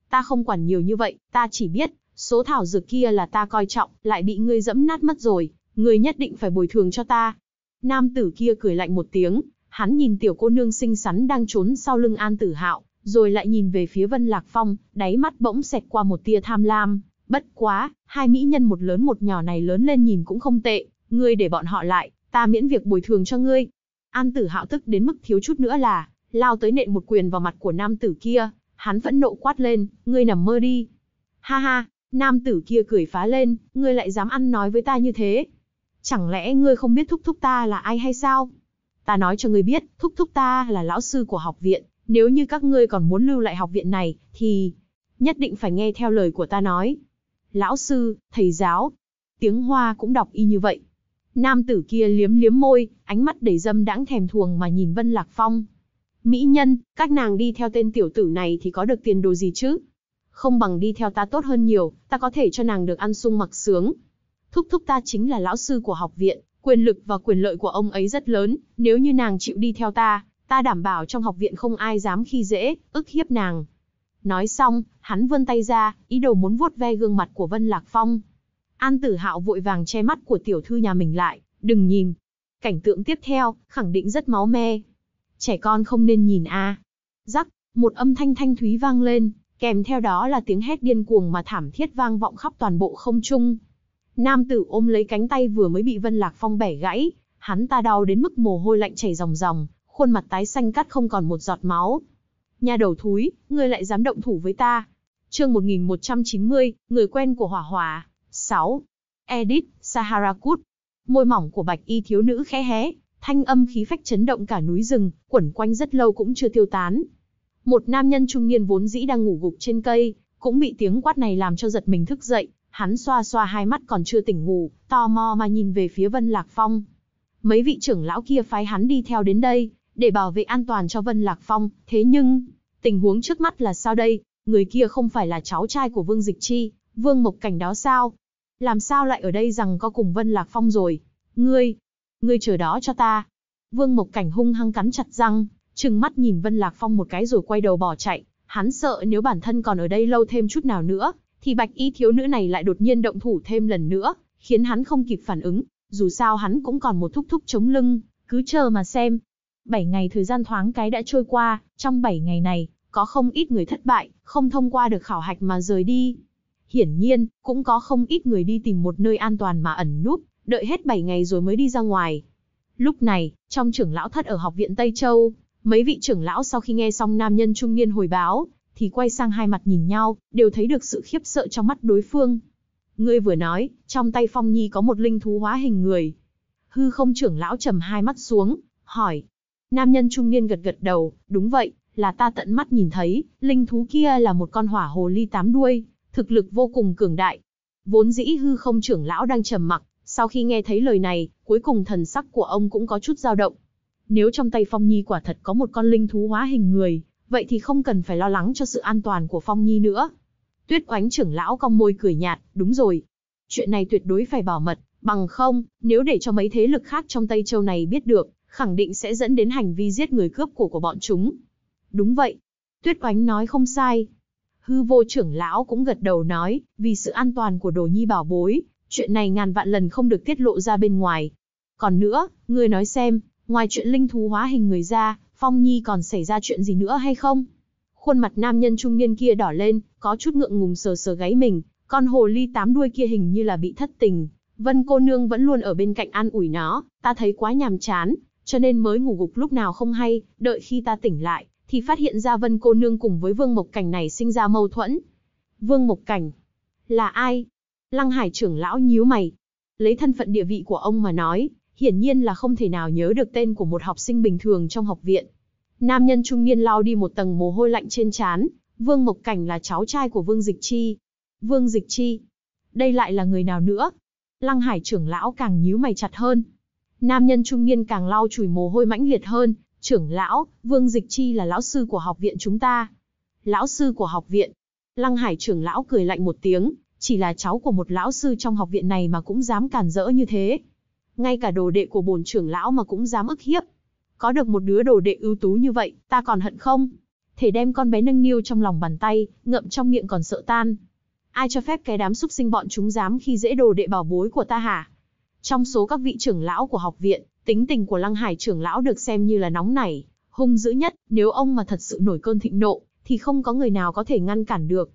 Ta không quản nhiều như vậy, ta chỉ biết, số thảo dược kia là ta coi trọng, lại bị ngươi dẫm nát mất rồi, Ngươi nhất định phải bồi thường cho ta. Nam tử kia cười lạnh một tiếng, hắn nhìn tiểu cô nương xinh xắn đang trốn sau lưng An Tử Hạo, rồi lại nhìn về phía Vân Lạc Phong, đáy mắt bỗng xẹt qua một tia tham lam. Bất quá, hai mỹ nhân một lớn một nhỏ này lớn lên nhìn cũng không tệ, ngươi để bọn họ lại, ta miễn việc bồi thường cho ngươi. An Tử Hạo tức đến mức thiếu chút nữa là lao tới nện một quyền vào mặt của nam tử kia, hắn vẫn nộ quát lên, ngươi nằm mơ đi. Ha ha, nam tử kia cười phá lên, ngươi lại dám ăn nói với ta như thế, Chẳng lẽ ngươi không biết thúc thúc ta là ai hay sao? Ta nói cho ngươi biết, thúc thúc ta là lão sư của học viện, nếu như các ngươi còn muốn lưu lại học viện này, thì nhất định phải nghe theo lời của ta nói. Lão sư, thầy giáo, tiếng Hoa cũng đọc y như vậy. Nam tử kia liếm liếm môi, ánh mắt đầy dâm đãng thèm thuồng mà nhìn Vân Lạc Phong. Mỹ nhân, các nàng đi theo tên tiểu tử này thì có được tiền đồ gì chứ? Không bằng đi theo ta tốt hơn nhiều, ta có thể cho nàng được ăn sung mặc sướng, thúc thúc ta chính là lão sư của học viện, quyền lực và quyền lợi của ông ấy rất lớn, nếu như nàng chịu đi theo ta, ta đảm bảo trong học viện không ai dám khi dễ, ức hiếp nàng. Nói xong, hắn vươn tay ra, ý đồ muốn vuốt ve gương mặt của Vân Lạc Phong. An tử hạo vội vàng che mắt của tiểu thư nhà mình lại, đừng nhìn. Cảnh tượng tiếp theo, khẳng định rất máu me. Trẻ con không nên nhìn a. Rắc, một âm thanh thanh thúy vang lên, kèm theo đó là tiếng hét điên cuồng mà thảm thiết vang vọng khắp toàn bộ không trung. Nam tử ôm lấy cánh tay vừa mới bị Vân Lạc Phong bẻ gãy, hắn ta đau đến mức mồ hôi lạnh chảy ròng ròng, khuôn mặt tái xanh cắt không còn một giọt máu. Nhà đầu thúi, ngươi lại dám động thủ với ta. Chương 1190, người quen của Hỏa Hỏa. 6. Edit, Sahara Kut Môi mỏng của Bạch Y thiếu nữ khẽ hé, thanh âm khí phách chấn động cả núi rừng, quẩn quanh rất lâu cũng chưa tiêu tán. Một nam nhân trung niên vốn dĩ đang ngủ gục trên cây, cũng bị tiếng quát này làm cho giật mình thức dậy, Hắn xoa xoa hai mắt còn chưa tỉnh ngủ, tò mò mà nhìn về phía Vân Lạc Phong. Mấy vị trưởng lão kia phái hắn đi theo đến đây, để bảo vệ an toàn cho Vân Lạc Phong, thế nhưng, tình huống trước mắt là sao đây? Người kia không phải là cháu trai của Vương Dịch Chi, Vương Mộc Cảnh đó sao? Làm sao lại ở đây rằng có cùng Vân Lạc Phong rồi? Ngươi, ngươi chờ đó cho ta. Vương Mộc Cảnh hung hăng cắn chặt răng, trừng mắt nhìn Vân Lạc Phong một cái rồi quay đầu bỏ chạy. Hắn sợ nếu bản thân còn ở đây lâu thêm chút nào nữa, thì bạch y thiếu nữ này lại đột nhiên động thủ thêm lần nữa, khiến hắn không kịp phản ứng, dù sao hắn cũng còn một thúc thúc chống lưng, cứ chờ mà xem. bảy ngày thời gian thoáng cái đã trôi qua, trong bảy ngày này, có không ít người thất bại, không thông qua được khảo hạch mà rời đi. Hiển nhiên, cũng có không ít người đi tìm một nơi an toàn mà ẩn núp, đợi hết bảy ngày rồi mới đi ra ngoài. Lúc này, trong trưởng lão thất ở học viện Tây Châu, mấy vị trưởng lão sau khi nghe xong nam nhân trung niên hồi báo, thì quay sang hai mặt nhìn nhau, đều thấy được sự khiếp sợ trong mắt đối phương. Ngươi vừa nói, trong tay Phong Nhi có một linh thú hóa hình người. Hư không trưởng lão trầm hai mắt xuống, hỏi. Nam nhân trung niên gật gật đầu, đúng vậy, là ta tận mắt nhìn thấy, linh thú kia là một con hỏa hồ ly tám đuôi, thực lực vô cùng cường đại. Vốn dĩ hư không trưởng lão đang trầm mặc, sau khi nghe thấy lời này, cuối cùng thần sắc của ông cũng có chút dao động. Nếu trong tay Phong Nhi quả thật có một con linh thú hóa hình người, vậy thì không cần phải lo lắng cho sự an toàn của Phong Nhi nữa. Tuyết oánh trưởng lão cong môi cười nhạt, đúng rồi. Chuyện này tuyệt đối phải bảo mật, bằng không, nếu để cho mấy thế lực khác trong Tây Châu này biết được, khẳng định sẽ dẫn đến hành vi giết người cướp của của bọn chúng. Đúng vậy. Tuyết oánh nói không sai. Hư vô trưởng lão cũng gật đầu nói, vì sự an toàn của đồ nhi bảo bối, chuyện này ngàn vạn lần không được tiết lộ ra bên ngoài. Còn nữa, người nói xem, ngoài chuyện linh thú hóa hình người ra, Phong Nhi còn xảy ra chuyện gì nữa hay không? Khuôn mặt nam nhân trung niên kia đỏ lên, có chút ngượng ngùng sờ sờ gáy mình, con hồ ly tám đuôi kia hình như là bị thất tình. Vân cô nương vẫn luôn ở bên cạnh an ủi nó, ta thấy quá nhàm chán, cho nên mới ngủ gục lúc nào không hay, đợi khi ta tỉnh lại, thì phát hiện ra Vân cô nương cùng với Vương Mộc Cảnh này sinh ra mâu thuẫn. Vương Mộc Cảnh? Là ai? Lăng Hải trưởng lão nhíu mày. Lấy thân phận địa vị của ông mà nói, hiển nhiên là không thể nào nhớ được tên của một học sinh bình thường trong học viện. Nam nhân trung niên lau đi một tầng mồ hôi lạnh trên trán, Vương Mộc Cảnh là cháu trai của Vương Dịch Chi. Vương Dịch Chi, đây lại là người nào nữa? Lăng Hải trưởng lão càng nhíu mày chặt hơn. Nam nhân trung niên càng lau chùi mồ hôi mãnh liệt hơn, trưởng lão, Vương Dịch Chi là lão sư của học viện chúng ta. Lão sư của học viện. Lăng Hải trưởng lão cười lạnh một tiếng, chỉ là cháu của một lão sư trong học viện này mà cũng dám càn rỡ như thế ngay cả đồ đệ của bổn trưởng lão mà cũng dám ức hiếp. Có được một đứa đồ đệ ưu tú như vậy, ta còn hận không? Thể đem con bé nâng niu trong lòng bàn tay, ngậm trong miệng còn sợ tan. Ai cho phép cái đám súc sinh bọn chúng dám khi dễ đồ đệ bảo bối của ta hả? Trong số các vị trưởng lão của học viện, tính tình của Lăng Hải trưởng lão được xem như là nóng nảy, hung dữ nhất, nếu ông mà thật sự nổi cơn thịnh nộ, thì không có người nào có thể ngăn cản được.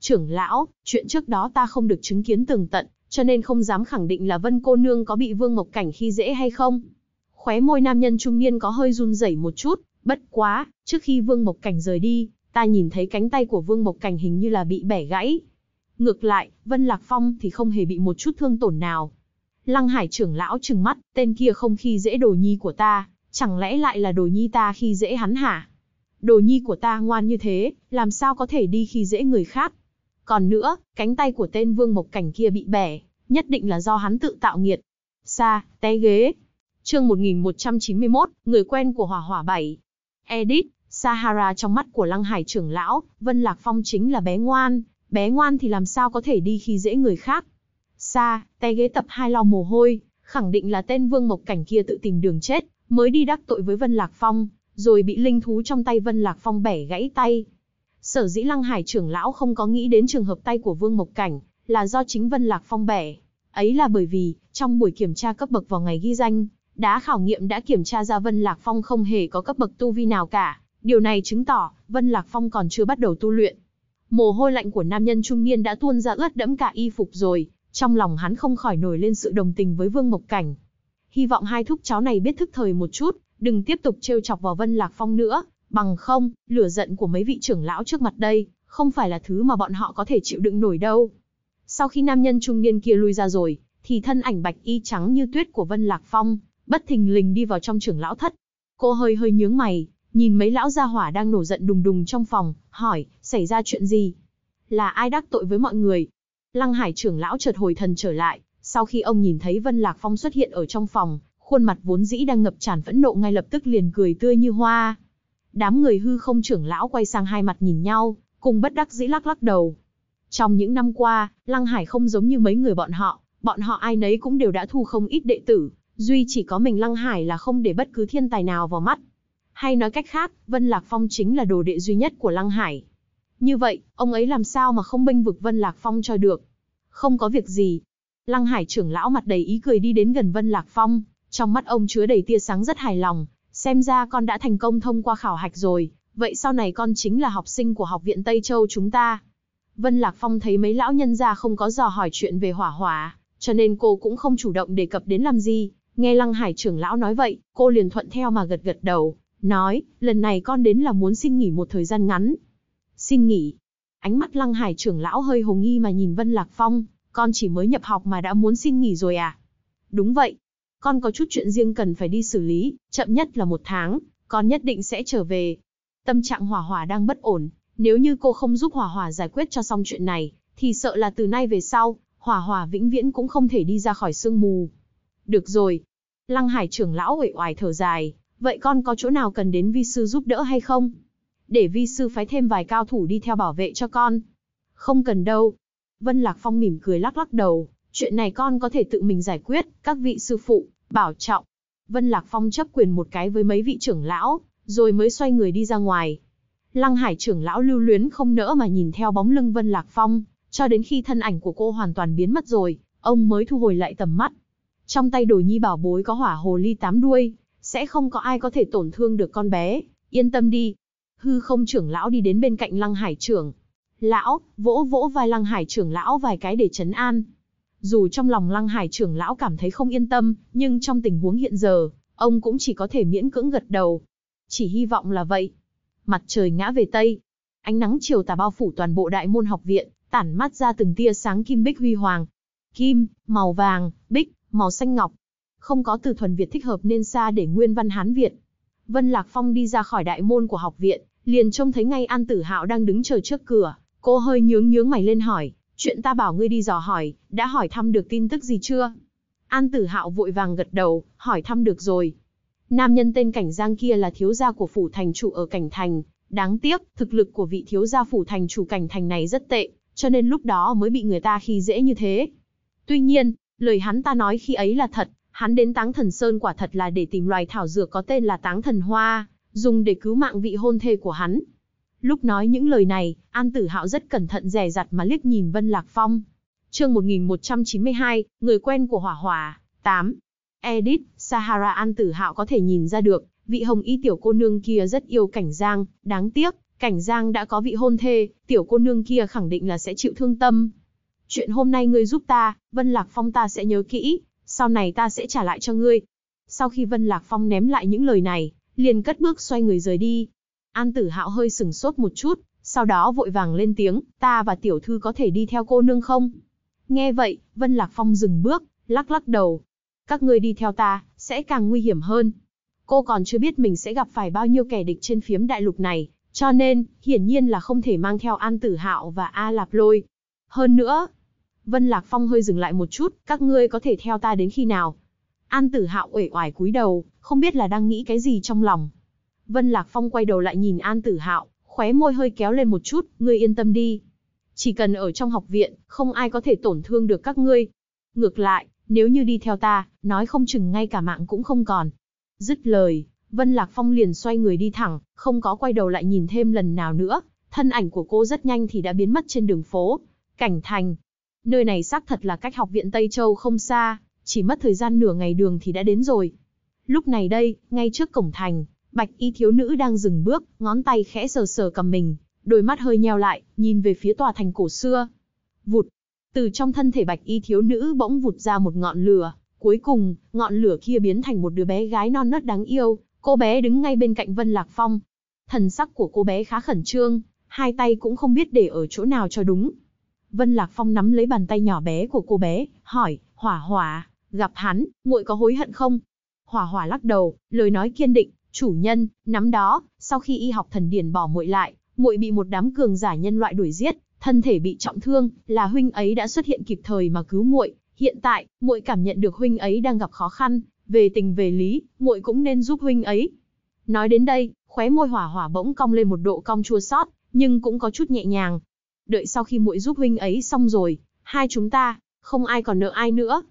Trưởng lão, chuyện trước đó ta không được chứng kiến tường tận, cho nên không dám khẳng định là Vân cô nương có bị Vương Mộc Cảnh khi dễ hay không. Khóe môi nam nhân trung niên có hơi run rẩy một chút, bất quá, trước khi Vương Mộc Cảnh rời đi, ta nhìn thấy cánh tay của Vương Mộc Cảnh hình như là bị bẻ gãy. Ngược lại, Vân Lạc Phong thì không hề bị một chút thương tổn nào. Lăng Hải trưởng lão trừng mắt, tên kia không khi dễ đồ nhi của ta, chẳng lẽ lại là đồ nhi ta khi dễ hắn hả? Đồ nhi của ta ngoan như thế, làm sao có thể đi khi dễ người khác? Còn nữa, cánh tay của tên vương mộc cảnh kia bị bẻ, nhất định là do hắn tự tạo nghiệt. Sa, té ghế. Chương 1191, người quen của Hỏa Hỏa 7. Edit, Sahara trong mắt của Lăng Hải trưởng lão, Vân Lạc Phong chính là bé ngoan, bé ngoan thì làm sao có thể đi khi dễ người khác. Sa, té ghế tập hai lau mồ hôi, khẳng định là tên Vương Mộc Cảnh kia tự tìm đường chết, mới đi đắc tội với Vân Lạc Phong, rồi bị linh thú trong tay Vân Lạc Phong bẻ gãy tay, Sở dĩ Lăng Hải trưởng lão không có nghĩ đến trường hợp tay của Vương Mộc Cảnh, là do chính Vân Lạc Phong bẻ. Ấy là bởi vì, trong buổi kiểm tra cấp bậc vào ngày ghi danh, đã khảo nghiệm đã kiểm tra ra Vân Lạc Phong không hề có cấp bậc tu vi nào cả. Điều này chứng tỏ, Vân Lạc Phong còn chưa bắt đầu tu luyện. Mồ hôi lạnh của nam nhân trung niên đã tuôn ra ướt đẫm cả y phục rồi, trong lòng hắn không khỏi nổi lên sự đồng tình với Vương Mộc Cảnh. Hy vọng hai thúc cháu này biết thức thời một chút, đừng tiếp tục trêu chọc vào Vân Lạc Phong nữa, Bằng không, lửa giận của mấy vị trưởng lão trước mặt đây, không phải là thứ mà bọn họ có thể chịu đựng nổi đâu. Sau khi nam nhân trung niên kia lui ra rồi, thì thân ảnh bạch y trắng như tuyết của Vân Lạc Phong, bất thình lình đi vào trong trưởng lão thất. Cô hơi hơi nhướng mày, nhìn mấy lão gia hỏa đang nổ giận đùng đùng trong phòng, hỏi, xảy ra chuyện gì? Là ai đắc tội với mọi người? Lăng Hải trưởng lão chợt hồi thần trở lại, sau khi ông nhìn thấy Vân Lạc Phong xuất hiện ở trong phòng, khuôn mặt vốn dĩ đang ngập tràn phẫn nộ ngay lập tức liền cười tươi như hoa, Đám người hư không trưởng lão quay sang hai mặt nhìn nhau, cùng bất đắc dĩ lắc lắc đầu. Trong những năm qua, Lăng Hải không giống như mấy người bọn họ, bọn họ ai nấy cũng đều đã thu không ít đệ tử, duy chỉ có mình Lăng Hải là không để bất cứ thiên tài nào vào mắt. Hay nói cách khác, Vân Lạc Phong chính là đồ đệ duy nhất của Lăng Hải. Như vậy, ông ấy làm sao mà không bênh vực Vân Lạc Phong cho được? Không có việc gì. Lăng Hải trưởng lão mặt đầy ý cười đi đến gần Vân Lạc Phong, trong mắt ông chứa đầy tia sáng rất hài lòng, xem ra con đã thành công thông qua khảo hạch rồi, vậy sau này con chính là học sinh của học viện Tây Châu chúng ta. Vân Lạc Phong thấy mấy lão nhân ra không có dò hỏi chuyện về hỏa hỏa, cho nên cô cũng không chủ động đề cập đến làm gì. Nghe Lăng Hải trưởng lão nói vậy, cô liền thuận theo mà gật gật đầu, nói, lần này con đến là muốn xin nghỉ một thời gian ngắn. Xin nghỉ. Ánh mắt Lăng Hải trưởng lão hơi hồ nghi mà nhìn Vân Lạc Phong, con chỉ mới nhập học mà đã muốn xin nghỉ rồi à? Đúng vậy, con có chút chuyện riêng cần phải đi xử lý, chậm nhất là một tháng, con nhất định sẽ trở về. Tâm trạng hỏa hỏa đang bất ổn, nếu như cô không giúp hỏa hỏa giải quyết cho xong chuyện này, thì sợ là từ nay về sau, hỏa hỏa vĩnh viễn cũng không thể đi ra khỏi sương mù. Được rồi. Lăng hải trưởng lão uể oải thở dài, vậy con có chỗ nào cần đến vi sư giúp đỡ hay không? Để vi sư phái thêm vài cao thủ đi theo bảo vệ cho con. Không cần đâu. Vân Lạc Phong mỉm cười lắc lắc đầu, Chuyện này con có thể tự mình giải quyết, các vị sư phụ, bảo trọng. Vân Lạc Phong chấp quyền một cái với mấy vị trưởng lão, rồi mới xoay người đi ra ngoài. Lăng Hải trưởng lão lưu luyến không nỡ mà nhìn theo bóng lưng Vân Lạc Phong, cho đến khi thân ảnh của cô hoàn toàn biến mất rồi, ông mới thu hồi lại tầm mắt. Trong tay đồ nhi bảo bối có hỏa hồ ly tám đuôi, sẽ không có ai có thể tổn thương được con bé, yên tâm đi. Hư không trưởng lão đi đến bên cạnh Lăng Hải trưởng. Lão, vỗ vỗ vai Lăng Hải trưởng lão vài cái để chấn an, dù trong lòng Lăng Hải trưởng lão cảm thấy không yên tâm, nhưng trong tình huống hiện giờ, ông cũng chỉ có thể miễn cưỡng gật đầu. Chỉ hy vọng là vậy. Mặt trời ngã về Tây. Ánh nắng chiều tà bao phủ toàn bộ đại môn học viện, tản mát ra từng tia sáng kim bích huy hoàng. Kim, màu vàng, bích, màu xanh ngọc. Không có từ thuần Việt thích hợp nên xa để nguyên văn Hán Việt. Vân Lạc Phong đi ra khỏi đại môn của học viện, liền trông thấy ngay An Tử Hạo đang đứng chờ trước cửa, cô hơi nhướng nhướng mày lên hỏi, chuyện ta bảo ngươi đi dò hỏi, đã hỏi thăm được tin tức gì chưa? An tử hạo vội vàng gật đầu, hỏi thăm được rồi. Nam nhân tên Cảnh Giang kia là thiếu gia của phủ thành chủ ở Cảnh Thành. Đáng tiếc, thực lực của vị thiếu gia phủ thành chủ Cảnh Thành này rất tệ, cho nên lúc đó mới bị người ta khi dễ như thế. Tuy nhiên, lời hắn ta nói khi ấy là thật, hắn đến Táng Thần Sơn quả thật là để tìm loài thảo dược có tên là Táng Thần Hoa, dùng để cứu mạng vị hôn thê của hắn, Lúc nói những lời này, An Tử Hạo rất cẩn thận dè dặt mà liếc nhìn Vân Lạc Phong. Chương 1192, người quen của Hỏa Hỏa, 8. Edit, Sahara An Tử Hạo có thể nhìn ra được, vị Hồng Y tiểu cô nương kia rất yêu Cảnh Giang, đáng tiếc, Cảnh Giang đã có vị hôn thê, tiểu cô nương kia khẳng định là sẽ chịu thương tâm. Chuyện hôm nay ngươi giúp ta, Vân Lạc Phong ta sẽ nhớ kỹ, sau này ta sẽ trả lại cho ngươi. Sau khi Vân Lạc Phong ném lại những lời này, liền cất bước xoay người rời đi, An tử hạo hơi sừng sốt một chút, sau đó vội vàng lên tiếng, ta và tiểu thư có thể đi theo cô nương không? Nghe vậy, Vân Lạc Phong dừng bước, lắc lắc đầu. Các ngươi đi theo ta, sẽ càng nguy hiểm hơn. Cô còn chưa biết mình sẽ gặp phải bao nhiêu kẻ địch trên phiếm đại lục này, cho nên, hiển nhiên là không thể mang theo An Tử Hạo và A Lạp Lôi. Hơn nữa, Vân Lạc Phong hơi dừng lại một chút, các ngươi có thể theo ta đến khi nào? An Tử Hạo uể oải cúi đầu, không biết là đang nghĩ cái gì trong lòng. Vân Lạc Phong quay đầu lại nhìn An Tử Hạo, khóe môi hơi kéo lên một chút, ngươi yên tâm đi. Chỉ cần ở trong học viện, không ai có thể tổn thương được các ngươi. Ngược lại, nếu như đi theo ta, nói không chừng ngay cả mạng cũng không còn. Dứt lời, Vân Lạc Phong liền xoay người đi thẳng, không có quay đầu lại nhìn thêm lần nào nữa. Thân ảnh của cô rất nhanh thì đã biến mất trên đường phố. Cảnh thành. Nơi này xác thật là cách học viện Tây Châu không xa, chỉ mất thời gian nửa ngày đường thì đã đến rồi. Lúc này đây, ngay trước cổng thành, Bạch y thiếu nữ đang dừng bước, ngón tay khẽ sờ sờ cầm mình, đôi mắt hơi nheo lại, nhìn về phía tòa thành cổ xưa. Vụt! Từ trong thân thể bạch y thiếu nữ bỗng vụt ra một ngọn lửa, cuối cùng, ngọn lửa kia biến thành một đứa bé gái non nớt đáng yêu, cô bé đứng ngay bên cạnh Vân Lạc Phong. Thần sắc của cô bé khá khẩn trương, hai tay cũng không biết để ở chỗ nào cho đúng. Vân Lạc Phong nắm lấy bàn tay nhỏ bé của cô bé, hỏi, hỏa hỏa, gặp hắn, muội có hối hận không? Hỏa hỏa lắc đầu, lời nói kiên định, chủ nhân, nắm đó, sau khi y học thần điển bỏ muội lại, muội bị một đám cường giả nhân loại đuổi giết, thân thể bị trọng thương, là huynh ấy đã xuất hiện kịp thời mà cứu muội, hiện tại, muội cảm nhận được huynh ấy đang gặp khó khăn, về tình về lý, muội cũng nên giúp huynh ấy. Nói đến đây, khóe môi Hỏa Hỏa bỗng cong lên một độ cong chua xót, nhưng cũng có chút nhẹ nhàng. Đợi sau khi muội giúp huynh ấy xong rồi, hai chúng ta, không ai còn nợ ai nữa.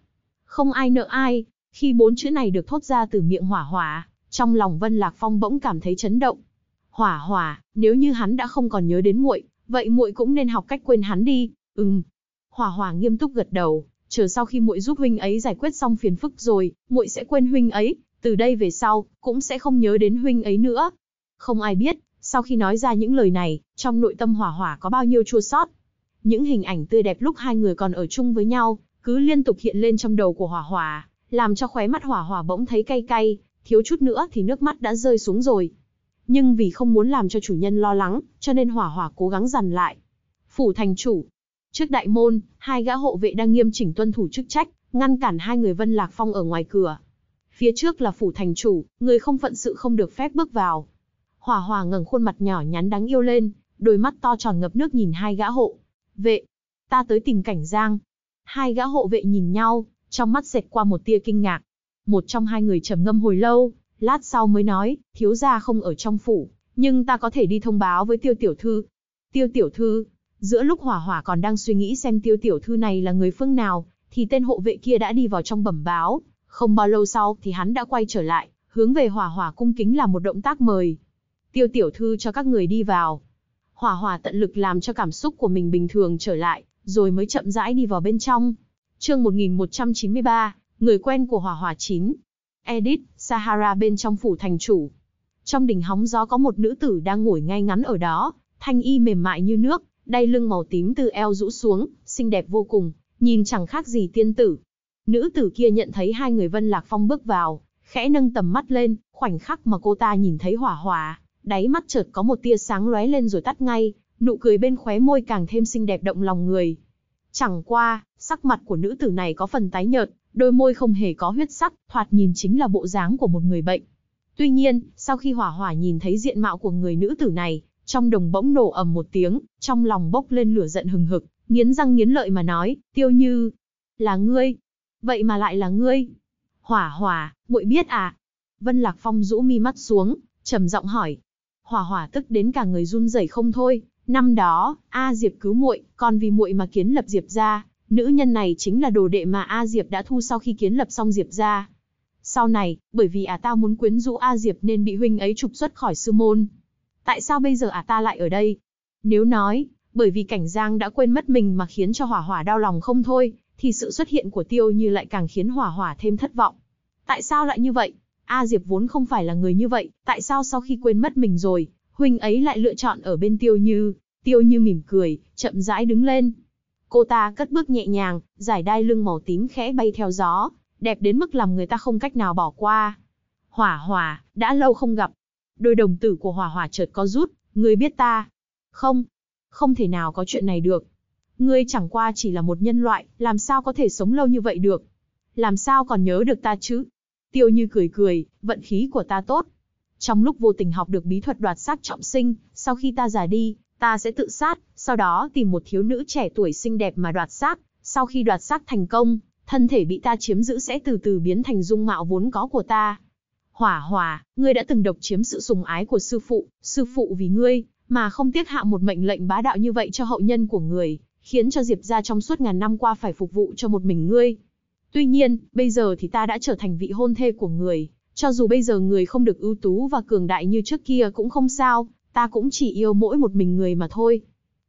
Không ai nợ ai, khi bốn chữ này được thốt ra từ miệng Hỏa Hỏa, trong lòng Vân Lạc Phong bỗng cảm thấy chấn động. Hỏa hỏa, nếu như hắn đã không còn nhớ đến muội, vậy muội cũng nên học cách quên hắn đi. Ừm. Hỏa hỏa nghiêm túc gật đầu, chờ sau khi muội giúp huynh ấy giải quyết xong phiền phức rồi, muội sẽ quên huynh ấy, từ đây về sau cũng sẽ không nhớ đến huynh ấy nữa. Không ai biết, sau khi nói ra những lời này, trong nội tâm Hỏa Hỏa có bao nhiêu chua xót. Những hình ảnh tươi đẹp lúc hai người còn ở chung với nhau, cứ liên tục hiện lên trong đầu của Hỏa Hỏa, làm cho khóe mắt Hỏa Hỏa bỗng thấy cay cay, thiếu chút nữa thì nước mắt đã rơi xuống rồi. Nhưng vì không muốn làm cho chủ nhân lo lắng, cho nên hỏa hỏa cố gắng dằn lại. Phủ thành chủ. Trước đại môn, hai gã hộ vệ đang nghiêm chỉnh tuân thủ chức trách, ngăn cản hai người Vân Lạc Phong ở ngoài cửa. Phía trước là phủ thành chủ, người không phận sự không được phép bước vào. Hỏa hỏa ngẩng khuôn mặt nhỏ nhắn đáng yêu lên, đôi mắt to tròn ngập nước nhìn hai gã hộ. Vệ, ta tới tìm cảnh giang. Hai gã hộ vệ nhìn nhau, trong mắt xẹt qua một tia kinh ngạc. Một trong hai người trầm ngâm hồi lâu, lát sau mới nói, thiếu gia không ở trong phủ, nhưng ta có thể đi thông báo với tiêu tiểu thư. Tiêu tiểu thư, giữa lúc hỏa hỏa còn đang suy nghĩ xem tiêu tiểu thư này là người phương nào, thì tên hộ vệ kia đã đi vào trong bẩm báo, không bao lâu sau thì hắn đã quay trở lại, hướng về hỏa hỏa cung kính là một động tác mời. Tiêu tiểu thư cho các người đi vào. Hỏa hỏa tận lực làm cho cảm xúc của mình bình thường trở lại, rồi mới chậm rãi đi vào bên trong. Chương 1193, người quen của Hòa Hòa Chín, Edith, Sahara bên trong phủ thành chủ. Trong đình hóng gió có một nữ tử đang ngồi ngay ngắn ở đó, thanh y mềm mại như nước, đai lưng màu tím từ eo rũ xuống, xinh đẹp vô cùng, nhìn chẳng khác gì tiên tử. Nữ tử kia nhận thấy hai người Vân Lạc Phong bước vào, khẽ nâng tầm mắt lên, khoảnh khắc mà cô ta nhìn thấy hỏa hỏa, đáy mắt chợt có một tia sáng lóe lên rồi tắt ngay, nụ cười bên khóe môi càng thêm xinh đẹp động lòng người. Chẳng qua, sắc mặt của nữ tử này có phần tái nhợt, đôi môi không hề có huyết sắc, thoạt nhìn chính là bộ dáng của một người bệnh. Tuy nhiên, sau khi hỏa hỏa nhìn thấy diện mạo của người nữ tử này, trong đồng bỗng nổ ầm một tiếng, trong lòng bốc lên lửa giận hừng hực, nghiến răng nghiến lợi mà nói, tiêu như, là ngươi, vậy mà lại là ngươi. Hỏa hỏa, muội biết à? Vân Lạc Phong rũ mi mắt xuống, trầm giọng hỏi. Hỏa hỏa tức đến cả người run rẩy không thôi, Năm đó, A Diệp cứu muội, còn vì muội mà kiến lập Diệp gia, nữ nhân này chính là đồ đệ mà A Diệp đã thu sau khi kiến lập xong Diệp gia. Sau này, bởi vì ả à ta muốn quyến rũ A Diệp nên bị huynh ấy trục xuất khỏi sư môn. Tại sao bây giờ ả à ta lại ở đây? Nếu nói, bởi vì cảnh Giang đã quên mất mình mà khiến cho Hỏa Hỏa đau lòng không thôi, thì sự xuất hiện của Tiêu Như lại càng khiến Hỏa Hỏa thêm thất vọng. Tại sao lại như vậy? A Diệp vốn không phải là người như vậy, tại sao sau khi quên mất mình rồi, huynh ấy lại lựa chọn ở bên Tiêu Như. Tiêu Như mỉm cười, chậm rãi đứng lên. Cô ta cất bước nhẹ nhàng, giải đai lưng màu tím khẽ bay theo gió, đẹp đến mức làm người ta không cách nào bỏ qua. Hỏa hỏa, đã lâu không gặp. Đôi đồng tử của hỏa hỏa chợt có rút, ngươi biết ta. Không, không thể nào có chuyện này được. Ngươi chẳng qua chỉ là một nhân loại, làm sao có thể sống lâu như vậy được. Làm sao còn nhớ được ta chứ? Tiêu như cười cười, vận khí của ta tốt, trong lúc vô tình học được bí thuật đoạt xác trọng sinh, sau khi ta già đi, ta sẽ tự sát, sau đó tìm một thiếu nữ trẻ tuổi xinh đẹp mà đoạt xác. Sau khi đoạt xác thành công, thân thể bị ta chiếm giữ sẽ từ từ biến thành dung mạo vốn có của ta. Hỏa hỏa, ngươi đã từng độc chiếm sự sùng ái của sư phụ, sư phụ vì ngươi, mà không tiếc hạ một mệnh lệnh bá đạo như vậy cho hậu nhân của người, khiến cho Diệp gia trong suốt ngàn năm qua phải phục vụ cho một mình ngươi. Tuy nhiên, bây giờ thì ta đã trở thành vị hôn thê của người, cho dù bây giờ người không được ưu tú và cường đại như trước kia cũng không sao, ta cũng chỉ yêu mỗi một mình người mà thôi.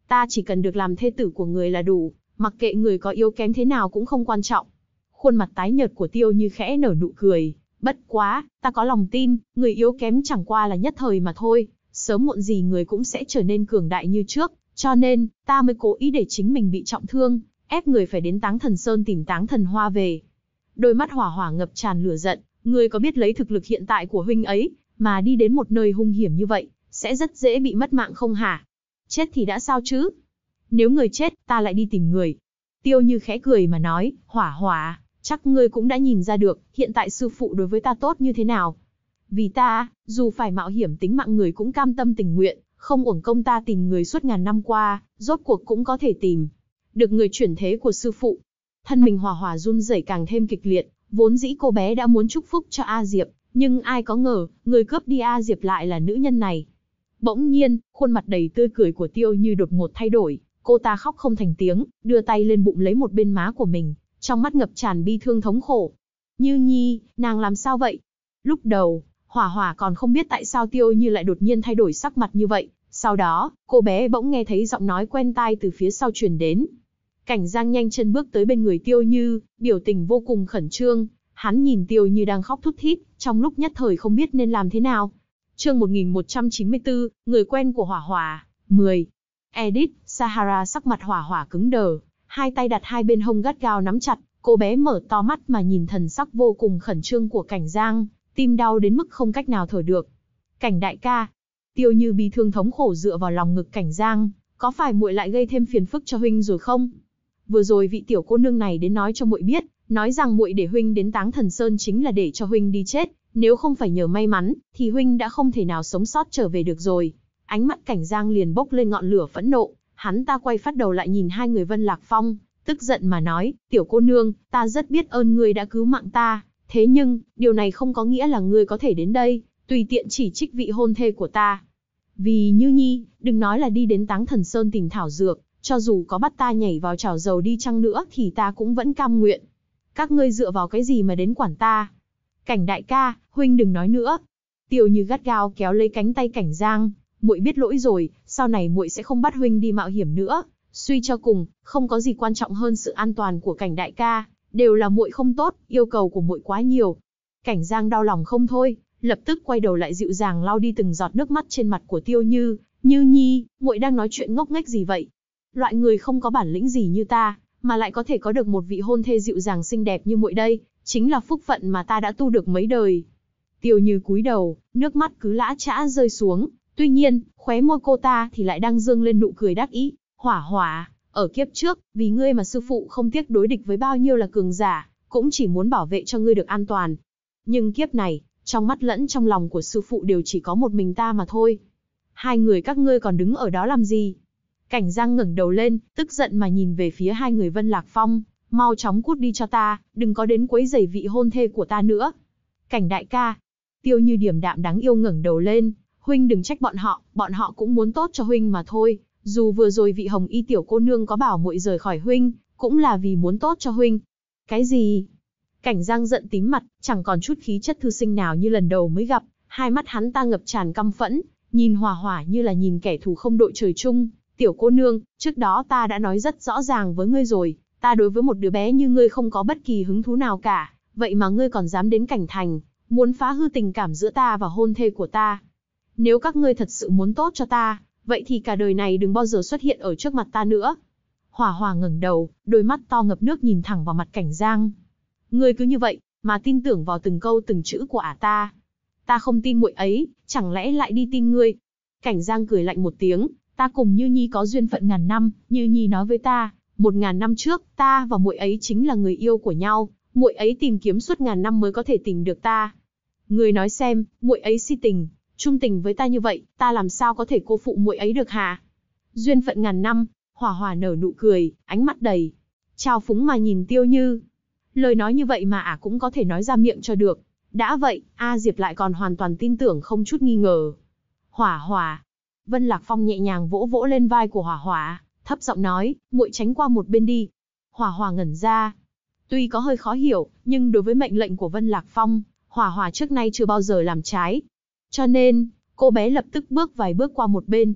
Ta chỉ cần được làm thê tử của người là đủ, mặc kệ người có yếu kém thế nào cũng không quan trọng. Khuôn mặt tái nhợt của tiêu như khẽ nở nụ cười, bất quá, ta có lòng tin, người yếu kém chẳng qua là nhất thời mà thôi, sớm muộn gì người cũng sẽ trở nên cường đại như trước, cho nên, ta mới cố ý để chính mình bị trọng thương, ép người phải đến táng thần sơn tìm táng thần hoa về. Đôi mắt hỏa hỏa ngập tràn lửa giận, Ngươi có biết lấy thực lực hiện tại của huynh ấy, mà đi đến một nơi hung hiểm như vậy, sẽ rất dễ bị mất mạng không hả? Chết thì đã sao chứ? Nếu người chết, ta lại đi tìm người. Tiêu như khẽ cười mà nói, hỏa hỏa, chắc ngươi cũng đã nhìn ra được, hiện tại sư phụ đối với ta tốt như thế nào. Vì ta, dù phải mạo hiểm tính mạng người cũng cam tâm tình nguyện, không uổng công ta tìm người suốt ngàn năm qua, rốt cuộc cũng có thể tìm. Được người chuyển thế của sư phụ. Thân mình hòa hòa run rẩy càng thêm kịch liệt, Vốn dĩ cô bé đã muốn chúc phúc cho A Diệp, nhưng ai có ngờ, người cướp đi A Diệp lại là nữ nhân này. Bỗng nhiên, khuôn mặt đầy tươi cười của Tiêu Như đột ngột thay đổi, cô ta khóc không thành tiếng, đưa tay lên bụng lấy một bên má của mình, trong mắt ngập tràn bi thương thống khổ. Như Nhi, nàng làm sao vậy? Lúc đầu, Hỏa Hỏa còn không biết tại sao Tiêu Như lại đột nhiên thay đổi sắc mặt như vậy, sau đó, cô bé bỗng nghe thấy giọng nói quen tai từ phía sau truyền đến. Cảnh Giang nhanh chân bước tới bên người Tiêu Như, biểu tình vô cùng khẩn trương, hắn nhìn Tiêu Như đang khóc thút thít, trong lúc nhất thời không biết nên làm thế nào. Chương 1194, người quen của Hỏa Hỏa, 10. Edit Sahara sắc mặt Hỏa Hỏa cứng đờ, hai tay đặt hai bên hông gắt gao nắm chặt, cô bé mở to mắt mà nhìn thần sắc vô cùng khẩn trương của Cảnh Giang, tim đau đến mức không cách nào thở được. Cảnh đại ca, Tiêu Như bị thương thống khổ dựa vào lòng ngực Cảnh Giang, có phải muội lại gây thêm phiền phức cho huynh rồi không? vừa rồi vị tiểu cô nương này đến nói cho muội biết, nói rằng muội để huynh đến Táng Thần Sơn chính là để cho huynh đi chết, nếu không phải nhờ may mắn, thì huynh đã không thể nào sống sót trở về được rồi. Ánh mắt Cảnh Giang liền bốc lên ngọn lửa phẫn nộ, hắn ta quay phát đầu lại nhìn hai người Vân Lạc Phong, tức giận mà nói, tiểu cô nương, ta rất biết ơn ngươi đã cứu mạng ta, thế nhưng, điều này không có nghĩa là ngươi có thể đến đây, tùy tiện chỉ trích vị hôn thê của ta. Vì Như Nhi, đừng nói là đi đến Táng Thần Sơn tìm thảo dược, cho dù có bắt ta nhảy vào chảo dầu đi chăng nữa thì ta cũng vẫn cam nguyện. Các ngươi dựa vào cái gì mà đến quản ta? Cảnh đại ca, huynh đừng nói nữa. Tiêu như gắt gao kéo lấy cánh tay cảnh giang, muội biết lỗi rồi, sau này muội sẽ không bắt huynh đi mạo hiểm nữa. Suy cho cùng, không có gì quan trọng hơn sự an toàn của cảnh đại ca, đều là muội không tốt, yêu cầu của muội quá nhiều. Cảnh Giang đau lòng không thôi, lập tức quay đầu lại dịu dàng lau đi từng giọt nước mắt trên mặt của Tiêu Như, "Như Nhi, muội đang nói chuyện ngốc nghếch gì vậy? loại người không có bản lĩnh gì như ta, mà lại có thể có được một vị hôn thê dịu dàng xinh đẹp như muội đây, chính là phúc phận mà ta đã tu được mấy đời. Tiêu Như cúi đầu, nước mắt cứ lã chã rơi xuống, tuy nhiên, khóe môi cô ta thì lại đang dương lên nụ cười đắc ý, hỏa hỏa, ở kiếp trước, vì ngươi mà sư phụ không tiếc đối địch với bao nhiêu là cường giả, cũng chỉ muốn bảo vệ cho ngươi được an toàn. Nhưng kiếp này, trong mắt lẫn trong lòng của sư phụ đều chỉ có một mình ta mà thôi. Hai người các ngươi còn đứng ở đó làm gì? Cảnh Giang ngẩng đầu lên, tức giận mà nhìn về phía hai người Vân Lạc Phong, mau chóng cút đi cho ta, đừng có đến quấy rầy vị hôn thê của ta nữa. Cảnh đại ca, tiêu như điểm đạm đáng yêu ngẩng đầu lên, huynh đừng trách bọn họ, bọn họ cũng muốn tốt cho huynh mà thôi, dù vừa rồi vị hồng y tiểu cô nương có bảo muội rời khỏi huynh, cũng là vì muốn tốt cho huynh. Cái gì? Cảnh Giang giận tím mặt, chẳng còn chút khí chất thư sinh nào như lần đầu mới gặp, hai mắt hắn ta ngập tràn căm phẫn, nhìn hòa hỏa như là nhìn kẻ thù không đội trời chung, tiểu cô nương, trước đó ta đã nói rất rõ ràng với ngươi rồi, ta đối với một đứa bé như ngươi không có bất kỳ hứng thú nào cả, vậy mà ngươi còn dám đến cảnh thành, muốn phá hư tình cảm giữa ta và hôn thê của ta. Nếu các ngươi thật sự muốn tốt cho ta, vậy thì cả đời này đừng bao giờ xuất hiện ở trước mặt ta nữa. Hòa hòa ngẩng đầu, đôi mắt to ngập nước nhìn thẳng vào mặt cảnh giang. Ngươi cứ như vậy, mà tin tưởng vào từng câu từng chữ của ả ta. Ta không tin muội ấy, chẳng lẽ lại đi tin ngươi. Cảnh giang cười lạnh một tiếng, Ta cùng Như Nhi có duyên phận ngàn năm, Như Nhi nói với ta, một ngàn năm trước, ta và muội ấy chính là người yêu của nhau, muội ấy tìm kiếm suốt ngàn năm mới có thể tìm được ta. Người nói xem, muội ấy si tình, trung tình với ta như vậy, ta làm sao có thể cô phụ muội ấy được hả? Duyên phận ngàn năm, hỏa hỏa nở nụ cười, ánh mắt đầy. chào phúng mà nhìn tiêu như. Lời nói như vậy mà ả cũng có thể nói ra miệng cho được. Đã vậy, A Diệp lại còn hoàn toàn tin tưởng không chút nghi ngờ. Hỏa hỏa, Vân Lạc Phong nhẹ nhàng vỗ vỗ lên vai của Hỏa Hỏa, thấp giọng nói, "Muội tránh qua một bên đi." Hỏa Hỏa ngẩn ra. Tuy có hơi khó hiểu, nhưng đối với mệnh lệnh của Vân Lạc Phong, Hỏa Hỏa trước nay chưa bao giờ làm trái. Cho nên, cô bé lập tức bước vài bước qua một bên.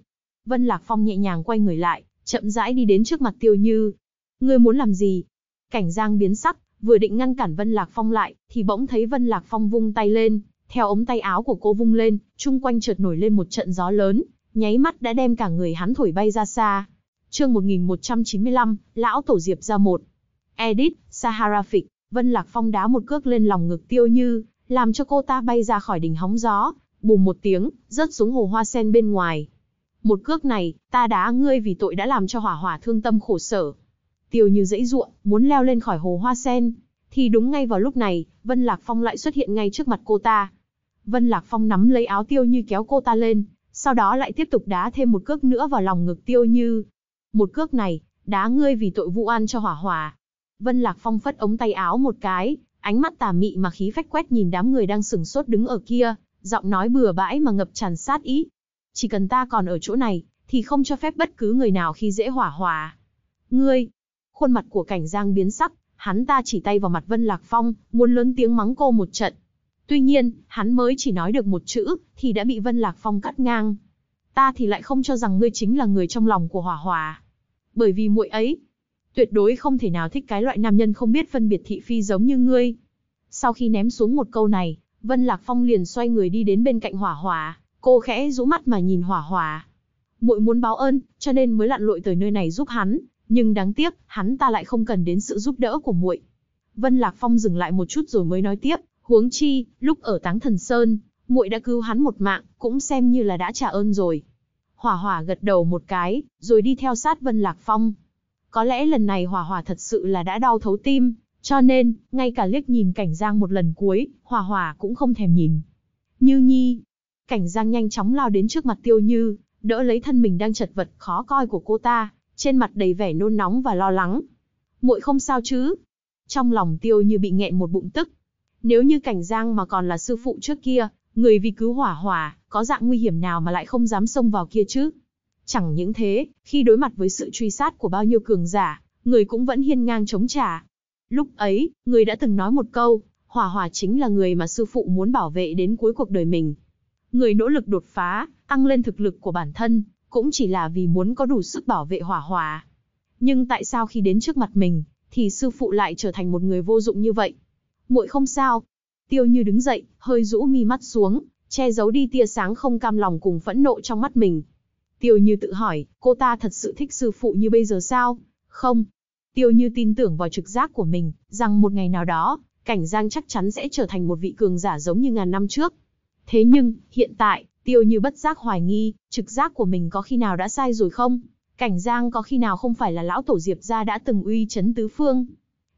Vân Lạc Phong nhẹ nhàng quay người lại, chậm rãi đi đến trước mặt Tiêu Như. "Ngươi muốn làm gì?" Cảnh Giang biến sắc, vừa định ngăn cản Vân Lạc Phong lại, thì bỗng thấy Vân Lạc Phong vung tay lên, theo ống tay áo của cô vung lên, chung quanh chợt nổi lên một trận gió lớn, nháy mắt đã đem cả người hắn thổi bay ra xa. Chương 1195, lão tổ Diệp ra một. Edit, Sahara Phịch, Vân Lạc Phong đá một cước lên lòng ngực Tiêu Như, làm cho cô ta bay ra khỏi đỉnh hóng gió, bùm một tiếng, rớt xuống hồ hoa sen bên ngoài. Một cước này, ta đá ngươi vì tội đã làm cho hỏa hỏa thương tâm khổ sở. Tiêu Như dãy ruộng, muốn leo lên khỏi hồ hoa sen, thì đúng ngay vào lúc này, Vân Lạc Phong lại xuất hiện ngay trước mặt cô ta. Vân Lạc Phong nắm lấy áo Tiêu Như kéo cô ta lên, sau đó lại tiếp tục đá thêm một cước nữa vào lòng ngực tiêu như. Một cước này, đá ngươi vì tội vụ an cho hỏa hòa. Vân Lạc Phong phất ống tay áo một cái, ánh mắt tà mị mà khí phách quét nhìn đám người đang sửng sốt đứng ở kia, giọng nói bừa bãi mà ngập tràn sát ý. Chỉ cần ta còn ở chỗ này, thì không cho phép bất cứ người nào khi dễ hỏa hòa. Ngươi! Khuôn mặt của cảnh giang biến sắc, hắn ta chỉ tay vào mặt Vân Lạc Phong, muốn lớn tiếng mắng cô một trận. Tuy nhiên, hắn mới chỉ nói được một chữ, thì đã bị Vân Lạc Phong cắt ngang. Ta thì lại không cho rằng ngươi chính là người trong lòng của Hòa Hòa. Bởi vì muội ấy, tuyệt đối không thể nào thích cái loại nam nhân không biết phân biệt thị phi giống như ngươi. Sau khi ném xuống một câu này, Vân Lạc Phong liền xoay người đi đến bên cạnh Hỏa Hỏa, cô khẽ rũ mắt mà nhìn Hỏa Hỏa. Muội muốn báo ơn, cho nên mới lặn lội tới nơi này giúp hắn, nhưng đáng tiếc, hắn ta lại không cần đến sự giúp đỡ của muội. Vân Lạc Phong dừng lại một chút rồi mới nói tiếp, Huống chi, lúc ở Táng Thần Sơn, muội đã cứu hắn một mạng, cũng xem như là đã trả ơn rồi. Hỏa Hỏa gật đầu một cái, rồi đi theo sát Vân Lạc Phong. Có lẽ lần này Hỏa Hỏa thật sự là đã đau thấu tim, cho nên, ngay cả liếc nhìn Cảnh Giang một lần cuối, Hỏa Hỏa cũng không thèm nhìn. Như Nhi, Cảnh Giang nhanh chóng lao đến trước mặt Tiêu Như, đỡ lấy thân mình đang chật vật khó coi của cô ta, trên mặt đầy vẻ nôn nóng và lo lắng. "Muội không sao chứ?" Trong lòng Tiêu Như bị nghẹn một bụng tức, nếu như Cảnh Giang mà còn là sư phụ trước kia, người vì cứu hỏa hỏa, có dạng nguy hiểm nào mà lại không dám xông vào kia chứ? Chẳng những thế, khi đối mặt với sự truy sát của bao nhiêu cường giả, người cũng vẫn hiên ngang chống trả. Lúc ấy, người đã từng nói một câu, hỏa hỏa chính là người mà sư phụ muốn bảo vệ đến cuối cuộc đời mình. Người nỗ lực đột phá, tăng lên thực lực của bản thân, cũng chỉ là vì muốn có đủ sức bảo vệ hỏa hỏa. Nhưng tại sao khi đến trước mặt mình, thì sư phụ lại trở thành một người vô dụng như vậy? muội không sao. Tiêu Như đứng dậy, hơi rũ mi mắt xuống, che giấu đi tia sáng không cam lòng cùng phẫn nộ trong mắt mình. Tiêu Như tự hỏi, cô ta thật sự thích sư phụ như bây giờ sao? Không. Tiêu Như tin tưởng vào trực giác của mình, rằng một ngày nào đó, Cảnh Giang chắc chắn sẽ trở thành một vị cường giả giống như ngàn năm trước. Thế nhưng, hiện tại, Tiêu Như bất giác hoài nghi, trực giác của mình có khi nào đã sai rồi không? Cảnh Giang có khi nào không phải là lão tổ Diệp gia đã từng uy chấn tứ phương?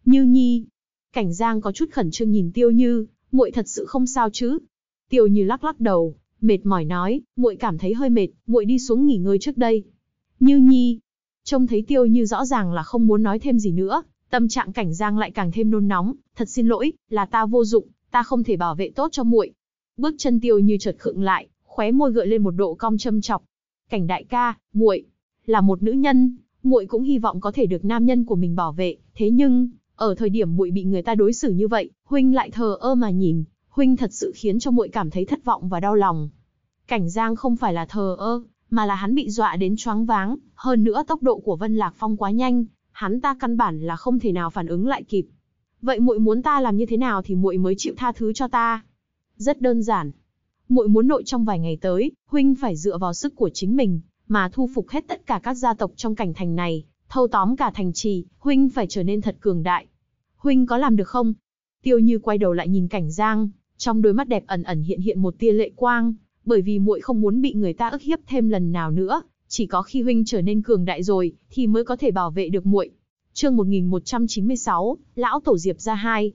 Như Nhi, Cảnh Giang có chút khẩn trương nhìn Tiêu Như, muội thật sự không sao chứ? Tiêu Như lắc lắc đầu, mệt mỏi nói, muội cảm thấy hơi mệt, muội đi xuống nghỉ ngơi trước đây. Như Nhi, trông thấy Tiêu Như rõ ràng là không muốn nói thêm gì nữa, tâm trạng Cảnh Giang lại càng thêm nôn nóng, thật xin lỗi, là ta vô dụng, ta không thể bảo vệ tốt cho muội. Bước chân Tiêu Như chợt khựng lại, khóe môi gợi lên một độ cong châm chọc. Cảnh đại ca, muội là một nữ nhân, muội cũng hy vọng có thể được nam nhân của mình bảo vệ, thế nhưng, ở thời điểm muội bị người ta đối xử như vậy, huynh lại thờ ơ mà nhìn, huynh thật sự khiến cho muội cảm thấy thất vọng và đau lòng. Cảnh Giang không phải là thờ ơ, mà là hắn bị dọa đến choáng váng, hơn nữa tốc độ của Vân Lạc Phong quá nhanh, hắn ta căn bản là không thể nào phản ứng lại kịp. Vậy muội muốn ta làm như thế nào thì muội mới chịu tha thứ cho ta? Rất đơn giản. Muội muốn nội trong vài ngày tới, huynh phải dựa vào sức của chính mình mà thu phục hết tất cả các gia tộc trong cảnh thành này, thâu tóm cả thành trì, huynh phải trở nên thật cường đại. Huynh có làm được không? Tiêu Như quay đầu lại nhìn Cảnh Giang, trong đôi mắt đẹp ẩn ẩn hiện hiện một tia lệ quang, bởi vì muội không muốn bị người ta ức hiếp thêm lần nào nữa, chỉ có khi huynh trở nên cường đại rồi thì mới có thể bảo vệ được muội. Chương 1196, lão tổ Diệp gia 2.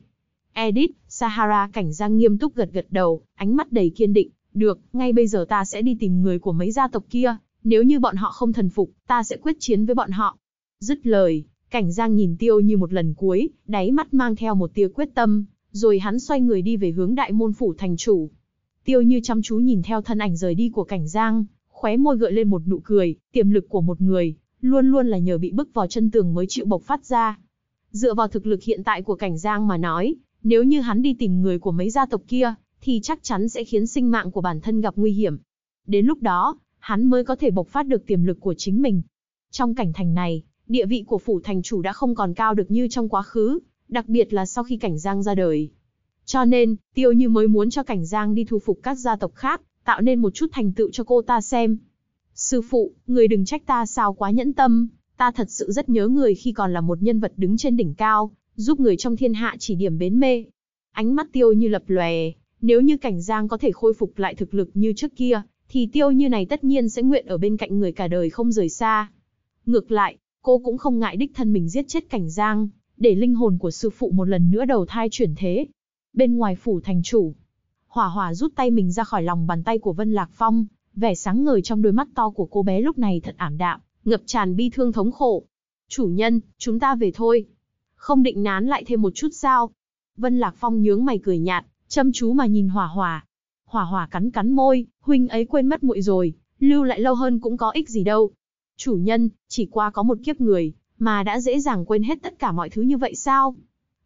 Edit, Sahara Cảnh Giang nghiêm túc gật gật đầu, ánh mắt đầy kiên định, "Được, ngay bây giờ ta sẽ đi tìm người của mấy gia tộc kia, nếu như bọn họ không thần phục, ta sẽ quyết chiến với bọn họ." Dứt lời, cảnh giang nhìn tiêu như một lần cuối, đáy mắt mang theo một tia quyết tâm, rồi hắn xoay người đi về hướng đại môn phủ thành chủ. Tiêu như chăm chú nhìn theo thân ảnh rời đi của cảnh giang, khóe môi gợi lên một nụ cười, tiềm lực của một người, luôn luôn là nhờ bị bức vào chân tường mới chịu bộc phát ra. Dựa vào thực lực hiện tại của cảnh giang mà nói, nếu như hắn đi tìm người của mấy gia tộc kia, thì chắc chắn sẽ khiến sinh mạng của bản thân gặp nguy hiểm. Đến lúc đó, hắn mới có thể bộc phát được tiềm lực của chính mình. Trong cảnh thành này, địa vị của phủ thành chủ đã không còn cao được như trong quá khứ, đặc biệt là sau khi Cảnh Giang ra đời. Cho nên, Tiêu Như mới muốn cho Cảnh Giang đi thu phục các gia tộc khác, tạo nên một chút thành tựu cho cô ta xem. Sư phụ, người đừng trách ta sao quá nhẫn tâm, ta thật sự rất nhớ người khi còn là một nhân vật đứng trên đỉnh cao, giúp người trong thiên hạ chỉ điểm bến mê. Ánh mắt Tiêu Như lập lòe, nếu như Cảnh Giang có thể khôi phục lại thực lực như trước kia, thì Tiêu Như này tất nhiên sẽ nguyện ở bên cạnh người cả đời không rời xa. Ngược lại, Cô cũng không ngại đích thân mình giết chết cảnh giang, để linh hồn của sư phụ một lần nữa đầu thai chuyển thế. Bên ngoài phủ thành chủ, hỏa hỏa rút tay mình ra khỏi lòng bàn tay của Vân Lạc Phong, vẻ sáng ngời trong đôi mắt to của cô bé lúc này thật ảm đạm, ngập tràn bi thương thống khổ. Chủ nhân, chúng ta về thôi. Không định nán lại thêm một chút sao? Vân Lạc Phong nhướng mày cười nhạt, chăm chú mà nhìn hỏa hỏa. Hỏa hỏa cắn cắn môi, huynh ấy quên mất muội rồi, lưu lại lâu hơn cũng có ích gì đâu. Chủ nhân, chỉ qua có một kiếp người, mà đã dễ dàng quên hết tất cả mọi thứ như vậy sao?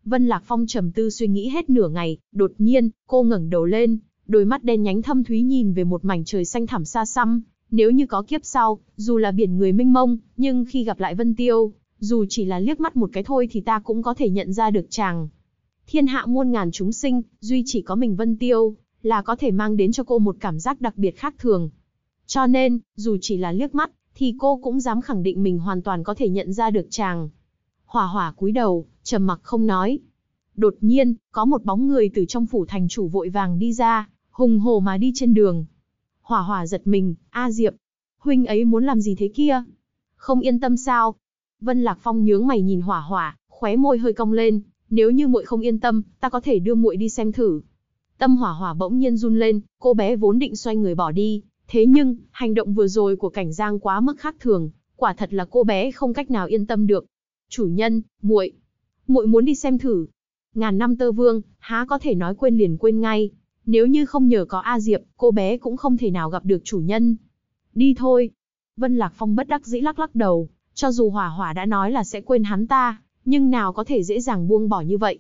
Vân Lạc Phong trầm tư suy nghĩ hết nửa ngày, đột nhiên, cô ngẩng đầu lên, đôi mắt đen nhánh thâm thúy nhìn về một mảnh trời xanh thẳm xa xăm, nếu như có kiếp sau, dù là biển người mênh mông, nhưng khi gặp lại Vân Tiêu, dù chỉ là liếc mắt một cái thôi thì ta cũng có thể nhận ra được chàng. Thiên hạ muôn ngàn chúng sinh, duy chỉ có mình Vân Tiêu, là có thể mang đến cho cô một cảm giác đặc biệt khác thường. Cho nên, dù chỉ là liếc mắt, thì cô cũng dám khẳng định mình hoàn toàn có thể nhận ra được chàng. Hỏa hỏa cúi đầu, trầm mặc không nói. Đột nhiên, có một bóng người từ trong phủ thành chủ vội vàng đi ra, hùng hồ mà đi trên đường. Hỏa hỏa giật mình, A Diệp. Huynh ấy muốn làm gì thế kia? Không yên tâm sao? Vân Lạc Phong nhướng mày nhìn hỏa hỏa, khóe môi hơi cong lên. Nếu như muội không yên tâm, ta có thể đưa muội đi xem thử. Tâm hỏa hỏa bỗng nhiên run lên, cô bé vốn định xoay người bỏ đi, Thế nhưng, hành động vừa rồi của cảnh giang quá mức khác thường, quả thật là cô bé không cách nào yên tâm được. Chủ nhân, muội, muội muốn đi xem thử. Ngàn năm tơ vương, há có thể nói quên liền quên ngay. Nếu như không nhờ có A Diệp, cô bé cũng không thể nào gặp được chủ nhân. Đi thôi. Vân Lạc Phong bất đắc dĩ lắc lắc đầu, cho dù hỏa hỏa đã nói là sẽ quên hắn ta, nhưng nào có thể dễ dàng buông bỏ như vậy.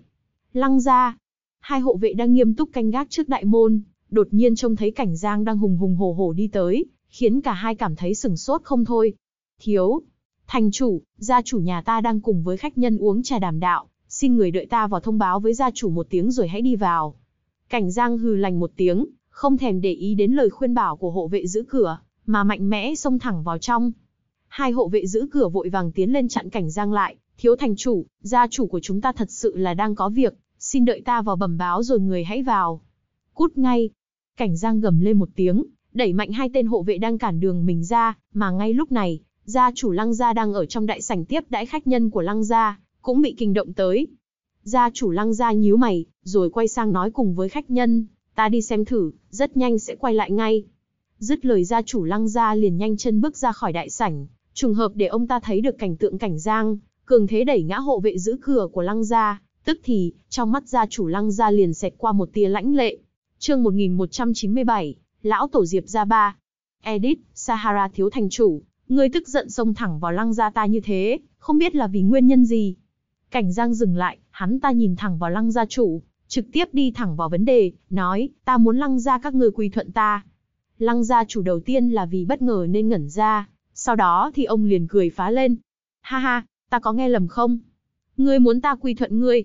Lăng ra, hai hộ vệ đang nghiêm túc canh gác trước đại môn, đột nhiên trông thấy cảnh Giang đang hùng hùng hổ hổ đi tới, khiến cả hai cảm thấy sừng sốt không thôi. Thiếu, thành chủ, gia chủ nhà ta đang cùng với khách nhân uống trà đàm đạo, xin người đợi ta vào thông báo với gia chủ một tiếng rồi hãy đi vào. Cảnh Giang hừ lành một tiếng, không thèm để ý đến lời khuyên bảo của hộ vệ giữ cửa, mà mạnh mẽ xông thẳng vào trong. Hai hộ vệ giữ cửa vội vàng tiến lên chặn cảnh Giang lại, thiếu thành chủ, gia chủ của chúng ta thật sự là đang có việc, xin đợi ta vào bẩm báo rồi người hãy vào. Cút ngay, Cảnh Giang gầm lên một tiếng, đẩy mạnh hai tên hộ vệ đang cản đường mình ra, mà ngay lúc này, gia chủ Lăng gia đang ở trong đại sảnh tiếp đãi khách nhân của Lăng gia, cũng bị kinh động tới. Gia chủ Lăng gia nhíu mày, rồi quay sang nói cùng với khách nhân, "Ta đi xem thử, rất nhanh sẽ quay lại ngay." Dứt lời gia chủ Lăng gia liền nhanh chân bước ra khỏi đại sảnh, trùng hợp để ông ta thấy được cảnh tượng Cảnh Giang, cường thế đẩy ngã hộ vệ giữ cửa của Lăng gia, tức thì, trong mắt gia chủ Lăng gia liền xẹt qua một tia lãnh lệ chương 1197, Lão Tổ Diệp gia ba. Edit Sahara thiếu thành chủ, ngươi tức giận xông thẳng vào lăng gia ta như thế, không biết là vì nguyên nhân gì. Cảnh Giang dừng lại, hắn ta nhìn thẳng vào lăng gia chủ, trực tiếp đi thẳng vào vấn đề, nói, ta muốn lăng gia các ngươi quy thuận ta. Lăng gia chủ đầu tiên là vì bất ngờ nên ngẩn ra, sau đó thì ông liền cười phá lên. Ha ha, ta có nghe lầm không? Ngươi muốn ta quy thuận ngươi?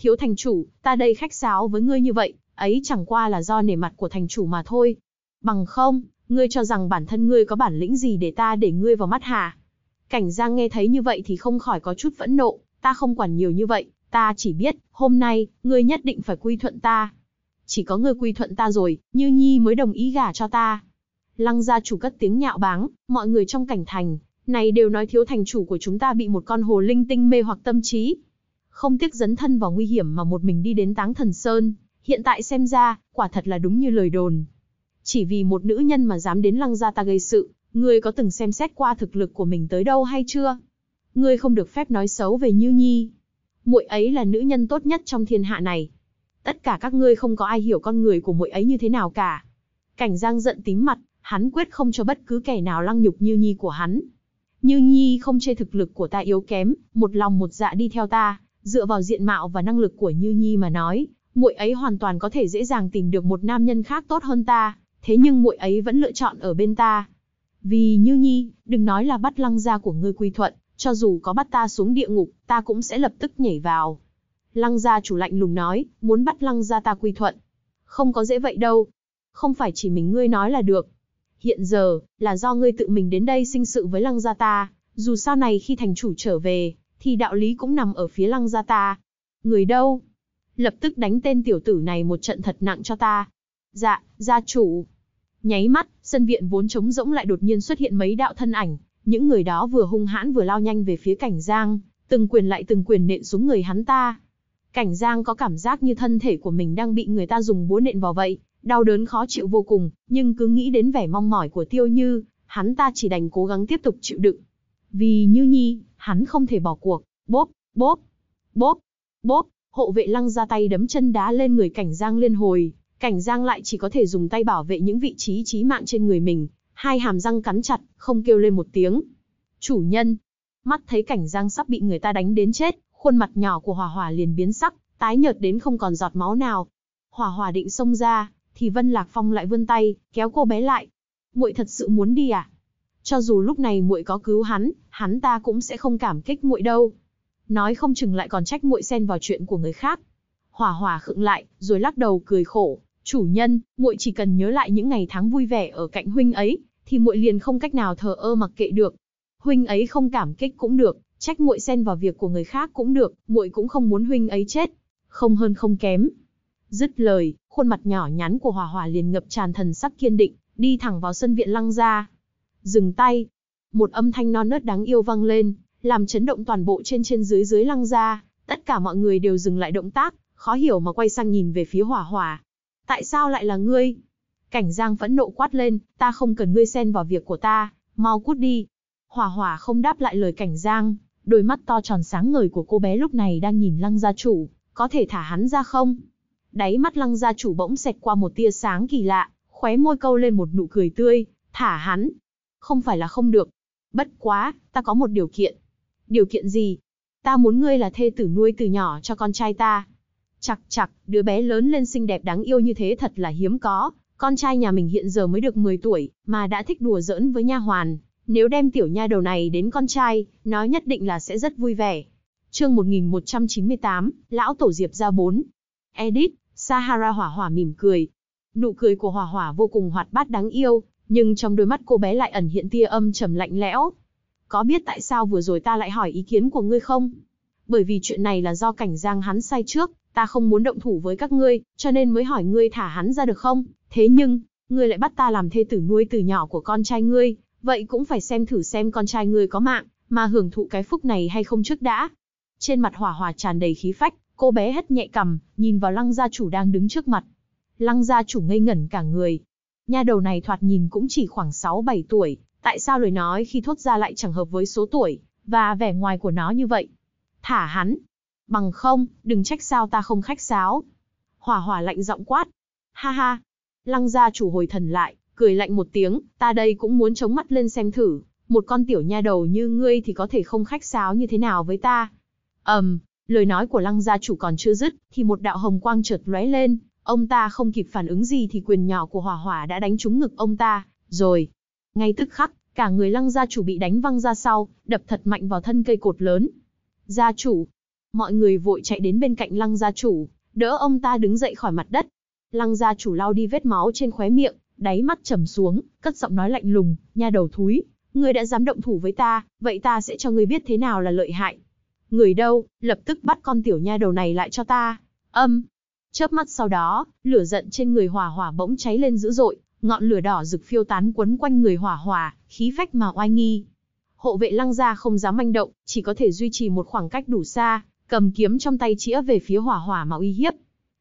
Thiếu thành chủ, ta đây khách sáo với ngươi như vậy, ấy chẳng qua là do nể mặt của thành chủ mà thôi. Bằng không, ngươi cho rằng bản thân ngươi có bản lĩnh gì để ta để ngươi vào mắt hả? Cảnh Giang nghe thấy như vậy thì không khỏi có chút phẫn nộ, ta không quản nhiều như vậy, ta chỉ biết, hôm nay, ngươi nhất định phải quy thuận ta. Chỉ có ngươi quy thuận ta rồi, Như Nhi mới đồng ý gả cho ta. Lăng gia chủ cất tiếng nhạo báng, mọi người trong cảnh thành, này đều nói thiếu thành chủ của chúng ta bị một con hồ linh tinh mê hoặc tâm trí. Không tiếc dấn thân vào nguy hiểm mà một mình đi đến Táng Thần Sơn, hiện tại xem ra, quả thật là đúng như lời đồn. Chỉ vì một nữ nhân mà dám đến lăng gia ta gây sự, ngươi có từng xem xét qua thực lực của mình tới đâu hay chưa? Ngươi không được phép nói xấu về Như Nhi. Muội ấy là nữ nhân tốt nhất trong thiên hạ này. Tất cả các ngươi không có ai hiểu con người của muội ấy như thế nào cả. Cảnh Giang giận tím mặt, hắn quyết không cho bất cứ kẻ nào lăng nhục Như Nhi của hắn. Như Nhi không chê thực lực của ta yếu kém, một lòng một dạ đi theo ta, dựa vào diện mạo và năng lực của Như Nhi mà nói, muội ấy hoàn toàn có thể dễ dàng tìm được một nam nhân khác tốt hơn ta, thế nhưng muội ấy vẫn lựa chọn ở bên ta. Vì Như Nhi, đừng nói là bắt lăng gia của ngươi quy thuận, cho dù có bắt ta xuống địa ngục, ta cũng sẽ lập tức nhảy vào. Lăng gia chủ lạnh lùng nói, muốn bắt lăng gia ta quy thuận. Không có dễ vậy đâu. Không phải chỉ mình ngươi nói là được. Hiện giờ, là do ngươi tự mình đến đây sinh sự với lăng gia ta, dù sau này khi thành chủ trở về, thì đạo lý cũng nằm ở phía lăng gia ta. Người đâu, lập tức đánh tên tiểu tử này một trận thật nặng cho ta. Dạ, gia chủ. Nháy mắt, sân viện vốn trống rỗng lại đột nhiên xuất hiện mấy đạo thân ảnh, những người đó vừa hung hãn vừa lao nhanh về phía cảnh giang, từng quyền lại từng quyền nện xuống người hắn ta. Cảnh giang có cảm giác như thân thể của mình đang bị người ta dùng búa nện vào vậy, đau đớn khó chịu vô cùng, nhưng cứ nghĩ đến vẻ mong mỏi của tiêu như, hắn ta chỉ đành cố gắng tiếp tục chịu đựng. Vì như nhi, hắn không thể bỏ cuộc, bốp, bốp, bốp, bốp. Hộ vệ lăng ra tay đấm chân đá lên người cảnh giang liên hồi, cảnh giang lại chỉ có thể dùng tay bảo vệ những vị trí chí mạng trên người mình, hai hàm răng cắn chặt, không kêu lên một tiếng. Chủ nhân, mắt thấy cảnh giang sắp bị người ta đánh đến chết, khuôn mặt nhỏ của hòa hòa liền biến sắc, tái nhợt đến không còn giọt máu nào. Hòa hòa định xông ra, thì Vân Lạc Phong lại vươn tay, kéo cô bé lại. Muội thật sự muốn đi à? Cho dù lúc này muội có cứu hắn, hắn ta cũng sẽ không cảm kích muội đâu nói không chừng lại còn trách muội xen vào chuyện của người khác. Hỏa hỏa khựng lại, rồi lắc đầu cười khổ, chủ nhân, muội chỉ cần nhớ lại những ngày tháng vui vẻ ở cạnh huynh ấy, thì muội liền không cách nào thờ ơ mặc kệ được. Huynh ấy không cảm kích cũng được, trách muội xen vào việc của người khác cũng được, muội cũng không muốn huynh ấy chết, không hơn không kém. Dứt lời, khuôn mặt nhỏ nhắn của Hòa Hòa liền ngập tràn thần sắc kiên định, đi thẳng vào sân viện lăng ra. Dừng tay, một âm thanh non nớt đáng yêu vang lên, làm chấn động toàn bộ trên trên dưới dưới lăng ra, tất cả mọi người đều dừng lại động tác, khó hiểu mà quay sang nhìn về phía hỏa hỏa. Tại sao lại là ngươi? Cảnh Giang phẫn nộ quát lên, ta không cần ngươi xen vào việc của ta, mau cút đi. Hỏa hỏa không đáp lại lời Cảnh Giang, đôi mắt to tròn sáng ngời của cô bé lúc này đang nhìn lăng gia chủ, có thể thả hắn ra không? Đáy mắt lăng gia chủ bỗng xẹt qua một tia sáng kỳ lạ, khóe môi câu lên một nụ cười tươi, thả hắn. Không phải là không được. Bất quá, ta có một điều kiện, Điều kiện gì? Ta muốn ngươi là thê tử nuôi từ nhỏ cho con trai ta. Chặt chặt, đứa bé lớn lên xinh đẹp đáng yêu như thế thật là hiếm có. Con trai nhà mình hiện giờ mới được 10 tuổi, mà đã thích đùa giỡn với nha hoàn. Nếu đem tiểu nha đầu này đến con trai, nói nhất định là sẽ rất vui vẻ. Chương 1198, Lão Tổ Diệp gia 4. Edit, Sahara hỏa hỏa mỉm cười. Nụ cười của hỏa hỏa vô cùng hoạt bát đáng yêu, nhưng trong đôi mắt cô bé lại ẩn hiện tia âm trầm lạnh lẽo có biết tại sao vừa rồi ta lại hỏi ý kiến của ngươi không? Bởi vì chuyện này là do cảnh giang hắn sai trước, ta không muốn động thủ với các ngươi, cho nên mới hỏi ngươi thả hắn ra được không? Thế nhưng, ngươi lại bắt ta làm thê tử nuôi từ nhỏ của con trai ngươi, vậy cũng phải xem thử xem con trai ngươi có mạng, mà hưởng thụ cái phúc này hay không trước đã. Trên mặt hỏa hỏa tràn đầy khí phách, cô bé hất nhẹ cầm, nhìn vào lăng gia chủ đang đứng trước mặt. Lăng gia chủ ngây ngẩn cả người. nhà đầu này thoạt nhìn cũng chỉ khoảng 6-7 tuổi, tại sao lời nói khi thốt ra lại chẳng hợp với số tuổi và vẻ ngoài của nó như vậy? Thả hắn. Bằng không, đừng trách sao ta không khách sáo. Hỏa hỏa lạnh giọng quát. Ha ha. Lăng gia chủ hồi thần lại, cười lạnh một tiếng, ta đây cũng muốn chống mắt lên xem thử, một con tiểu nha đầu như ngươi thì có thể không khách sáo như thế nào với ta. Ầm, um, lời nói của Lăng gia chủ còn chưa dứt, thì một đạo hồng quang chợt lóe lên, ông ta không kịp phản ứng gì thì quyền nhỏ của Hỏa Hỏa đã đánh trúng ngực ông ta, rồi ngay tức khắc, cả người lăng gia chủ bị đánh văng ra sau, đập thật mạnh vào thân cây cột lớn. Gia chủ! Mọi người vội chạy đến bên cạnh lăng gia chủ, đỡ ông ta đứng dậy khỏi mặt đất. Lăng gia chủ lao đi vết máu trên khóe miệng, đáy mắt trầm xuống, cất giọng nói lạnh lùng, nha đầu thúi. Ngươi đã dám động thủ với ta, vậy ta sẽ cho ngươi biết thế nào là lợi hại. Người đâu, lập tức bắt con tiểu nha đầu này lại cho ta. Âm! Chớp mắt sau đó, lửa giận trên người hỏa hỏa bỗng cháy lên dữ dội, ngọn lửa đỏ rực phiêu tán quấn quanh người hỏa hòa, khí phách mà oai nghi. Hộ vệ lăng ra không dám manh động, chỉ có thể duy trì một khoảng cách đủ xa, cầm kiếm trong tay chĩa về phía hỏa hỏa mà uy hiếp.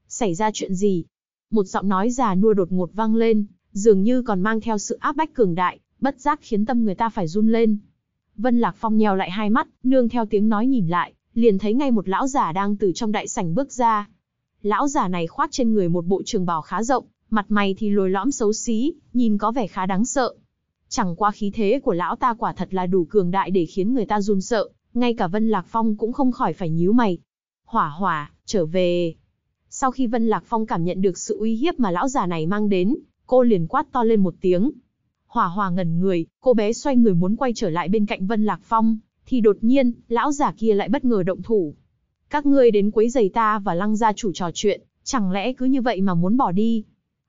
Xảy ra chuyện gì? Một giọng nói già nua đột ngột vang lên, dường như còn mang theo sự áp bách cường đại, bất giác khiến tâm người ta phải run lên. Vân Lạc Phong nheo lại hai mắt, nương theo tiếng nói nhìn lại, liền thấy ngay một lão giả đang từ trong đại sảnh bước ra. Lão giả này khoác trên người một bộ trường bào khá rộng, mặt mày thì lồi lõm xấu xí, nhìn có vẻ khá đáng sợ. Chẳng qua khí thế của lão ta quả thật là đủ cường đại để khiến người ta run sợ, ngay cả Vân Lạc Phong cũng không khỏi phải nhíu mày. Hỏa hỏa, trở về. Sau khi Vân Lạc Phong cảm nhận được sự uy hiếp mà lão già này mang đến, cô liền quát to lên một tiếng. Hỏa hỏa ngẩn người, cô bé xoay người muốn quay trở lại bên cạnh Vân Lạc Phong, thì đột nhiên, lão già kia lại bất ngờ động thủ. Các ngươi đến quấy giày ta và lăng gia chủ trò chuyện, chẳng lẽ cứ như vậy mà muốn bỏ đi?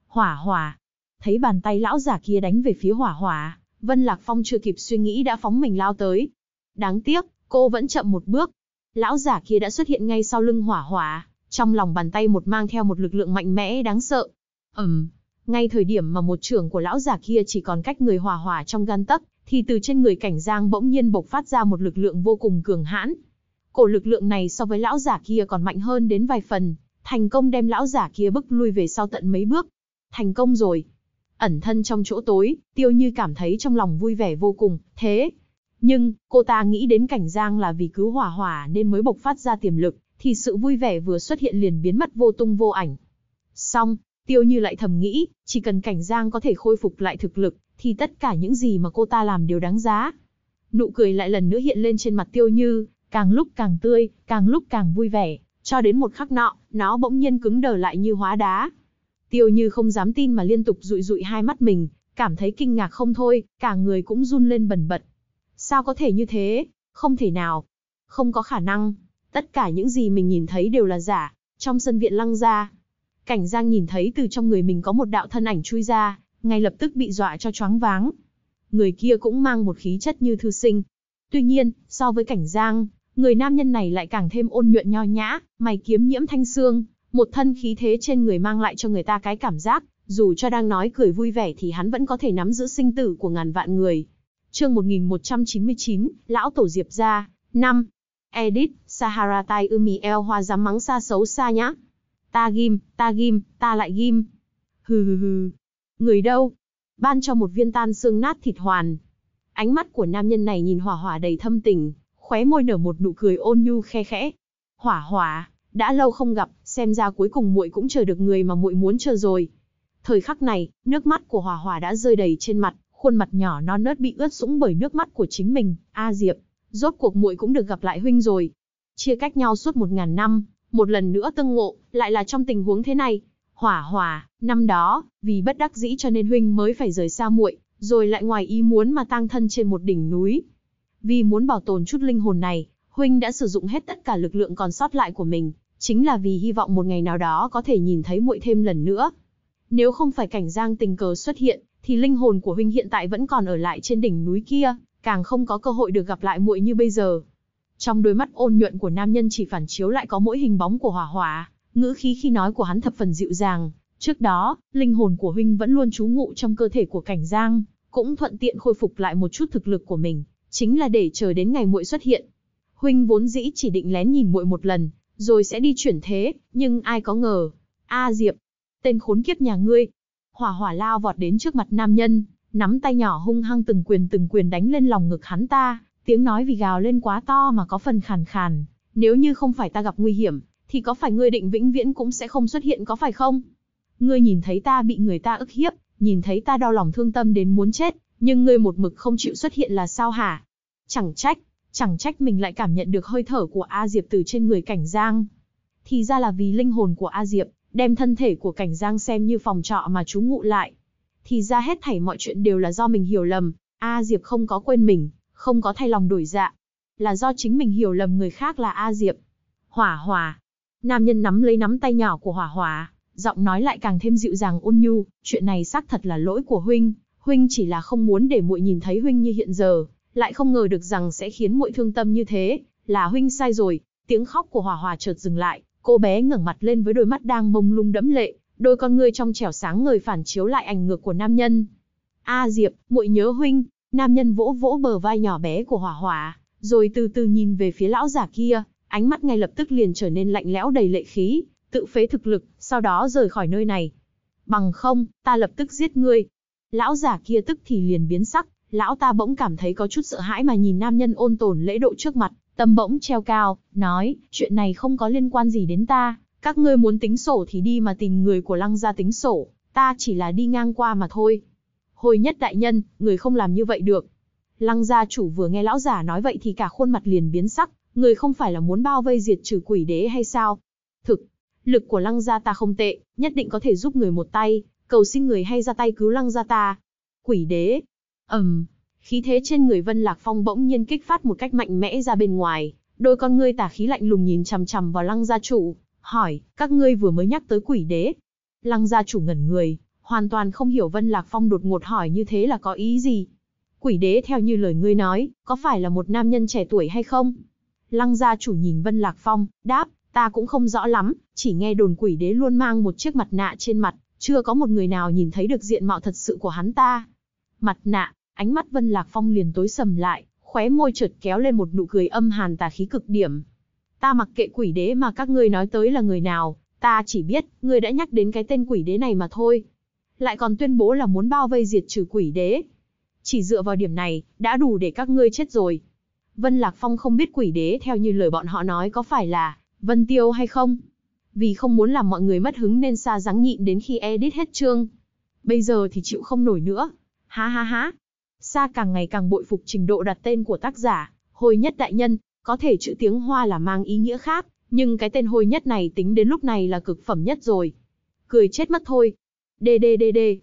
hỏa hỏa. Thấy bàn tay lão giả kia đánh về phía hỏa hỏa, Vân Lạc Phong chưa kịp suy nghĩ đã phóng mình lao tới. Đáng tiếc, cô vẫn chậm một bước. Lão giả kia đã xuất hiện ngay sau lưng hỏa hỏa, trong lòng bàn tay một mang theo một lực lượng mạnh mẽ đáng sợ. Ừm, ngay thời điểm mà một trưởng của lão giả kia chỉ còn cách người hỏa hỏa trong gan tấc, thì từ trên người cảnh giang bỗng nhiên bộc phát ra một lực lượng vô cùng cường hãn. Cổ lực lượng này so với lão giả kia còn mạnh hơn đến vài phần, thành công đem lão giả kia bức lui về sau tận mấy bước. Thành công rồi. Ẩn thân trong chỗ tối, Tiêu Như cảm thấy trong lòng vui vẻ vô cùng, thế. Nhưng, cô ta nghĩ đến cảnh Giang là vì cứu hỏa hỏa nên mới bộc phát ra tiềm lực, thì sự vui vẻ vừa xuất hiện liền biến mất vô tung vô ảnh. Xong, Tiêu Như lại thầm nghĩ, chỉ cần cảnh Giang có thể khôi phục lại thực lực, thì tất cả những gì mà cô ta làm đều đáng giá. Nụ cười lại lần nữa hiện lên trên mặt Tiêu Như, càng lúc càng tươi, càng lúc càng vui vẻ, cho đến một khắc nọ, nó bỗng nhiên cứng đờ lại như hóa đá. Tiêu Như không dám tin mà liên tục dụi dụi hai mắt mình, cảm thấy kinh ngạc không thôi, cả người cũng run lên bần bật. Sao có thể như thế? Không thể nào. Không có khả năng. Tất cả những gì mình nhìn thấy đều là giả. Trong sân viện lăng ra, cảnh Giang nhìn thấy từ trong người mình có một đạo thân ảnh chui ra, ngay lập tức bị dọa cho choáng váng. Người kia cũng mang một khí chất như thư sinh. Tuy nhiên, so với cảnh Giang, người nam nhân này lại càng thêm ôn nhuận nho nhã, mày kiếm nhiễm thanh xương, một thân khí thế trên người mang lại cho người ta cái cảm giác, dù cho đang nói cười vui vẻ thì hắn vẫn có thể nắm giữ sinh tử của ngàn vạn người. Chương 1199, Lão Tổ Diệp gia 5. Edit, Sahara tai umi eo hoa dám mắng xa xấu xa nhá. Ta ghim, ta ghim, ta lại ghim. Hừ hừ hừ. Người đâu? Ban cho một viên tan xương nát thịt hoàn. Ánh mắt của nam nhân này nhìn hỏa hỏa đầy thâm tình, khóe môi nở một nụ cười ôn nhu khe khẽ. Hỏa hỏa, đã lâu không gặp, xem ra cuối cùng muội cũng chờ được người mà muội muốn chờ rồi. Thời khắc này, nước mắt của Hòa Hòa đã rơi đầy trên mặt, khuôn mặt nhỏ non nớt bị ướt sũng bởi nước mắt của chính mình, A Diệp, rốt cuộc muội cũng được gặp lại huynh rồi. Chia cách nhau suốt một ngàn năm, một lần nữa tương ngộ, lại là trong tình huống thế này. Hỏa Hòa, năm đó, vì bất đắc dĩ cho nên huynh mới phải rời xa muội, rồi lại ngoài ý muốn mà tang thân trên một đỉnh núi. Vì muốn bảo tồn chút linh hồn này, huynh đã sử dụng hết tất cả lực lượng còn sót lại của mình, chính là vì hy vọng một ngày nào đó có thể nhìn thấy muội thêm lần nữa. Nếu không phải cảnh Giang tình cờ xuất hiện, thì linh hồn của huynh hiện tại vẫn còn ở lại trên đỉnh núi kia, càng không có cơ hội được gặp lại muội như bây giờ. Trong đôi mắt ôn nhuận của nam nhân chỉ phản chiếu lại có mỗi hình bóng của Hỏa Hỏa, ngữ khí khi nói của hắn thập phần dịu dàng, trước đó, linh hồn của huynh vẫn luôn trú ngụ trong cơ thể của Cảnh Giang, cũng thuận tiện khôi phục lại một chút thực lực của mình, chính là để chờ đến ngày muội xuất hiện. Huynh vốn dĩ chỉ định lén nhìn muội một lần, rồi sẽ đi chuyển thế, nhưng ai có ngờ. A Diệp, tên khốn kiếp nhà ngươi. Hỏa hỏa lao vọt đến trước mặt nam nhân, nắm tay nhỏ hung hăng từng quyền từng quyền đánh lên lòng ngực hắn ta, tiếng nói vì gào lên quá to mà có phần khàn khàn. Nếu như không phải ta gặp nguy hiểm, thì có phải ngươi định vĩnh viễn cũng sẽ không xuất hiện có phải không? Ngươi nhìn thấy ta bị người ta ức hiếp, nhìn thấy ta đau lòng thương tâm đến muốn chết, nhưng ngươi một mực không chịu xuất hiện là sao hả? Chẳng trách, Chẳng trách mình lại cảm nhận được hơi thở của A Diệp từ trên người Cảnh Giang. Thì ra là vì linh hồn của A Diệp, đem thân thể của Cảnh Giang xem như phòng trọ mà chú ngụ lại. Thì ra hết thảy mọi chuyện đều là do mình hiểu lầm, A Diệp không có quên mình, không có thay lòng đổi dạ. Là do chính mình hiểu lầm người khác là A Diệp. Hỏa hòa. Nam nhân nắm lấy nắm tay nhỏ của hỏa hòa, giọng nói lại càng thêm dịu dàng ôn nhu, chuyện này xác thật là lỗi của huynh, huynh chỉ là không muốn để muội nhìn thấy huynh như hiện giờ, lại không ngờ được rằng sẽ khiến muội thương tâm như thế, là huynh sai rồi. Tiếng khóc của Hòa Hòa chợt dừng lại, cô bé ngẩng mặt lên với đôi mắt đang mông lung đẫm lệ, đôi con ngươi trong trẻo sáng ngời phản chiếu lại ảnh ngược của nam nhân. "A Diệp, muội nhớ huynh." Nam nhân vỗ vỗ bờ vai nhỏ bé của Hòa Hòa, rồi từ từ nhìn về phía lão giả kia, ánh mắt ngay lập tức liền trở nên lạnh lẽo đầy lệ khí, tự phế thực lực, sau đó rời khỏi nơi này. "Bằng không, ta lập tức giết ngươi." Lão giả kia tức thì liền biến sắc, lão ta bỗng cảm thấy có chút sợ hãi mà nhìn nam nhân ôn tồn lễ độ trước mặt, tâm bỗng treo cao, nói, chuyện này không có liên quan gì đến ta, các ngươi muốn tính sổ thì đi mà tìm người của lăng ra tính sổ, ta chỉ là đi ngang qua mà thôi. Hồi nhất đại nhân, người không làm như vậy được. Lăng gia chủ vừa nghe lão giả nói vậy thì cả khuôn mặt liền biến sắc, người không phải là muốn bao vây diệt trừ quỷ đế hay sao? Thực, lực của lăng gia ta không tệ, nhất định có thể giúp người một tay, cầu xin người hay ra tay cứu lăng gia ta. Quỷ đế, Ầm, khí thế trên người Vân Lạc Phong bỗng nhiên kích phát một cách mạnh mẽ ra bên ngoài, đôi con ngươi tà khí lạnh lùng nhìn chằm chằm vào Lăng gia chủ, hỏi, các ngươi vừa mới nhắc tới quỷ đế. Lăng gia chủ ngẩn người, hoàn toàn không hiểu Vân Lạc Phong đột ngột hỏi như thế là có ý gì. Quỷ đế theo như lời ngươi nói, có phải là một nam nhân trẻ tuổi hay không? Lăng gia chủ nhìn Vân Lạc Phong, đáp, ta cũng không rõ lắm, chỉ nghe đồn quỷ đế luôn mang một chiếc mặt nạ trên mặt, chưa có một người nào nhìn thấy được diện mạo thật sự của hắn ta. Mặt nạ, Ánh mắt Vân Lạc Phong liền tối sầm lại, khóe môi chợt kéo lên một nụ cười âm hàn tà khí cực điểm. Ta mặc kệ quỷ đế mà các ngươi nói tới là người nào, ta chỉ biết, ngươi đã nhắc đến cái tên quỷ đế này mà thôi. Lại còn tuyên bố là muốn bao vây diệt trừ quỷ đế. Chỉ dựa vào điểm này, đã đủ để các ngươi chết rồi. Vân Lạc Phong không biết quỷ đế theo như lời bọn họ nói có phải là Vân Tiêu hay không. Vì không muốn làm mọi người mất hứng nên xa ráng nhịn đến khi edit hết chương. Bây giờ thì chịu không nổi nữa. Ha ha ha, Sa càng ngày càng bội phục trình độ đặt tên của tác giả, hồi nhất đại nhân, có thể chữ tiếng Hoa là mang ý nghĩa khác, nhưng cái tên hồi nhất này tính đến lúc này là cực phẩm nhất rồi. Cười chết mất thôi. Đê đê đê đê.